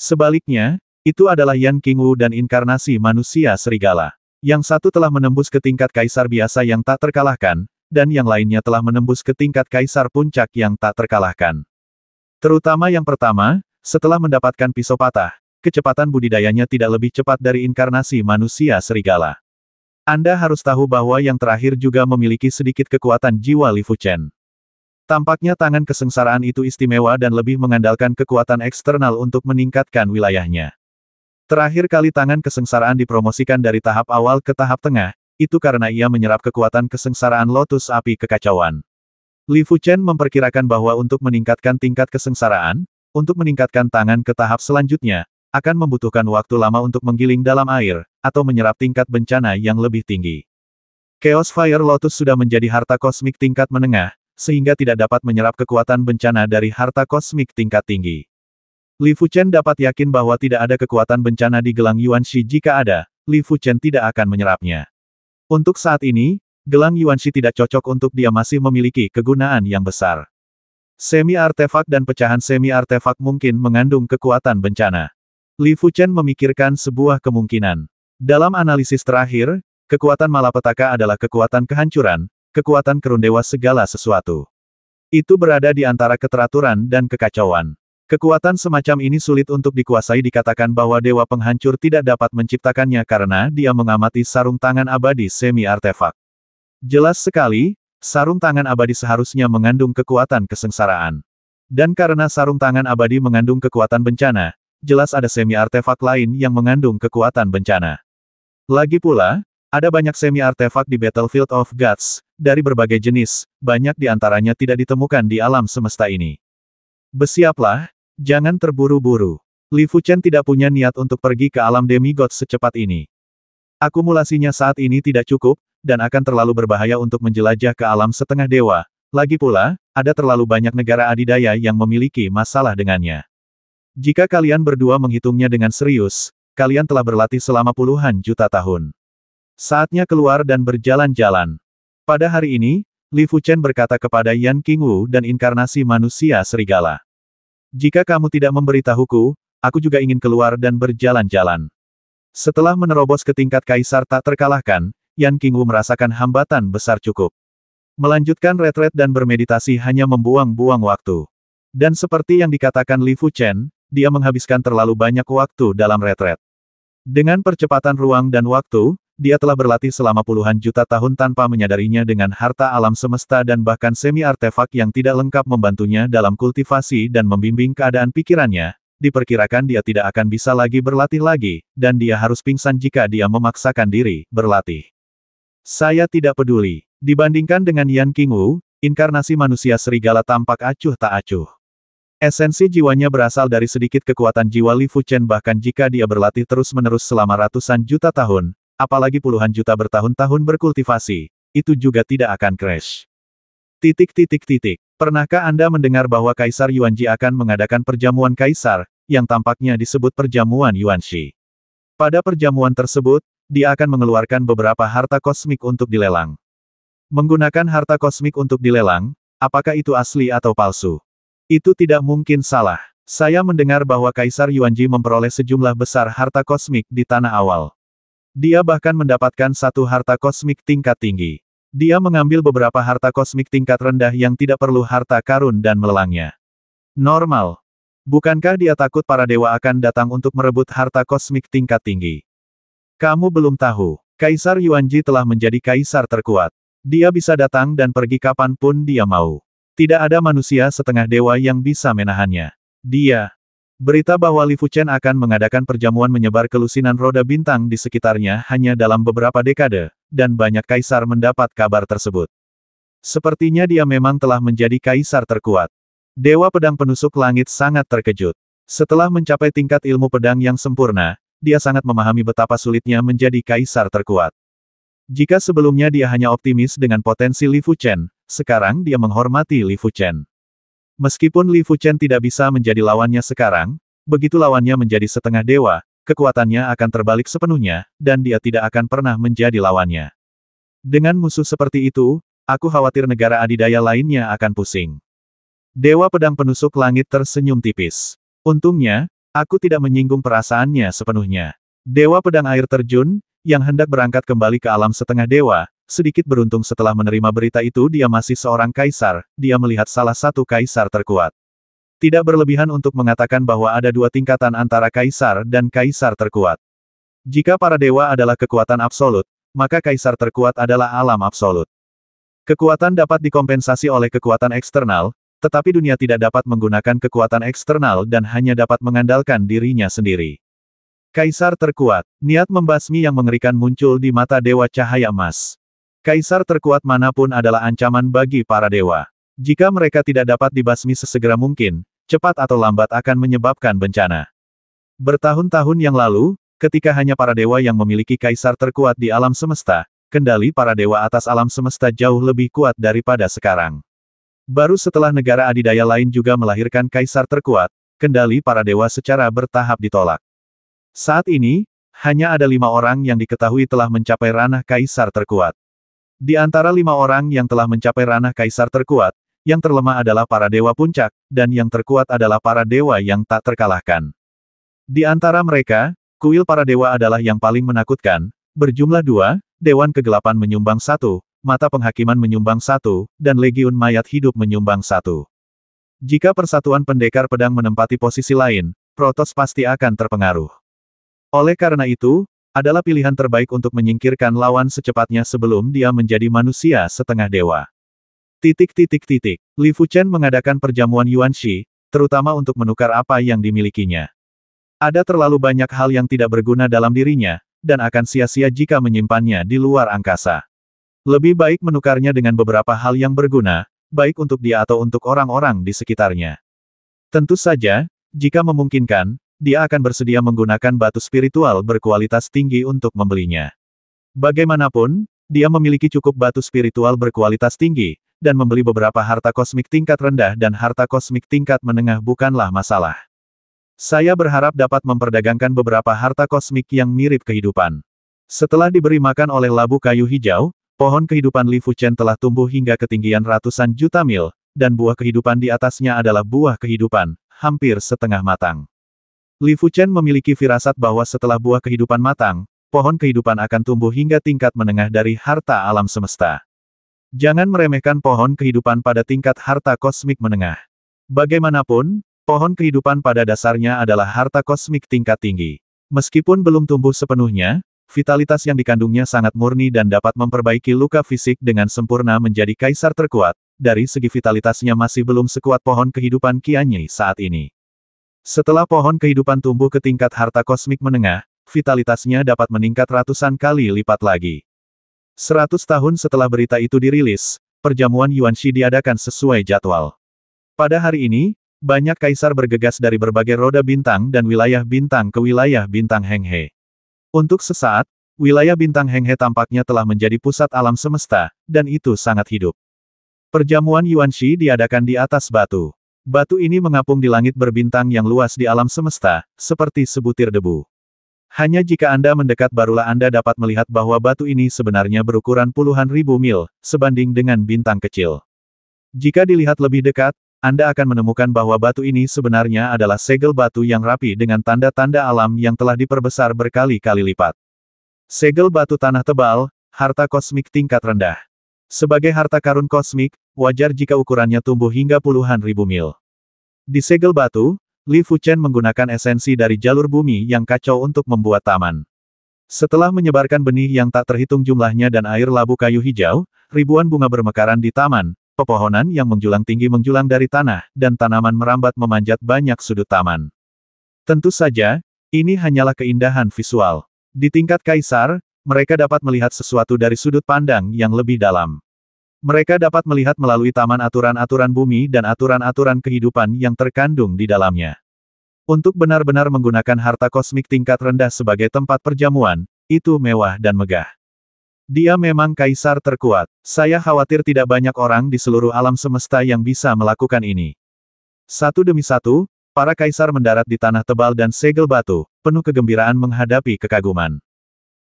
Sebaliknya, itu adalah Yan King Wu dan inkarnasi manusia serigala. Yang satu telah menembus ke tingkat kaisar biasa yang tak terkalahkan, dan yang lainnya telah menembus ke tingkat kaisar puncak yang tak terkalahkan. Terutama yang pertama, setelah mendapatkan pisau patah, kecepatan budidayanya tidak lebih cepat dari inkarnasi manusia serigala. Anda harus tahu bahwa yang terakhir juga memiliki sedikit kekuatan jiwa Li Chen. Tampaknya tangan kesengsaraan itu istimewa dan lebih mengandalkan kekuatan eksternal untuk meningkatkan wilayahnya. Terakhir kali tangan kesengsaraan dipromosikan dari tahap awal ke tahap tengah, itu karena ia menyerap kekuatan kesengsaraan lotus api kekacauan. Li Fuchen memperkirakan bahwa untuk meningkatkan tingkat kesengsaraan, untuk meningkatkan tangan ke tahap selanjutnya, akan membutuhkan waktu lama untuk menggiling dalam air, atau menyerap tingkat bencana yang lebih tinggi. Chaos Fire Lotus sudah menjadi harta kosmik tingkat menengah, sehingga tidak dapat menyerap kekuatan bencana dari harta kosmik tingkat tinggi. Li Fuchen dapat yakin bahwa tidak ada kekuatan bencana di gelang Yuan Shi jika ada, Li Fuchen tidak akan menyerapnya. Untuk saat ini, gelang Yuan Shi tidak cocok untuk dia masih memiliki kegunaan yang besar. Semi artefak dan pecahan semi artefak mungkin mengandung kekuatan bencana. Li Fuchen memikirkan sebuah kemungkinan. Dalam analisis terakhir, kekuatan malapetaka adalah kekuatan kehancuran, kekuatan kerundewa segala sesuatu. Itu berada di antara keteraturan dan kekacauan. Kekuatan semacam ini sulit untuk dikuasai dikatakan bahwa Dewa Penghancur tidak dapat menciptakannya karena dia mengamati sarung tangan abadi semi-artefak. Jelas sekali, sarung tangan abadi seharusnya mengandung kekuatan kesengsaraan. Dan karena sarung tangan abadi mengandung kekuatan bencana, jelas ada semi-artefak lain yang mengandung kekuatan bencana. Lagi pula, ada banyak semi-artefak di Battlefield of Gods, dari berbagai jenis, banyak di antaranya tidak ditemukan di alam semesta ini. Besiaplah, Jangan terburu-buru. Li Fuchen tidak punya niat untuk pergi ke alam demigod secepat ini. Akumulasinya saat ini tidak cukup, dan akan terlalu berbahaya untuk menjelajah ke alam setengah dewa. Lagi pula, ada terlalu banyak negara adidaya yang memiliki masalah dengannya. Jika kalian berdua menghitungnya dengan serius, kalian telah berlatih selama puluhan juta tahun. Saatnya keluar dan berjalan-jalan. Pada hari ini, Li Fuchen berkata kepada Yan Qingwu dan inkarnasi manusia serigala. Jika kamu tidak memberitahuku, aku juga ingin keluar dan berjalan-jalan. Setelah menerobos ke tingkat kaisar tak terkalahkan, Yan Qingwu merasakan hambatan besar cukup. Melanjutkan retret dan bermeditasi hanya membuang-buang waktu. Dan seperti yang dikatakan Li Fu Chen, dia menghabiskan terlalu banyak waktu dalam retret. Dengan percepatan ruang dan waktu, dia telah berlatih selama puluhan juta tahun tanpa menyadarinya dengan harta alam semesta dan bahkan semi artefak yang tidak lengkap membantunya dalam kultivasi dan membimbing keadaan pikirannya. Diperkirakan dia tidak akan bisa lagi berlatih lagi, dan dia harus pingsan jika dia memaksakan diri berlatih. Saya tidak peduli. Dibandingkan dengan Yan King Wu, inkarnasi manusia serigala tampak acuh tak acuh. Esensi jiwanya berasal dari sedikit kekuatan jiwa Li Fuchen bahkan jika dia berlatih terus-menerus selama ratusan juta tahun, apalagi puluhan juta bertahun-tahun berkultivasi, itu juga tidak akan crash. Titik titik titik. Pernahkah Anda mendengar bahwa Kaisar Yuanji akan mengadakan perjamuan kaisar, yang tampaknya disebut perjamuan Yuanshi? Pada perjamuan tersebut, dia akan mengeluarkan beberapa harta kosmik untuk dilelang. Menggunakan harta kosmik untuk dilelang, apakah itu asli atau palsu? Itu tidak mungkin salah. Saya mendengar bahwa Kaisar Yuanji memperoleh sejumlah besar harta kosmik di tanah awal. Dia bahkan mendapatkan satu harta kosmik tingkat tinggi. Dia mengambil beberapa harta kosmik tingkat rendah yang tidak perlu harta karun dan melelangnya. Normal. Bukankah dia takut para dewa akan datang untuk merebut harta kosmik tingkat tinggi? Kamu belum tahu, Kaisar Yuanji telah menjadi kaisar terkuat. Dia bisa datang dan pergi kapanpun dia mau. Tidak ada manusia setengah dewa yang bisa menahannya. Dia Berita bahwa Li Fuchen akan mengadakan perjamuan menyebar kelusinan roda bintang di sekitarnya hanya dalam beberapa dekade, dan banyak kaisar mendapat kabar tersebut. Sepertinya dia memang telah menjadi kaisar terkuat. Dewa Pedang Penusuk Langit sangat terkejut. Setelah mencapai tingkat ilmu pedang yang sempurna, dia sangat memahami betapa sulitnya menjadi kaisar terkuat. Jika sebelumnya dia hanya optimis dengan potensi Li Fuchen, sekarang dia menghormati Li Fuchen. Meskipun Li Fuchen tidak bisa menjadi lawannya sekarang, begitu lawannya menjadi setengah dewa, kekuatannya akan terbalik sepenuhnya, dan dia tidak akan pernah menjadi lawannya. Dengan musuh seperti itu, aku khawatir negara adidaya lainnya akan pusing. Dewa Pedang Penusuk Langit tersenyum tipis. Untungnya, aku tidak menyinggung perasaannya sepenuhnya. Dewa Pedang Air Terjun, yang hendak berangkat kembali ke alam setengah dewa, Sedikit beruntung setelah menerima berita itu dia masih seorang kaisar, dia melihat salah satu kaisar terkuat. Tidak berlebihan untuk mengatakan bahwa ada dua tingkatan antara kaisar dan kaisar terkuat. Jika para dewa adalah kekuatan absolut, maka kaisar terkuat adalah alam absolut. Kekuatan dapat dikompensasi oleh kekuatan eksternal, tetapi dunia tidak dapat menggunakan kekuatan eksternal dan hanya dapat mengandalkan dirinya sendiri. Kaisar terkuat, niat membasmi yang mengerikan muncul di mata Dewa Cahaya Emas. Kaisar terkuat manapun adalah ancaman bagi para dewa. Jika mereka tidak dapat dibasmi sesegera mungkin, cepat atau lambat akan menyebabkan bencana. Bertahun-tahun yang lalu, ketika hanya para dewa yang memiliki kaisar terkuat di alam semesta, kendali para dewa atas alam semesta jauh lebih kuat daripada sekarang. Baru setelah negara adidaya lain juga melahirkan kaisar terkuat, kendali para dewa secara bertahap ditolak. Saat ini, hanya ada lima orang yang diketahui telah mencapai ranah kaisar terkuat. Di antara lima orang yang telah mencapai ranah kaisar terkuat, yang terlemah adalah para dewa puncak, dan yang terkuat adalah para dewa yang tak terkalahkan. Di antara mereka, kuil para dewa adalah yang paling menakutkan, berjumlah dua, Dewan Kegelapan menyumbang satu, Mata Penghakiman menyumbang satu, dan Legiun Mayat Hidup menyumbang satu. Jika persatuan pendekar pedang menempati posisi lain, Protos pasti akan terpengaruh. Oleh karena itu, adalah pilihan terbaik untuk menyingkirkan lawan secepatnya sebelum dia menjadi manusia setengah dewa. Titik titik titik. Li Fuchen mengadakan perjamuan Yuan Shi, terutama untuk menukar apa yang dimilikinya. Ada terlalu banyak hal yang tidak berguna dalam dirinya, dan akan sia-sia jika menyimpannya di luar angkasa. Lebih baik menukarnya dengan beberapa hal yang berguna, baik untuk dia atau untuk orang-orang di sekitarnya. Tentu saja, jika memungkinkan, dia akan bersedia menggunakan batu spiritual berkualitas tinggi untuk membelinya. Bagaimanapun, dia memiliki cukup batu spiritual berkualitas tinggi, dan membeli beberapa harta kosmik tingkat rendah dan harta kosmik tingkat menengah bukanlah masalah. Saya berharap dapat memperdagangkan beberapa harta kosmik yang mirip kehidupan. Setelah diberi makan oleh labu kayu hijau, pohon kehidupan Li Fuchen telah tumbuh hingga ketinggian ratusan juta mil, dan buah kehidupan di atasnya adalah buah kehidupan, hampir setengah matang. Li Fuchen memiliki firasat bahwa setelah buah kehidupan matang, pohon kehidupan akan tumbuh hingga tingkat menengah dari harta alam semesta. Jangan meremehkan pohon kehidupan pada tingkat harta kosmik menengah. Bagaimanapun, pohon kehidupan pada dasarnya adalah harta kosmik tingkat tinggi. Meskipun belum tumbuh sepenuhnya, vitalitas yang dikandungnya sangat murni dan dapat memperbaiki luka fisik dengan sempurna menjadi kaisar terkuat, dari segi vitalitasnya masih belum sekuat pohon kehidupan Kianyi saat ini. Setelah pohon kehidupan tumbuh ke tingkat harta kosmik menengah, vitalitasnya dapat meningkat ratusan kali lipat lagi. Seratus tahun setelah berita itu dirilis, perjamuan Yuan Yuanxi diadakan sesuai jadwal. Pada hari ini, banyak kaisar bergegas dari berbagai roda bintang dan wilayah bintang ke wilayah bintang Henghe. Untuk sesaat, wilayah bintang Henghe tampaknya telah menjadi pusat alam semesta, dan itu sangat hidup. Perjamuan Yuan Yuanxi diadakan di atas batu. Batu ini mengapung di langit berbintang yang luas di alam semesta, seperti sebutir debu. Hanya jika Anda mendekat barulah Anda dapat melihat bahwa batu ini sebenarnya berukuran puluhan ribu mil, sebanding dengan bintang kecil. Jika dilihat lebih dekat, Anda akan menemukan bahwa batu ini sebenarnya adalah segel batu yang rapi dengan tanda-tanda alam yang telah diperbesar berkali-kali lipat. Segel batu tanah tebal, harta kosmik tingkat rendah. Sebagai harta karun kosmik, wajar jika ukurannya tumbuh hingga puluhan ribu mil. Di segel batu, Li Fuchen menggunakan esensi dari jalur bumi yang kacau untuk membuat taman. Setelah menyebarkan benih yang tak terhitung jumlahnya dan air labu kayu hijau, ribuan bunga bermekaran di taman, pepohonan yang menjulang tinggi menjulang dari tanah, dan tanaman merambat memanjat banyak sudut taman. Tentu saja, ini hanyalah keindahan visual. Di tingkat kaisar, mereka dapat melihat sesuatu dari sudut pandang yang lebih dalam. Mereka dapat melihat melalui taman aturan-aturan bumi dan aturan-aturan kehidupan yang terkandung di dalamnya. Untuk benar-benar menggunakan harta kosmik tingkat rendah sebagai tempat perjamuan, itu mewah dan megah. Dia memang kaisar terkuat. Saya khawatir tidak banyak orang di seluruh alam semesta yang bisa melakukan ini. Satu demi satu, para kaisar mendarat di tanah tebal dan segel batu, penuh kegembiraan menghadapi kekaguman.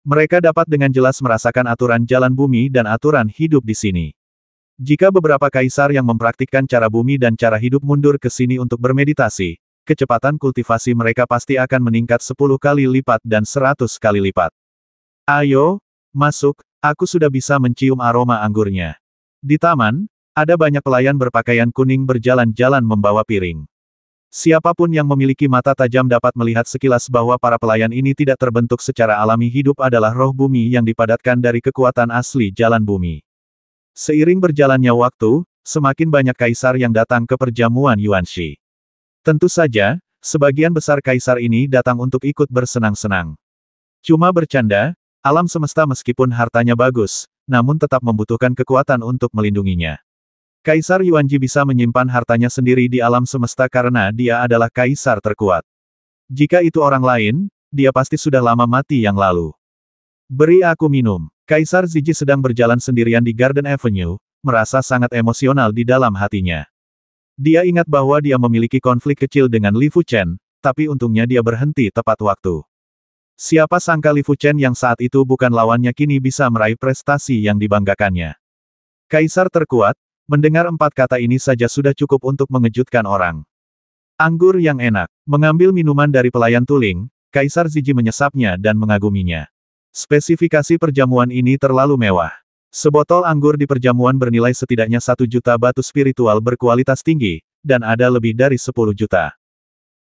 Mereka dapat dengan jelas merasakan aturan jalan bumi dan aturan hidup di sini. Jika beberapa kaisar yang mempraktikkan cara bumi dan cara hidup mundur ke sini untuk bermeditasi, kecepatan kultivasi mereka pasti akan meningkat 10 kali lipat dan 100 kali lipat. Ayo, masuk, aku sudah bisa mencium aroma anggurnya. Di taman, ada banyak pelayan berpakaian kuning berjalan-jalan membawa piring. Siapapun yang memiliki mata tajam dapat melihat sekilas bahwa para pelayan ini tidak terbentuk secara alami hidup adalah roh bumi yang dipadatkan dari kekuatan asli jalan bumi. Seiring berjalannya waktu, semakin banyak kaisar yang datang ke perjamuan Shi. Tentu saja, sebagian besar kaisar ini datang untuk ikut bersenang-senang. Cuma bercanda, alam semesta meskipun hartanya bagus, namun tetap membutuhkan kekuatan untuk melindunginya. Kaisar Yuanji bisa menyimpan hartanya sendiri di alam semesta karena dia adalah kaisar terkuat. Jika itu orang lain, dia pasti sudah lama mati yang lalu. Beri aku minum. Kaisar Ziji sedang berjalan sendirian di Garden Avenue, merasa sangat emosional di dalam hatinya. Dia ingat bahwa dia memiliki konflik kecil dengan Li Fu Chen, tapi untungnya dia berhenti tepat waktu. Siapa sangka Li Fu Chen yang saat itu bukan lawannya kini bisa meraih prestasi yang dibanggakannya. Kaisar terkuat, mendengar empat kata ini saja sudah cukup untuk mengejutkan orang. Anggur yang enak, mengambil minuman dari pelayan tuling, Kaisar Ziji menyesapnya dan mengaguminya. Spesifikasi perjamuan ini terlalu mewah. Sebotol anggur di perjamuan bernilai setidaknya satu juta batu spiritual berkualitas tinggi, dan ada lebih dari 10 juta.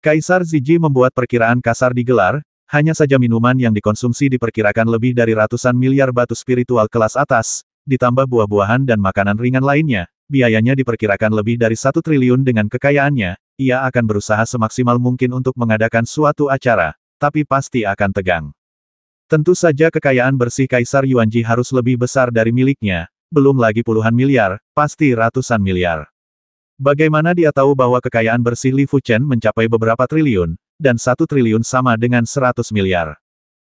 Kaisar Ziji membuat perkiraan kasar digelar, hanya saja minuman yang dikonsumsi diperkirakan lebih dari ratusan miliar batu spiritual kelas atas, ditambah buah-buahan dan makanan ringan lainnya, biayanya diperkirakan lebih dari satu triliun dengan kekayaannya, ia akan berusaha semaksimal mungkin untuk mengadakan suatu acara, tapi pasti akan tegang. Tentu saja kekayaan bersih Kaisar Yuanji harus lebih besar dari miliknya, belum lagi puluhan miliar, pasti ratusan miliar. Bagaimana dia tahu bahwa kekayaan bersih Li Fuchen mencapai beberapa triliun, dan satu triliun sama dengan seratus miliar.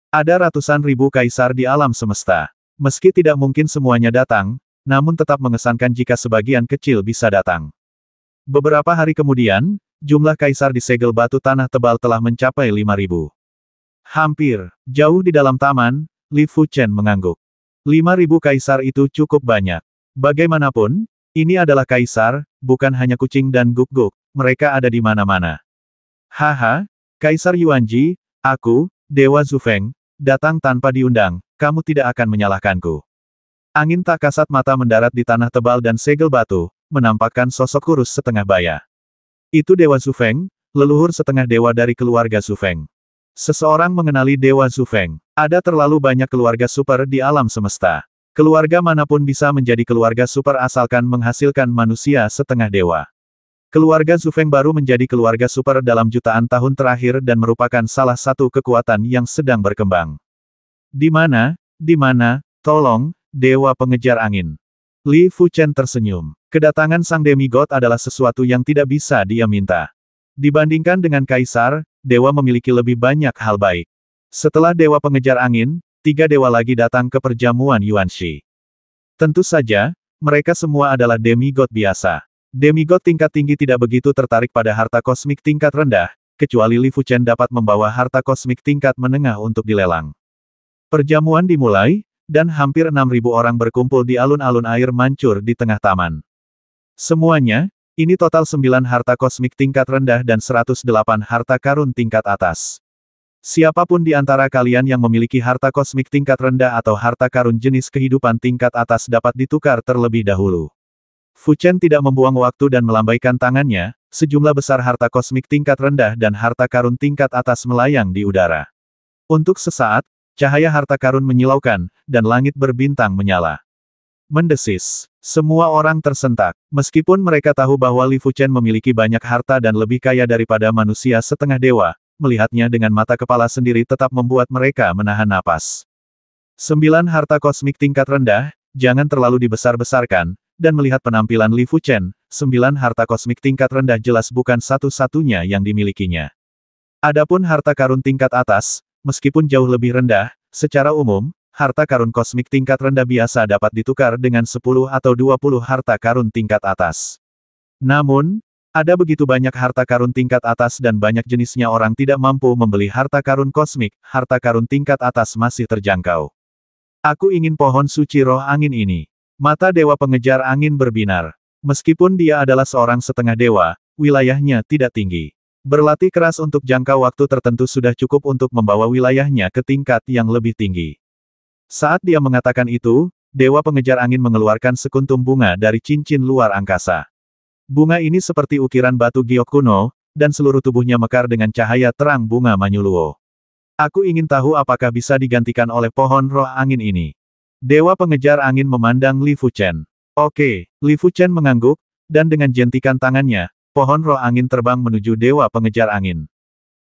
Ada ratusan ribu kaisar di alam semesta. Meski tidak mungkin semuanya datang, namun tetap mengesankan jika sebagian kecil bisa datang. Beberapa hari kemudian, jumlah kaisar di segel batu tanah tebal telah mencapai lima ribu. Hampir, jauh di dalam taman, Li Fuchen mengangguk. 5.000 kaisar itu cukup banyak. Bagaimanapun, ini adalah kaisar, bukan hanya kucing dan guk-guk, mereka ada di mana-mana. Haha, Kaisar Yuanji, aku, Dewa Zufeng, datang tanpa diundang, kamu tidak akan menyalahkanku. Angin tak kasat mata mendarat di tanah tebal dan segel batu, menampakkan sosok kurus setengah baya. Itu Dewa Zufeng, leluhur setengah dewa dari keluarga Zufeng. Seseorang mengenali Dewa Zufeng. Ada terlalu banyak keluarga super di alam semesta. Keluarga manapun bisa menjadi keluarga super asalkan menghasilkan manusia setengah dewa. Keluarga Zufeng baru menjadi keluarga super dalam jutaan tahun terakhir dan merupakan salah satu kekuatan yang sedang berkembang. Di mana, di mana, tolong, Dewa Pengejar Angin. Li Fuchen tersenyum. Kedatangan sang demigod adalah sesuatu yang tidak bisa dia minta. Dibandingkan dengan kaisar, dewa memiliki lebih banyak hal baik. Setelah dewa pengejar angin, tiga dewa lagi datang ke perjamuan Yuan Shi. Tentu saja, mereka semua adalah demigod biasa. Demigod tingkat tinggi tidak begitu tertarik pada harta kosmik tingkat rendah, kecuali Li Fuchen dapat membawa harta kosmik tingkat menengah untuk dilelang. Perjamuan dimulai, dan hampir 6.000 orang berkumpul di alun-alun air mancur di tengah taman. Semuanya, ini total 9 harta kosmik tingkat rendah dan 108 harta karun tingkat atas. Siapapun di antara kalian yang memiliki harta kosmik tingkat rendah atau harta karun jenis kehidupan tingkat atas dapat ditukar terlebih dahulu. Fuchen tidak membuang waktu dan melambaikan tangannya, sejumlah besar harta kosmik tingkat rendah dan harta karun tingkat atas melayang di udara. Untuk sesaat, cahaya harta karun menyilaukan, dan langit berbintang menyala. Mendesis. Semua orang tersentak. Meskipun mereka tahu bahwa Li Fuchen memiliki banyak harta dan lebih kaya daripada manusia setengah dewa, melihatnya dengan mata kepala sendiri tetap membuat mereka menahan napas. Sembilan harta kosmik tingkat rendah, jangan terlalu dibesar-besarkan, dan melihat penampilan Li Fuchen, sembilan harta kosmik tingkat rendah jelas bukan satu-satunya yang dimilikinya. Adapun harta karun tingkat atas, meskipun jauh lebih rendah, secara umum, harta karun kosmik tingkat rendah biasa dapat ditukar dengan 10 atau 20 harta karun tingkat atas. Namun, ada begitu banyak harta karun tingkat atas dan banyak jenisnya orang tidak mampu membeli harta karun kosmik, harta karun tingkat atas masih terjangkau. Aku ingin pohon suci roh angin ini. Mata dewa pengejar angin berbinar. Meskipun dia adalah seorang setengah dewa, wilayahnya tidak tinggi. Berlatih keras untuk jangka waktu tertentu sudah cukup untuk membawa wilayahnya ke tingkat yang lebih tinggi. Saat dia mengatakan itu, Dewa Pengejar Angin mengeluarkan sekuntum bunga dari cincin luar angkasa. Bunga ini seperti ukiran batu giok kuno, dan seluruh tubuhnya mekar dengan cahaya terang bunga Manyuluo. Aku ingin tahu apakah bisa digantikan oleh pohon roh angin ini. Dewa Pengejar Angin memandang Li Fuchen. Oke, Li Fuchen mengangguk, dan dengan jentikan tangannya, pohon roh angin terbang menuju Dewa Pengejar Angin.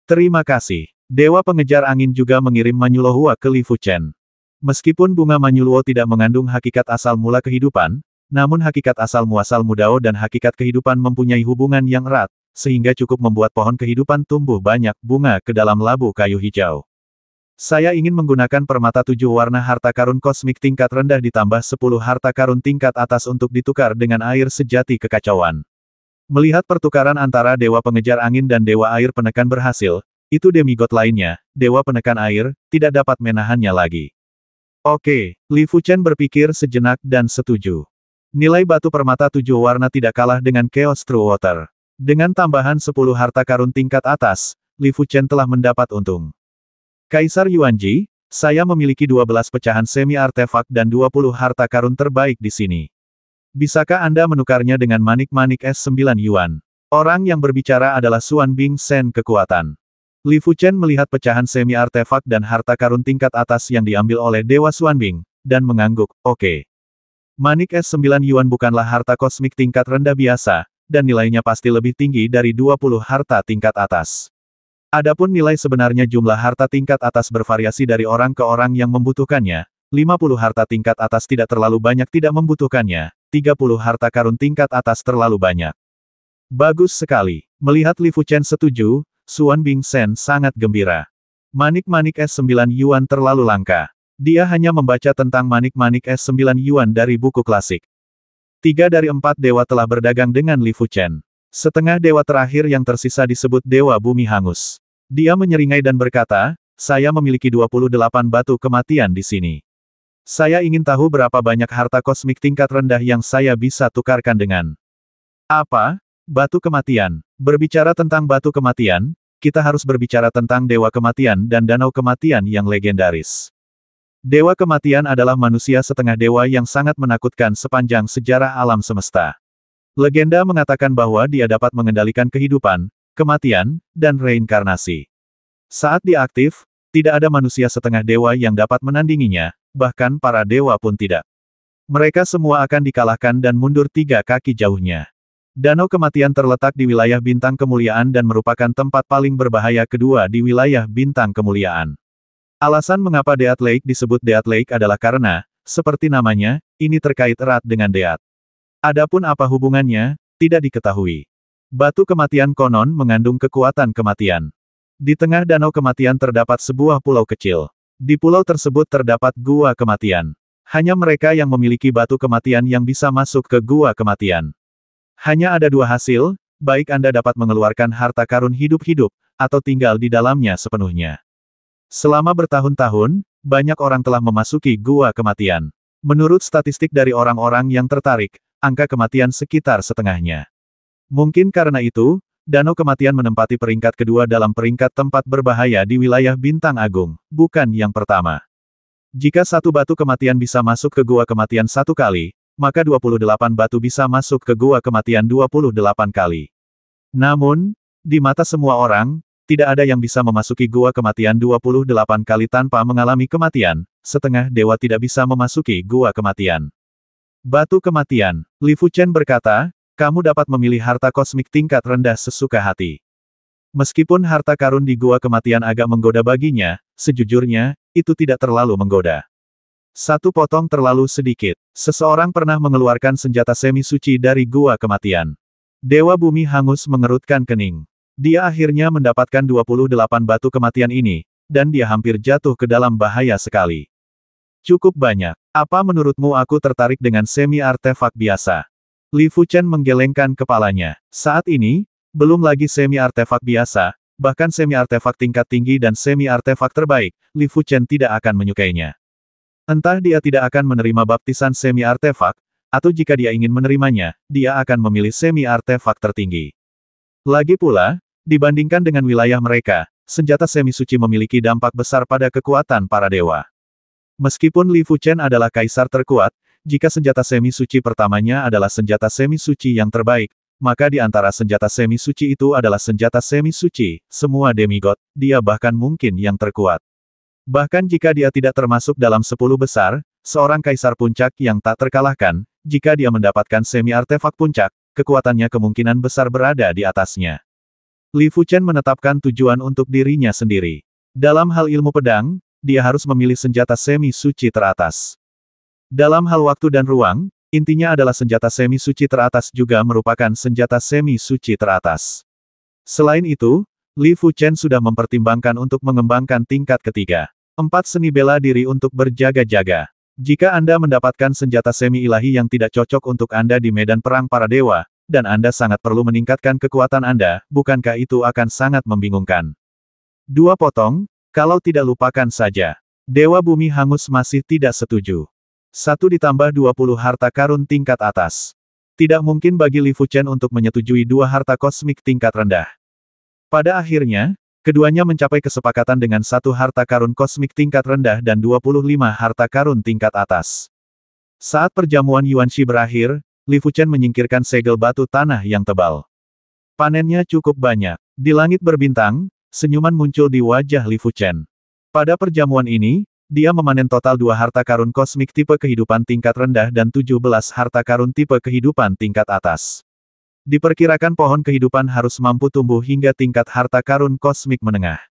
Terima kasih. Dewa Pengejar Angin juga mengirim Manyulohua ke Li Fuchen. Meskipun bunga Manyuluo tidak mengandung hakikat asal mula kehidupan, namun hakikat asal muasal mudao dan hakikat kehidupan mempunyai hubungan yang erat, sehingga cukup membuat pohon kehidupan tumbuh banyak bunga ke dalam labu kayu hijau. Saya ingin menggunakan permata tujuh warna harta karun kosmik tingkat rendah ditambah sepuluh harta karun tingkat atas untuk ditukar dengan air sejati kekacauan. Melihat pertukaran antara Dewa Pengejar Angin dan Dewa Air Penekan berhasil, itu demigod lainnya, Dewa Penekan Air, tidak dapat menahannya lagi. Oke, Li Fuchen berpikir sejenak dan setuju. Nilai batu permata tujuh warna tidak kalah dengan Chaos True Water. Dengan tambahan sepuluh harta karun tingkat atas, Li Fuchen telah mendapat untung. Kaisar Yuan Ji, saya memiliki dua belas pecahan semi artefak dan dua puluh harta karun terbaik di sini. Bisakah Anda menukarnya dengan manik-manik S9 Yuan? Orang yang berbicara adalah Suan Bing Sen kekuatan. Li Fuchen melihat pecahan semi artefak dan harta karun tingkat atas yang diambil oleh Dewa Xuanbing, dan mengangguk, oke. Okay. Manik S9 Yuan bukanlah harta kosmik tingkat rendah biasa, dan nilainya pasti lebih tinggi dari 20 harta tingkat atas. Adapun nilai sebenarnya jumlah harta tingkat atas bervariasi dari orang ke orang yang membutuhkannya, 50 harta tingkat atas tidak terlalu banyak tidak membutuhkannya, 30 harta karun tingkat atas terlalu banyak. Bagus sekali. Melihat Li Fuchen setuju, Suan Bing Sen sangat gembira. Manik-manik S9 Yuan terlalu langka. Dia hanya membaca tentang manik-manik S9 Yuan dari buku klasik. Tiga dari empat dewa telah berdagang dengan Li Fuchen. Setengah dewa terakhir yang tersisa disebut Dewa Bumi Hangus. Dia menyeringai dan berkata, saya memiliki 28 batu kematian di sini. Saya ingin tahu berapa banyak harta kosmik tingkat rendah yang saya bisa tukarkan dengan. Apa? Batu kematian. Berbicara tentang batu kematian, kita harus berbicara tentang Dewa Kematian dan Danau Kematian yang legendaris. Dewa Kematian adalah manusia setengah dewa yang sangat menakutkan sepanjang sejarah alam semesta. Legenda mengatakan bahwa dia dapat mengendalikan kehidupan, kematian, dan reinkarnasi. Saat diaktif, tidak ada manusia setengah dewa yang dapat menandinginya, bahkan para dewa pun tidak. Mereka semua akan dikalahkan dan mundur tiga kaki jauhnya. Danau Kematian terletak di wilayah Bintang Kemuliaan dan merupakan tempat paling berbahaya kedua di wilayah Bintang Kemuliaan. Alasan mengapa Deat Lake disebut Deat Lake adalah karena, seperti namanya, ini terkait erat dengan Deat. Adapun apa hubungannya, tidak diketahui. Batu kematian konon mengandung kekuatan kematian. Di tengah danau kematian terdapat sebuah pulau kecil. Di pulau tersebut terdapat gua kematian. Hanya mereka yang memiliki batu kematian yang bisa masuk ke gua kematian. Hanya ada dua hasil, baik Anda dapat mengeluarkan harta karun hidup-hidup, atau tinggal di dalamnya sepenuhnya. Selama bertahun-tahun, banyak orang telah memasuki gua kematian. Menurut statistik dari orang-orang yang tertarik, angka kematian sekitar setengahnya. Mungkin karena itu, Danau Kematian menempati peringkat kedua dalam peringkat tempat berbahaya di wilayah Bintang Agung, bukan yang pertama. Jika satu batu kematian bisa masuk ke gua kematian satu kali, maka 28 batu bisa masuk ke gua kematian 28 kali. Namun, di mata semua orang, tidak ada yang bisa memasuki gua kematian 28 kali tanpa mengalami kematian, setengah dewa tidak bisa memasuki gua kematian. Batu kematian, Li Fuchen berkata, kamu dapat memilih harta kosmik tingkat rendah sesuka hati. Meskipun harta karun di gua kematian agak menggoda baginya, sejujurnya, itu tidak terlalu menggoda. Satu potong terlalu sedikit. Seseorang pernah mengeluarkan senjata semi suci dari gua kematian. Dewa bumi hangus mengerutkan kening. Dia akhirnya mendapatkan 28 batu kematian ini, dan dia hampir jatuh ke dalam bahaya sekali. Cukup banyak. Apa menurutmu aku tertarik dengan semi artefak biasa? Li Fuchen menggelengkan kepalanya. Saat ini, belum lagi semi artefak biasa, bahkan semi artefak tingkat tinggi dan semi artefak terbaik, Li Fuchen tidak akan menyukainya. Entah dia tidak akan menerima baptisan semi-artefak, atau jika dia ingin menerimanya, dia akan memilih semi-artefak tertinggi. Lagi pula, dibandingkan dengan wilayah mereka, senjata semi-suci memiliki dampak besar pada kekuatan para dewa. Meskipun Li Fuchen adalah kaisar terkuat, jika senjata semi-suci pertamanya adalah senjata semi-suci yang terbaik, maka di antara senjata semi-suci itu adalah senjata semi-suci, semua demigod, dia bahkan mungkin yang terkuat. Bahkan jika dia tidak termasuk dalam sepuluh besar, seorang kaisar puncak yang tak terkalahkan, jika dia mendapatkan semi artefak puncak, kekuatannya kemungkinan besar berada di atasnya. Li Fuchen menetapkan tujuan untuk dirinya sendiri. Dalam hal ilmu pedang, dia harus memilih senjata semi suci teratas. Dalam hal waktu dan ruang, intinya adalah senjata semi suci teratas juga merupakan senjata semi suci teratas. Selain itu, Li Fuchen sudah mempertimbangkan untuk mengembangkan tingkat ketiga. Empat seni bela diri untuk berjaga-jaga. Jika Anda mendapatkan senjata semi ilahi yang tidak cocok untuk Anda di medan perang para dewa, dan Anda sangat perlu meningkatkan kekuatan Anda, bukankah itu akan sangat membingungkan? Dua potong, kalau tidak lupakan saja. Dewa Bumi Hangus masih tidak setuju. Satu ditambah 20 harta karun tingkat atas. Tidak mungkin bagi Li Fuchen untuk menyetujui dua harta kosmik tingkat rendah. Pada akhirnya, Keduanya mencapai kesepakatan dengan satu harta karun kosmik tingkat rendah dan 25 harta karun tingkat atas. Saat perjamuan Yuan Yuanxi berakhir, Li Fuchen menyingkirkan segel batu tanah yang tebal. Panennya cukup banyak. Di langit berbintang, senyuman muncul di wajah Li Fuchen. Pada perjamuan ini, dia memanen total dua harta karun kosmik tipe kehidupan tingkat rendah dan 17 harta karun tipe kehidupan tingkat atas. Diperkirakan pohon kehidupan harus mampu tumbuh hingga tingkat harta karun kosmik menengah.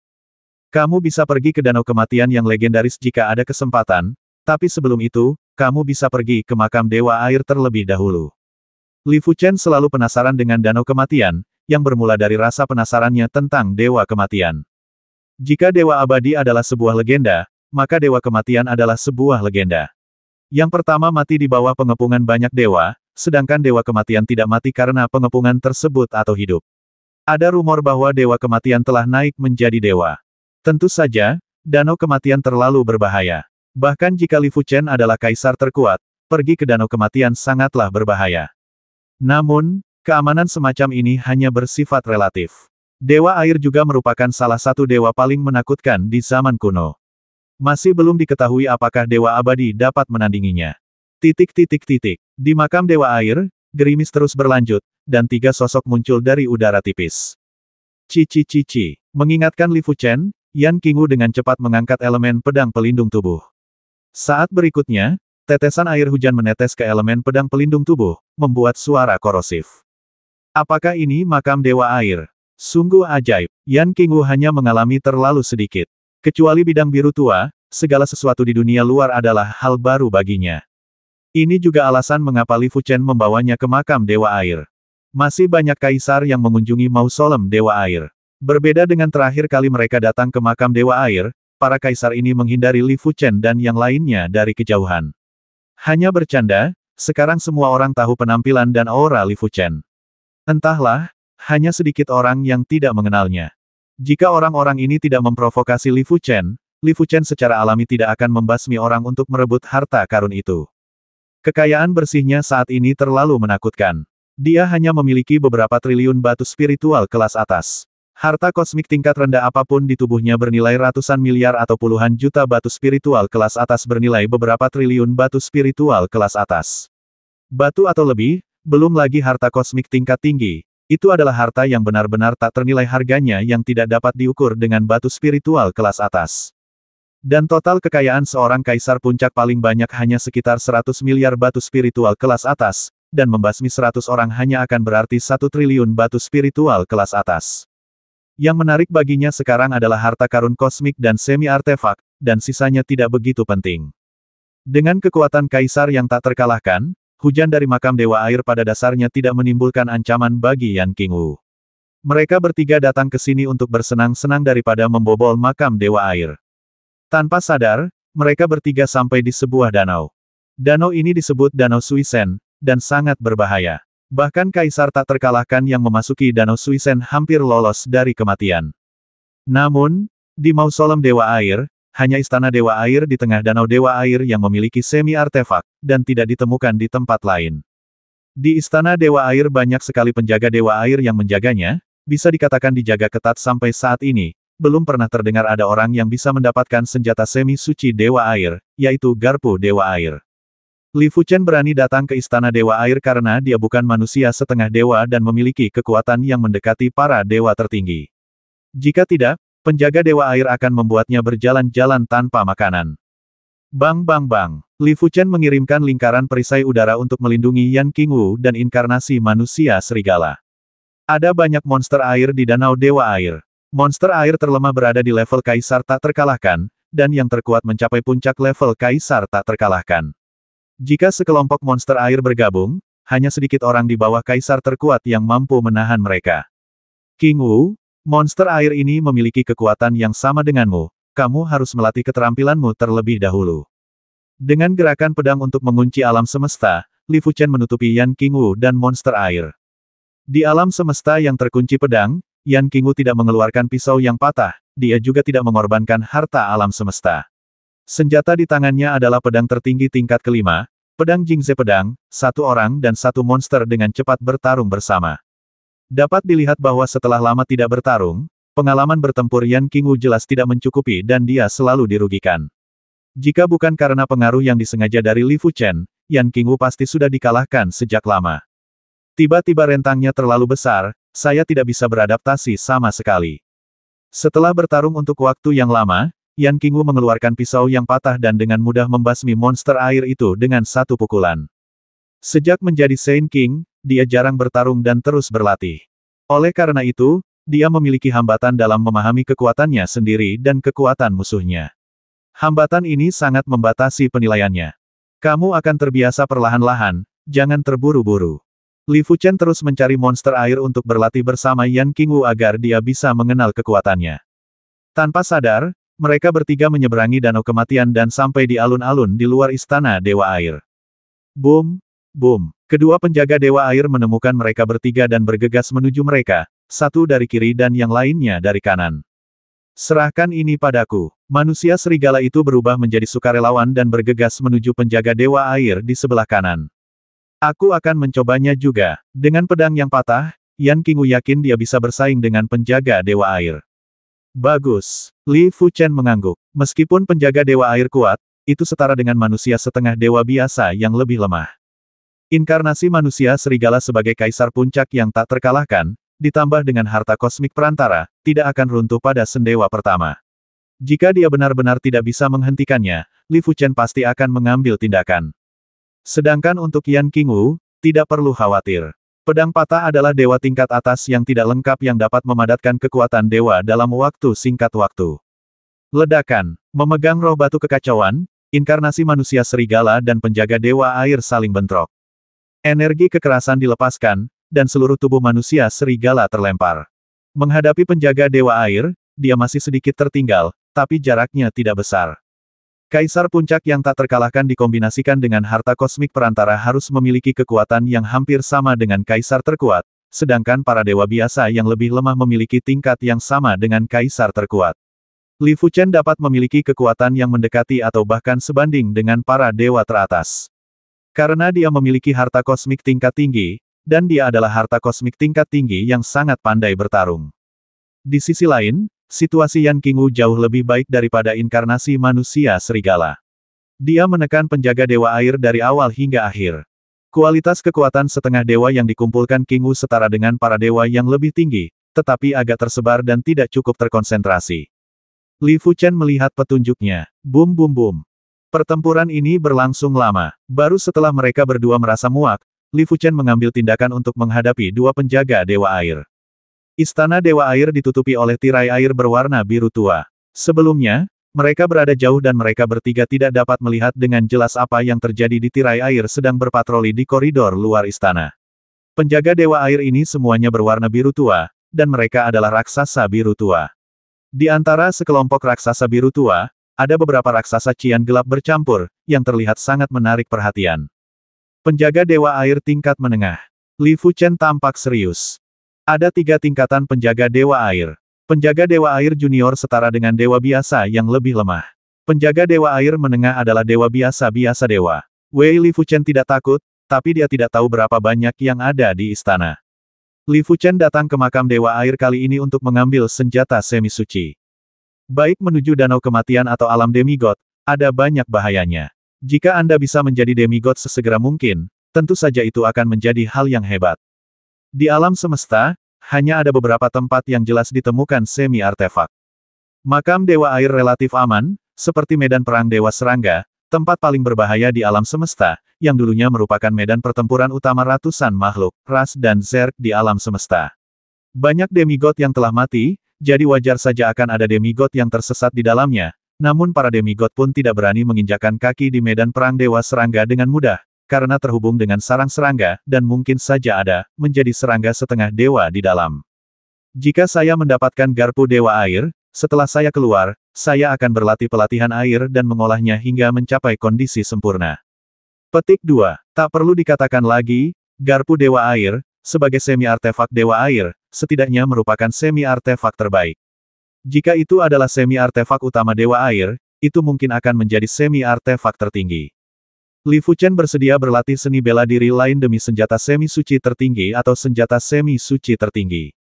Kamu bisa pergi ke danau kematian yang legendaris jika ada kesempatan, tapi sebelum itu, kamu bisa pergi ke makam dewa air terlebih dahulu. Li Fuchen selalu penasaran dengan danau kematian, yang bermula dari rasa penasarannya tentang dewa kematian. Jika dewa abadi adalah sebuah legenda, maka dewa kematian adalah sebuah legenda. Yang pertama mati di bawah pengepungan banyak dewa, sedangkan Dewa Kematian tidak mati karena pengepungan tersebut atau hidup. Ada rumor bahwa Dewa Kematian telah naik menjadi dewa. Tentu saja, Danau Kematian terlalu berbahaya. Bahkan jika Li Fuchen adalah kaisar terkuat, pergi ke Danau Kematian sangatlah berbahaya. Namun, keamanan semacam ini hanya bersifat relatif. Dewa air juga merupakan salah satu dewa paling menakutkan di zaman kuno. Masih belum diketahui apakah dewa abadi dapat menandinginya. Titik titik titik. Di makam Dewa Air, gerimis terus berlanjut, dan tiga sosok muncul dari udara tipis. Cici cici. Mengingatkan Li Fuchen, Yan Qingwu dengan cepat mengangkat elemen pedang pelindung tubuh. Saat berikutnya, tetesan air hujan menetes ke elemen pedang pelindung tubuh, membuat suara korosif. Apakah ini makam Dewa Air? Sungguh ajaib, Yan Qingwu hanya mengalami terlalu sedikit. Kecuali bidang biru tua, segala sesuatu di dunia luar adalah hal baru baginya. Ini juga alasan mengapa Li Fuchen membawanya ke makam Dewa Air. Masih banyak kaisar yang mengunjungi mausolem Dewa Air. Berbeda dengan terakhir kali mereka datang ke makam Dewa Air, para kaisar ini menghindari Li Fuchen dan yang lainnya dari kejauhan. Hanya bercanda, sekarang semua orang tahu penampilan dan aura Li Fuchen. Entahlah, hanya sedikit orang yang tidak mengenalnya. Jika orang-orang ini tidak memprovokasi Li Fuchen, Li Fuchen secara alami tidak akan membasmi orang untuk merebut harta karun itu. Kekayaan bersihnya saat ini terlalu menakutkan. Dia hanya memiliki beberapa triliun batu spiritual kelas atas. Harta kosmik tingkat rendah apapun di tubuhnya bernilai ratusan miliar atau puluhan juta batu spiritual kelas atas bernilai beberapa triliun batu spiritual kelas atas. Batu atau lebih, belum lagi harta kosmik tingkat tinggi. Itu adalah harta yang benar-benar tak ternilai harganya yang tidak dapat diukur dengan batu spiritual kelas atas. Dan total kekayaan seorang kaisar puncak paling banyak hanya sekitar 100 miliar batu spiritual kelas atas, dan membasmi 100 orang hanya akan berarti satu triliun batu spiritual kelas atas. Yang menarik baginya sekarang adalah harta karun kosmik dan semi-artefak, dan sisanya tidak begitu penting. Dengan kekuatan kaisar yang tak terkalahkan, hujan dari makam Dewa Air pada dasarnya tidak menimbulkan ancaman bagi Yan Qingwu. Mereka bertiga datang ke sini untuk bersenang-senang daripada membobol makam Dewa Air. Tanpa sadar, mereka bertiga sampai di sebuah danau. Danau ini disebut Danau Suisen, dan sangat berbahaya. Bahkan kaisar tak terkalahkan yang memasuki Danau Suisen hampir lolos dari kematian. Namun, di Mausolem Dewa Air, hanya istana Dewa Air di tengah Danau Dewa Air yang memiliki semi-artefak, dan tidak ditemukan di tempat lain. Di istana Dewa Air banyak sekali penjaga Dewa Air yang menjaganya, bisa dikatakan dijaga ketat sampai saat ini, belum pernah terdengar ada orang yang bisa mendapatkan senjata semi suci Dewa Air, yaitu Garpu Dewa Air. Li Fuchen berani datang ke Istana Dewa Air karena dia bukan manusia setengah dewa dan memiliki kekuatan yang mendekati para dewa tertinggi. Jika tidak, penjaga Dewa Air akan membuatnya berjalan-jalan tanpa makanan. Bang bang bang, Li Fuchen mengirimkan lingkaran perisai udara untuk melindungi Yan King Wu dan inkarnasi manusia serigala. Ada banyak monster air di Danau Dewa Air. Monster air terlemah berada di level Kaisar tak terkalahkan, dan yang terkuat mencapai puncak level Kaisar tak terkalahkan. Jika sekelompok monster air bergabung, hanya sedikit orang di bawah Kaisar terkuat yang mampu menahan mereka. King Wu, monster air ini memiliki kekuatan yang sama denganmu, kamu harus melatih keterampilanmu terlebih dahulu. Dengan gerakan pedang untuk mengunci alam semesta, Li Fuchen menutupi Yan King Wu dan monster air. Di alam semesta yang terkunci pedang, Yan Kingu tidak mengeluarkan pisau yang patah, dia juga tidak mengorbankan harta alam semesta. Senjata di tangannya adalah pedang tertinggi tingkat kelima, pedang Jingze pedang, satu orang dan satu monster dengan cepat bertarung bersama. Dapat dilihat bahwa setelah lama tidak bertarung, pengalaman bertempur Yan Kingu jelas tidak mencukupi dan dia selalu dirugikan. Jika bukan karena pengaruh yang disengaja dari Li Fuchen, Yan Kingu pasti sudah dikalahkan sejak lama. Tiba-tiba rentangnya terlalu besar, saya tidak bisa beradaptasi sama sekali. Setelah bertarung untuk waktu yang lama, Yan Qingwu mengeluarkan pisau yang patah dan dengan mudah membasmi monster air itu dengan satu pukulan. Sejak menjadi Saint King, dia jarang bertarung dan terus berlatih. Oleh karena itu, dia memiliki hambatan dalam memahami kekuatannya sendiri dan kekuatan musuhnya. Hambatan ini sangat membatasi penilaiannya. Kamu akan terbiasa perlahan-lahan, jangan terburu-buru. Li Fuchen terus mencari monster air untuk berlatih bersama Yan King Wu agar dia bisa mengenal kekuatannya. Tanpa sadar, mereka bertiga menyeberangi danau kematian dan sampai di alun-alun di luar istana Dewa Air. Boom, boom. Kedua penjaga Dewa Air menemukan mereka bertiga dan bergegas menuju mereka, satu dari kiri dan yang lainnya dari kanan. Serahkan ini padaku. Manusia serigala itu berubah menjadi sukarelawan dan bergegas menuju penjaga Dewa Air di sebelah kanan. Aku akan mencobanya juga. Dengan pedang yang patah, Yan Qingwu yakin dia bisa bersaing dengan penjaga Dewa Air. Bagus. Li Fuchen mengangguk. Meskipun penjaga Dewa Air kuat, itu setara dengan manusia setengah dewa biasa yang lebih lemah. Inkarnasi manusia serigala sebagai kaisar puncak yang tak terkalahkan, ditambah dengan harta kosmik perantara, tidak akan runtuh pada sendewa pertama. Jika dia benar-benar tidak bisa menghentikannya, Li Fuchen pasti akan mengambil tindakan. Sedangkan untuk Yan Qingwu, tidak perlu khawatir. Pedang patah adalah dewa tingkat atas yang tidak lengkap yang dapat memadatkan kekuatan dewa dalam waktu singkat waktu. Ledakan, memegang roh batu kekacauan, inkarnasi manusia serigala dan penjaga dewa air saling bentrok. Energi kekerasan dilepaskan, dan seluruh tubuh manusia serigala terlempar. Menghadapi penjaga dewa air, dia masih sedikit tertinggal, tapi jaraknya tidak besar. Kaisar Puncak yang tak terkalahkan dikombinasikan dengan harta kosmik perantara harus memiliki kekuatan yang hampir sama dengan kaisar terkuat, sedangkan para dewa biasa yang lebih lemah memiliki tingkat yang sama dengan kaisar terkuat. Li Fuchen dapat memiliki kekuatan yang mendekati atau bahkan sebanding dengan para dewa teratas. Karena dia memiliki harta kosmik tingkat tinggi, dan dia adalah harta kosmik tingkat tinggi yang sangat pandai bertarung. Di sisi lain, situasi Yan Kingu jauh lebih baik daripada inkarnasi manusia serigala. Dia menekan penjaga Dewa Air dari awal hingga akhir. Kualitas kekuatan setengah dewa yang dikumpulkan Kingu setara dengan para dewa yang lebih tinggi, tetapi agak tersebar dan tidak cukup terkonsentrasi. Li Fuchen melihat petunjuknya. Bum bum bum. Pertempuran ini berlangsung lama. Baru setelah mereka berdua merasa muak, Li Fuchen mengambil tindakan untuk menghadapi dua penjaga Dewa Air. Istana Dewa Air ditutupi oleh tirai air berwarna biru tua. Sebelumnya, mereka berada jauh dan mereka bertiga tidak dapat melihat dengan jelas apa yang terjadi di tirai air sedang berpatroli di koridor luar istana. Penjaga Dewa Air ini semuanya berwarna biru tua, dan mereka adalah raksasa biru tua. Di antara sekelompok raksasa biru tua, ada beberapa raksasa cian gelap bercampur, yang terlihat sangat menarik perhatian. Penjaga Dewa Air tingkat menengah. Li Fuchen tampak serius. Ada tiga tingkatan penjaga Dewa Air. Penjaga Dewa Air Junior setara dengan Dewa Biasa yang lebih lemah. Penjaga Dewa Air Menengah adalah Dewa Biasa-Biasa Dewa. Wei Li Fuchen tidak takut, tapi dia tidak tahu berapa banyak yang ada di istana. Li Fuchen datang ke makam Dewa Air kali ini untuk mengambil senjata semi suci. Baik menuju Danau Kematian atau alam demigod, ada banyak bahayanya. Jika Anda bisa menjadi demigod sesegera mungkin, tentu saja itu akan menjadi hal yang hebat. Di alam semesta, hanya ada beberapa tempat yang jelas ditemukan semi-artefak. Makam Dewa Air relatif aman, seperti medan perang Dewa Serangga, tempat paling berbahaya di alam semesta, yang dulunya merupakan medan pertempuran utama ratusan makhluk, ras dan zerg di alam semesta. Banyak demigod yang telah mati, jadi wajar saja akan ada demigod yang tersesat di dalamnya, namun para demigod pun tidak berani menginjakan kaki di medan perang Dewa Serangga dengan mudah, karena terhubung dengan sarang serangga, dan mungkin saja ada, menjadi serangga setengah dewa di dalam. Jika saya mendapatkan garpu dewa air, setelah saya keluar, saya akan berlatih pelatihan air dan mengolahnya hingga mencapai kondisi sempurna. Petik 2. Tak perlu dikatakan lagi, garpu dewa air, sebagai semi-artefak dewa air, setidaknya merupakan semi-artefak terbaik. Jika itu adalah semi-artefak utama dewa air, itu mungkin akan menjadi semi-artefak tertinggi. Li Fuchen bersedia berlatih seni bela diri lain demi senjata semi suci tertinggi atau senjata semi suci tertinggi.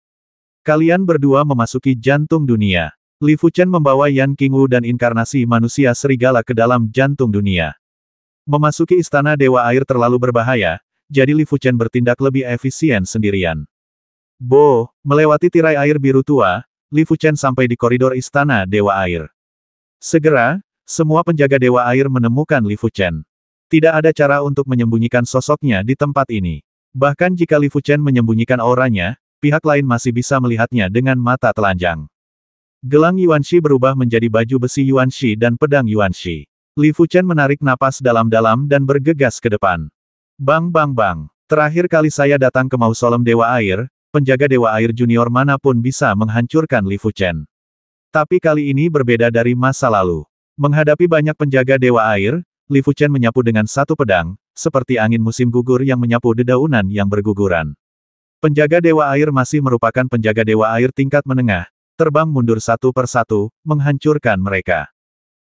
Kalian berdua memasuki jantung dunia. Li Fuchen membawa Yan Qingwu dan inkarnasi manusia serigala ke dalam jantung dunia. Memasuki istana Dewa Air terlalu berbahaya, jadi Li Fuchen bertindak lebih efisien sendirian. Bo, melewati tirai air biru tua, Li Fuchen sampai di koridor istana Dewa Air. Segera, semua penjaga Dewa Air menemukan Li Fuchen. Tidak ada cara untuk menyembunyikan sosoknya di tempat ini. Bahkan jika Li Fuchen menyembunyikan auranya, pihak lain masih bisa melihatnya dengan mata telanjang. Gelang Yuan Shi berubah menjadi baju besi Yuan Shi dan pedang Shi. Li Fuchen menarik napas dalam-dalam dan bergegas ke depan. Bang bang bang, terakhir kali saya datang ke mausolem Dewa Air, penjaga Dewa Air junior manapun bisa menghancurkan Li Fuchen. Tapi kali ini berbeda dari masa lalu. Menghadapi banyak penjaga Dewa Air, Li Fuchen menyapu dengan satu pedang, seperti angin musim gugur yang menyapu dedaunan yang berguguran. Penjaga Dewa Air masih merupakan penjaga Dewa Air tingkat menengah, terbang mundur satu persatu, menghancurkan mereka.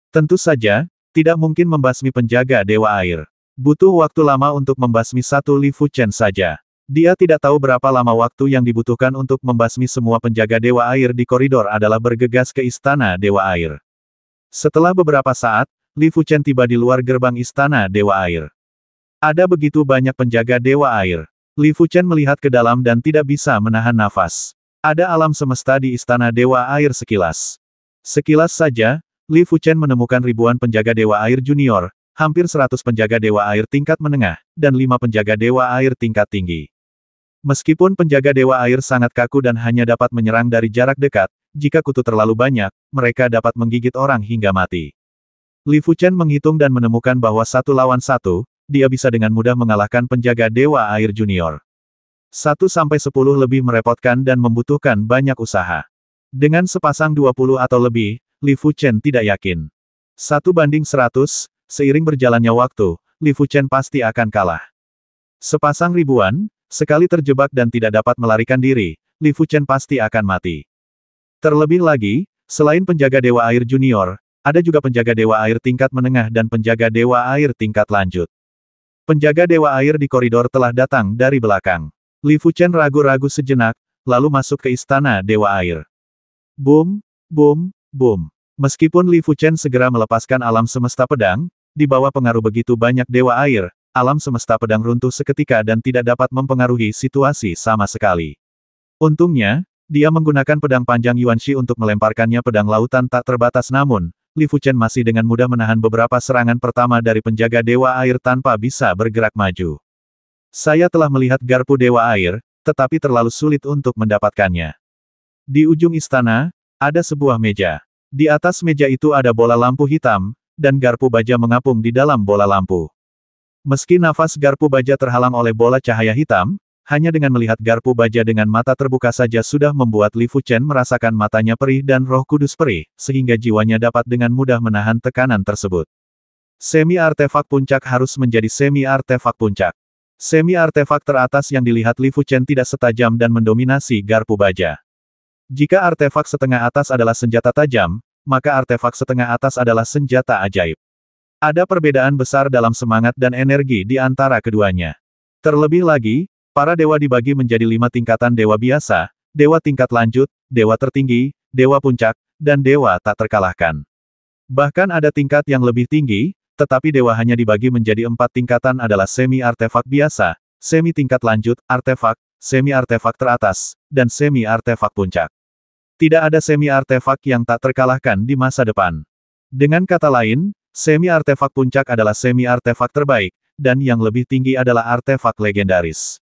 Tentu saja, tidak mungkin membasmi penjaga Dewa Air. Butuh waktu lama untuk membasmi satu Li Fuchen saja. Dia tidak tahu berapa lama waktu yang dibutuhkan untuk membasmi semua penjaga Dewa Air di koridor adalah bergegas ke Istana Dewa Air. Setelah beberapa saat, Li Fuchen tiba di luar gerbang istana Dewa Air. Ada begitu banyak penjaga Dewa Air. Li Fuchen melihat ke dalam dan tidak bisa menahan nafas. Ada alam semesta di istana Dewa Air sekilas. Sekilas saja, Li Fuchen menemukan ribuan penjaga Dewa Air junior, hampir 100 penjaga Dewa Air tingkat menengah, dan lima penjaga Dewa Air tingkat tinggi. Meskipun penjaga Dewa Air sangat kaku dan hanya dapat menyerang dari jarak dekat, jika kutu terlalu banyak, mereka dapat menggigit orang hingga mati. Li Fuchen menghitung dan menemukan bahwa satu lawan satu, dia bisa dengan mudah mengalahkan penjaga Dewa Air Junior. Satu sampai sepuluh lebih merepotkan dan membutuhkan banyak usaha. Dengan sepasang dua puluh atau lebih, Li Fuchen tidak yakin. Satu banding seratus, seiring berjalannya waktu, Li Fuchen pasti akan kalah. Sepasang ribuan, sekali terjebak dan tidak dapat melarikan diri, Li Fuchen pasti akan mati. Terlebih lagi, selain penjaga Dewa Air Junior, ada juga penjaga dewa air tingkat menengah dan penjaga dewa air tingkat lanjut. Penjaga dewa air di koridor telah datang dari belakang. Li Fuchen ragu-ragu sejenak, lalu masuk ke istana dewa air. Boom, boom, boom. Meskipun Li Fuchen segera melepaskan alam semesta pedang, di bawah pengaruh begitu banyak dewa air, alam semesta pedang runtuh seketika dan tidak dapat mempengaruhi situasi sama sekali. Untungnya, dia menggunakan pedang panjang Yuan Shi untuk melemparkannya pedang lautan tak terbatas namun, Li Fuchen masih dengan mudah menahan beberapa serangan pertama dari penjaga Dewa Air tanpa bisa bergerak maju. Saya telah melihat garpu Dewa Air, tetapi terlalu sulit untuk mendapatkannya. Di ujung istana, ada sebuah meja. Di atas meja itu ada bola lampu hitam, dan garpu baja mengapung di dalam bola lampu. Meski nafas garpu baja terhalang oleh bola cahaya hitam, hanya dengan melihat garpu baja dengan mata terbuka saja sudah membuat Li Fuchen merasakan matanya perih dan roh kudus perih, sehingga jiwanya dapat dengan mudah menahan tekanan tersebut. Semi artefak puncak harus menjadi semi artefak puncak. Semi artefak teratas yang dilihat Li Fuchen tidak setajam dan mendominasi garpu baja. Jika artefak setengah atas adalah senjata tajam, maka artefak setengah atas adalah senjata ajaib. Ada perbedaan besar dalam semangat dan energi di antara keduanya. Terlebih lagi, Para dewa dibagi menjadi lima tingkatan dewa biasa, dewa tingkat lanjut, dewa tertinggi, dewa puncak, dan dewa tak terkalahkan. Bahkan ada tingkat yang lebih tinggi, tetapi dewa hanya dibagi menjadi empat tingkatan adalah semi artefak biasa, semi tingkat lanjut, artefak, semi artefak teratas, dan semi artefak puncak. Tidak ada semi artefak yang tak terkalahkan di masa depan. Dengan kata lain, semi artefak puncak adalah semi artefak terbaik, dan yang lebih tinggi adalah artefak legendaris.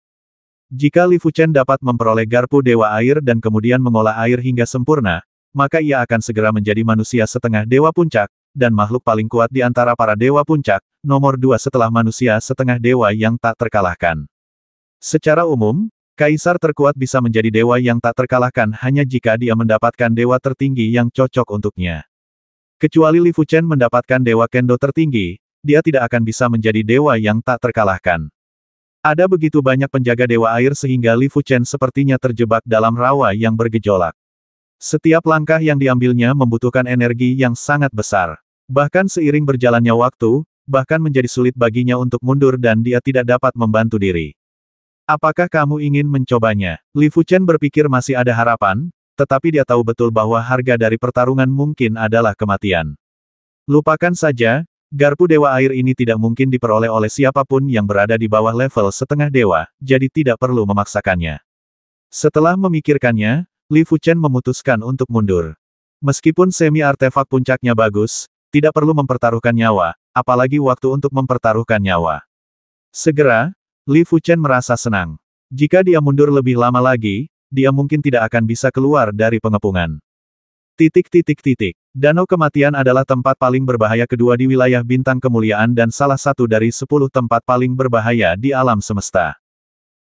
Jika Li Fuchen dapat memperoleh garpu dewa air dan kemudian mengolah air hingga sempurna, maka ia akan segera menjadi manusia setengah dewa puncak, dan makhluk paling kuat di antara para dewa puncak, nomor dua setelah manusia setengah dewa yang tak terkalahkan. Secara umum, kaisar terkuat bisa menjadi dewa yang tak terkalahkan hanya jika dia mendapatkan dewa tertinggi yang cocok untuknya. Kecuali Li Fuchen mendapatkan dewa kendo tertinggi, dia tidak akan bisa menjadi dewa yang tak terkalahkan. Ada begitu banyak penjaga Dewa Air sehingga Li Fuchen sepertinya terjebak dalam rawa yang bergejolak. Setiap langkah yang diambilnya membutuhkan energi yang sangat besar. Bahkan seiring berjalannya waktu, bahkan menjadi sulit baginya untuk mundur dan dia tidak dapat membantu diri. Apakah kamu ingin mencobanya? Li Fuchen berpikir masih ada harapan, tetapi dia tahu betul bahwa harga dari pertarungan mungkin adalah kematian. Lupakan saja, Garpu Dewa Air ini tidak mungkin diperoleh oleh siapapun yang berada di bawah level setengah dewa, jadi tidak perlu memaksakannya. Setelah memikirkannya, Li Fuchen memutuskan untuk mundur. Meskipun semi artefak puncaknya bagus, tidak perlu mempertaruhkan nyawa, apalagi waktu untuk mempertaruhkan nyawa. Segera, Li Fuchen merasa senang. Jika dia mundur lebih lama lagi, dia mungkin tidak akan bisa keluar dari pengepungan. Titik titik titik. Danau Kematian adalah tempat paling berbahaya kedua di wilayah Bintang Kemuliaan dan salah satu dari sepuluh tempat paling berbahaya di alam semesta.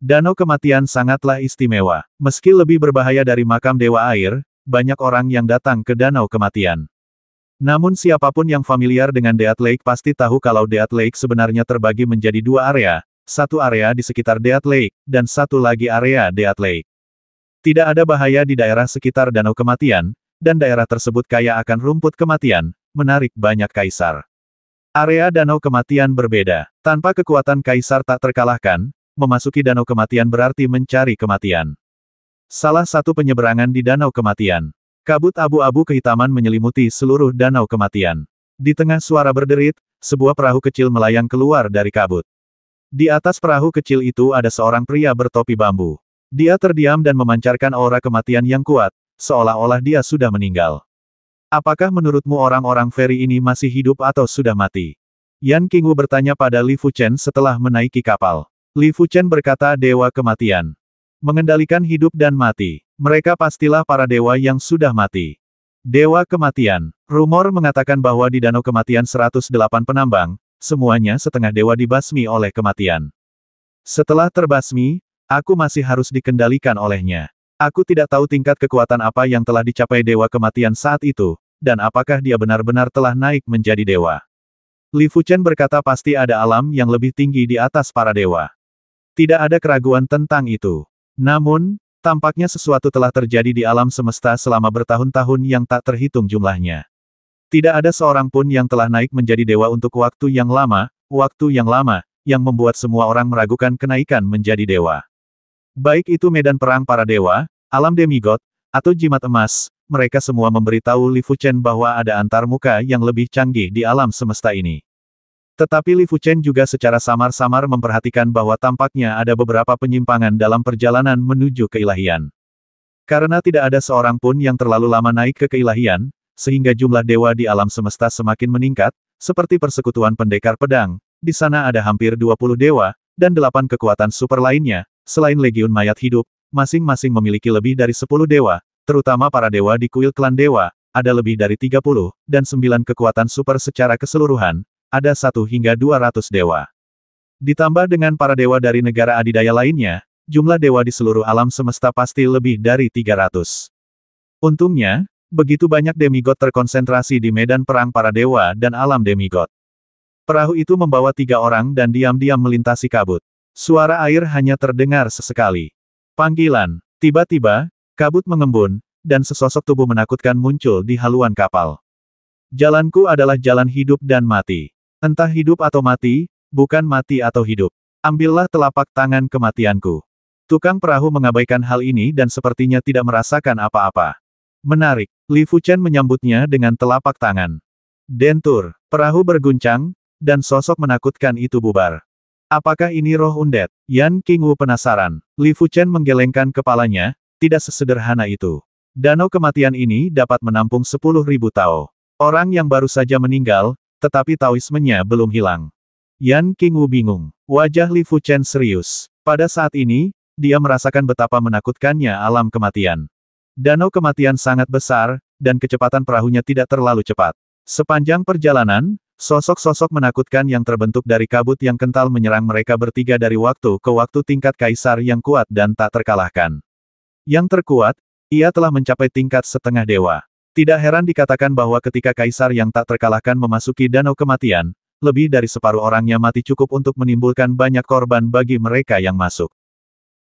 Danau Kematian sangatlah istimewa. Meski lebih berbahaya dari makam Dewa Air, banyak orang yang datang ke Danau Kematian. Namun siapapun yang familiar dengan Death Lake pasti tahu kalau Death Lake sebenarnya terbagi menjadi dua area, satu area di sekitar Death Lake, dan satu lagi area Death Lake. Tidak ada bahaya di daerah sekitar Danau Kematian, dan daerah tersebut kaya akan rumput kematian, menarik banyak kaisar. Area danau kematian berbeda. Tanpa kekuatan kaisar tak terkalahkan, memasuki danau kematian berarti mencari kematian. Salah satu penyeberangan di danau kematian. Kabut abu-abu kehitaman menyelimuti seluruh danau kematian. Di tengah suara berderit, sebuah perahu kecil melayang keluar dari kabut. Di atas perahu kecil itu ada seorang pria bertopi bambu. Dia terdiam dan memancarkan aura kematian yang kuat, seolah-olah dia sudah meninggal. Apakah menurutmu orang-orang Ferry ini masih hidup atau sudah mati? Yan Qingwu bertanya pada Li Fuchen setelah menaiki kapal. Li Fuchen berkata dewa kematian. Mengendalikan hidup dan mati. Mereka pastilah para dewa yang sudah mati. Dewa kematian. Rumor mengatakan bahwa di danau kematian 108 penambang, semuanya setengah dewa dibasmi oleh kematian. Setelah terbasmi, aku masih harus dikendalikan olehnya. Aku tidak tahu tingkat kekuatan apa yang telah dicapai Dewa Kematian saat itu, dan apakah dia benar-benar telah naik menjadi dewa. Li Fuchen berkata pasti ada alam yang lebih tinggi di atas para dewa. Tidak ada keraguan tentang itu. Namun, tampaknya sesuatu telah terjadi di alam semesta selama bertahun-tahun yang tak terhitung jumlahnya. Tidak ada seorang pun yang telah naik menjadi dewa untuk waktu yang lama, waktu yang lama, yang membuat semua orang meragukan kenaikan menjadi dewa. Baik itu medan perang para dewa, Alam demigod, atau jimat emas, mereka semua memberitahu Li Fuchen bahwa ada antar muka yang lebih canggih di alam semesta ini. Tetapi Li Fuchen juga secara samar-samar memperhatikan bahwa tampaknya ada beberapa penyimpangan dalam perjalanan menuju keilahian. Karena tidak ada seorang pun yang terlalu lama naik ke keilahian, sehingga jumlah dewa di alam semesta semakin meningkat, seperti persekutuan pendekar pedang, di sana ada hampir 20 dewa, dan delapan kekuatan super lainnya, selain legiun mayat hidup, masing-masing memiliki lebih dari 10 dewa, terutama para dewa di kuil klan dewa, ada lebih dari 30, dan 9 kekuatan super secara keseluruhan, ada 1 hingga 200 dewa. Ditambah dengan para dewa dari negara adidaya lainnya, jumlah dewa di seluruh alam semesta pasti lebih dari 300. Untungnya, begitu banyak demigod terkonsentrasi di medan perang para dewa dan alam demigod. Perahu itu membawa tiga orang dan diam-diam melintasi kabut. Suara air hanya terdengar sesekali. Panggilan. Tiba-tiba, kabut mengembun, dan sesosok tubuh menakutkan muncul di haluan kapal. Jalanku adalah jalan hidup dan mati. Entah hidup atau mati, bukan mati atau hidup. Ambillah telapak tangan kematianku. Tukang perahu mengabaikan hal ini dan sepertinya tidak merasakan apa-apa. Menarik, Li Fuchen menyambutnya dengan telapak tangan. Dentur, perahu berguncang, dan sosok menakutkan itu bubar. Apakah ini roh undet? Yan Qingwu penasaran. Li Fuchen menggelengkan kepalanya, tidak sesederhana itu. Danau kematian ini dapat menampung 10.000 Tao. Orang yang baru saja meninggal, tetapi Taoismenya belum hilang. Yan Qingwu bingung. Wajah Li Fuchen serius. Pada saat ini, dia merasakan betapa menakutkannya alam kematian. Danau kematian sangat besar, dan kecepatan perahunya tidak terlalu cepat. Sepanjang perjalanan, Sosok-sosok menakutkan yang terbentuk dari kabut yang kental menyerang mereka bertiga dari waktu ke waktu tingkat kaisar yang kuat dan tak terkalahkan. Yang terkuat, ia telah mencapai tingkat setengah dewa. Tidak heran dikatakan bahwa ketika kaisar yang tak terkalahkan memasuki danau kematian, lebih dari separuh orangnya mati cukup untuk menimbulkan banyak korban bagi mereka yang masuk.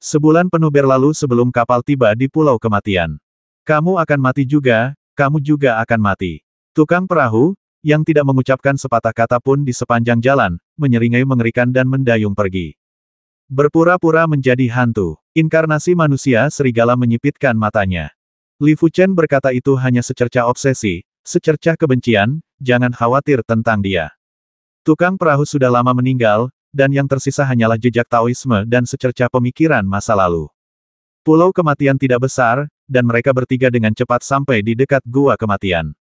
Sebulan penuh berlalu sebelum kapal tiba di Pulau Kematian. Kamu akan mati juga, kamu juga akan mati. Tukang perahu, yang tidak mengucapkan sepatah kata pun di sepanjang jalan, menyeringai mengerikan dan mendayung pergi. Berpura-pura menjadi hantu, inkarnasi manusia serigala menyipitkan matanya. Li Fuchen berkata itu hanya secercah obsesi, secercah kebencian, jangan khawatir tentang dia. Tukang perahu sudah lama meninggal, dan yang tersisa hanyalah jejak Taoisme dan secercah pemikiran masa lalu. Pulau kematian tidak besar, dan mereka bertiga dengan cepat sampai di dekat gua kematian.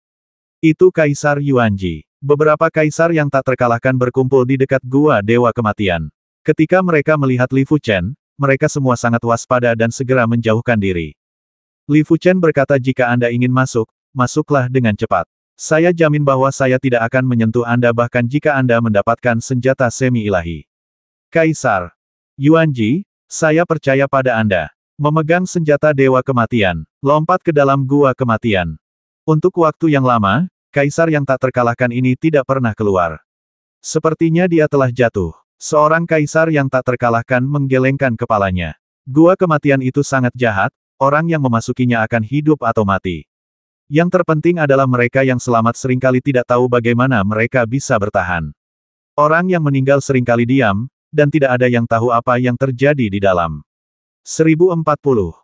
Itu Kaisar Yuanji. Beberapa kaisar yang tak terkalahkan berkumpul di dekat Gua Dewa Kematian. Ketika mereka melihat Li Fuchen, mereka semua sangat waspada dan segera menjauhkan diri. Li Fuchen berkata jika Anda ingin masuk, masuklah dengan cepat. Saya jamin bahwa saya tidak akan menyentuh Anda bahkan jika Anda mendapatkan senjata semi-ilahi. Kaisar. Yuanji, saya percaya pada Anda. Memegang senjata Dewa Kematian, lompat ke dalam Gua Kematian. Untuk waktu yang lama, Kaisar yang tak terkalahkan ini tidak pernah keluar. Sepertinya dia telah jatuh. Seorang kaisar yang tak terkalahkan menggelengkan kepalanya. Gua kematian itu sangat jahat, orang yang memasukinya akan hidup atau mati. Yang terpenting adalah mereka yang selamat seringkali tidak tahu bagaimana mereka bisa bertahan. Orang yang meninggal seringkali diam, dan tidak ada yang tahu apa yang terjadi di dalam. 1040.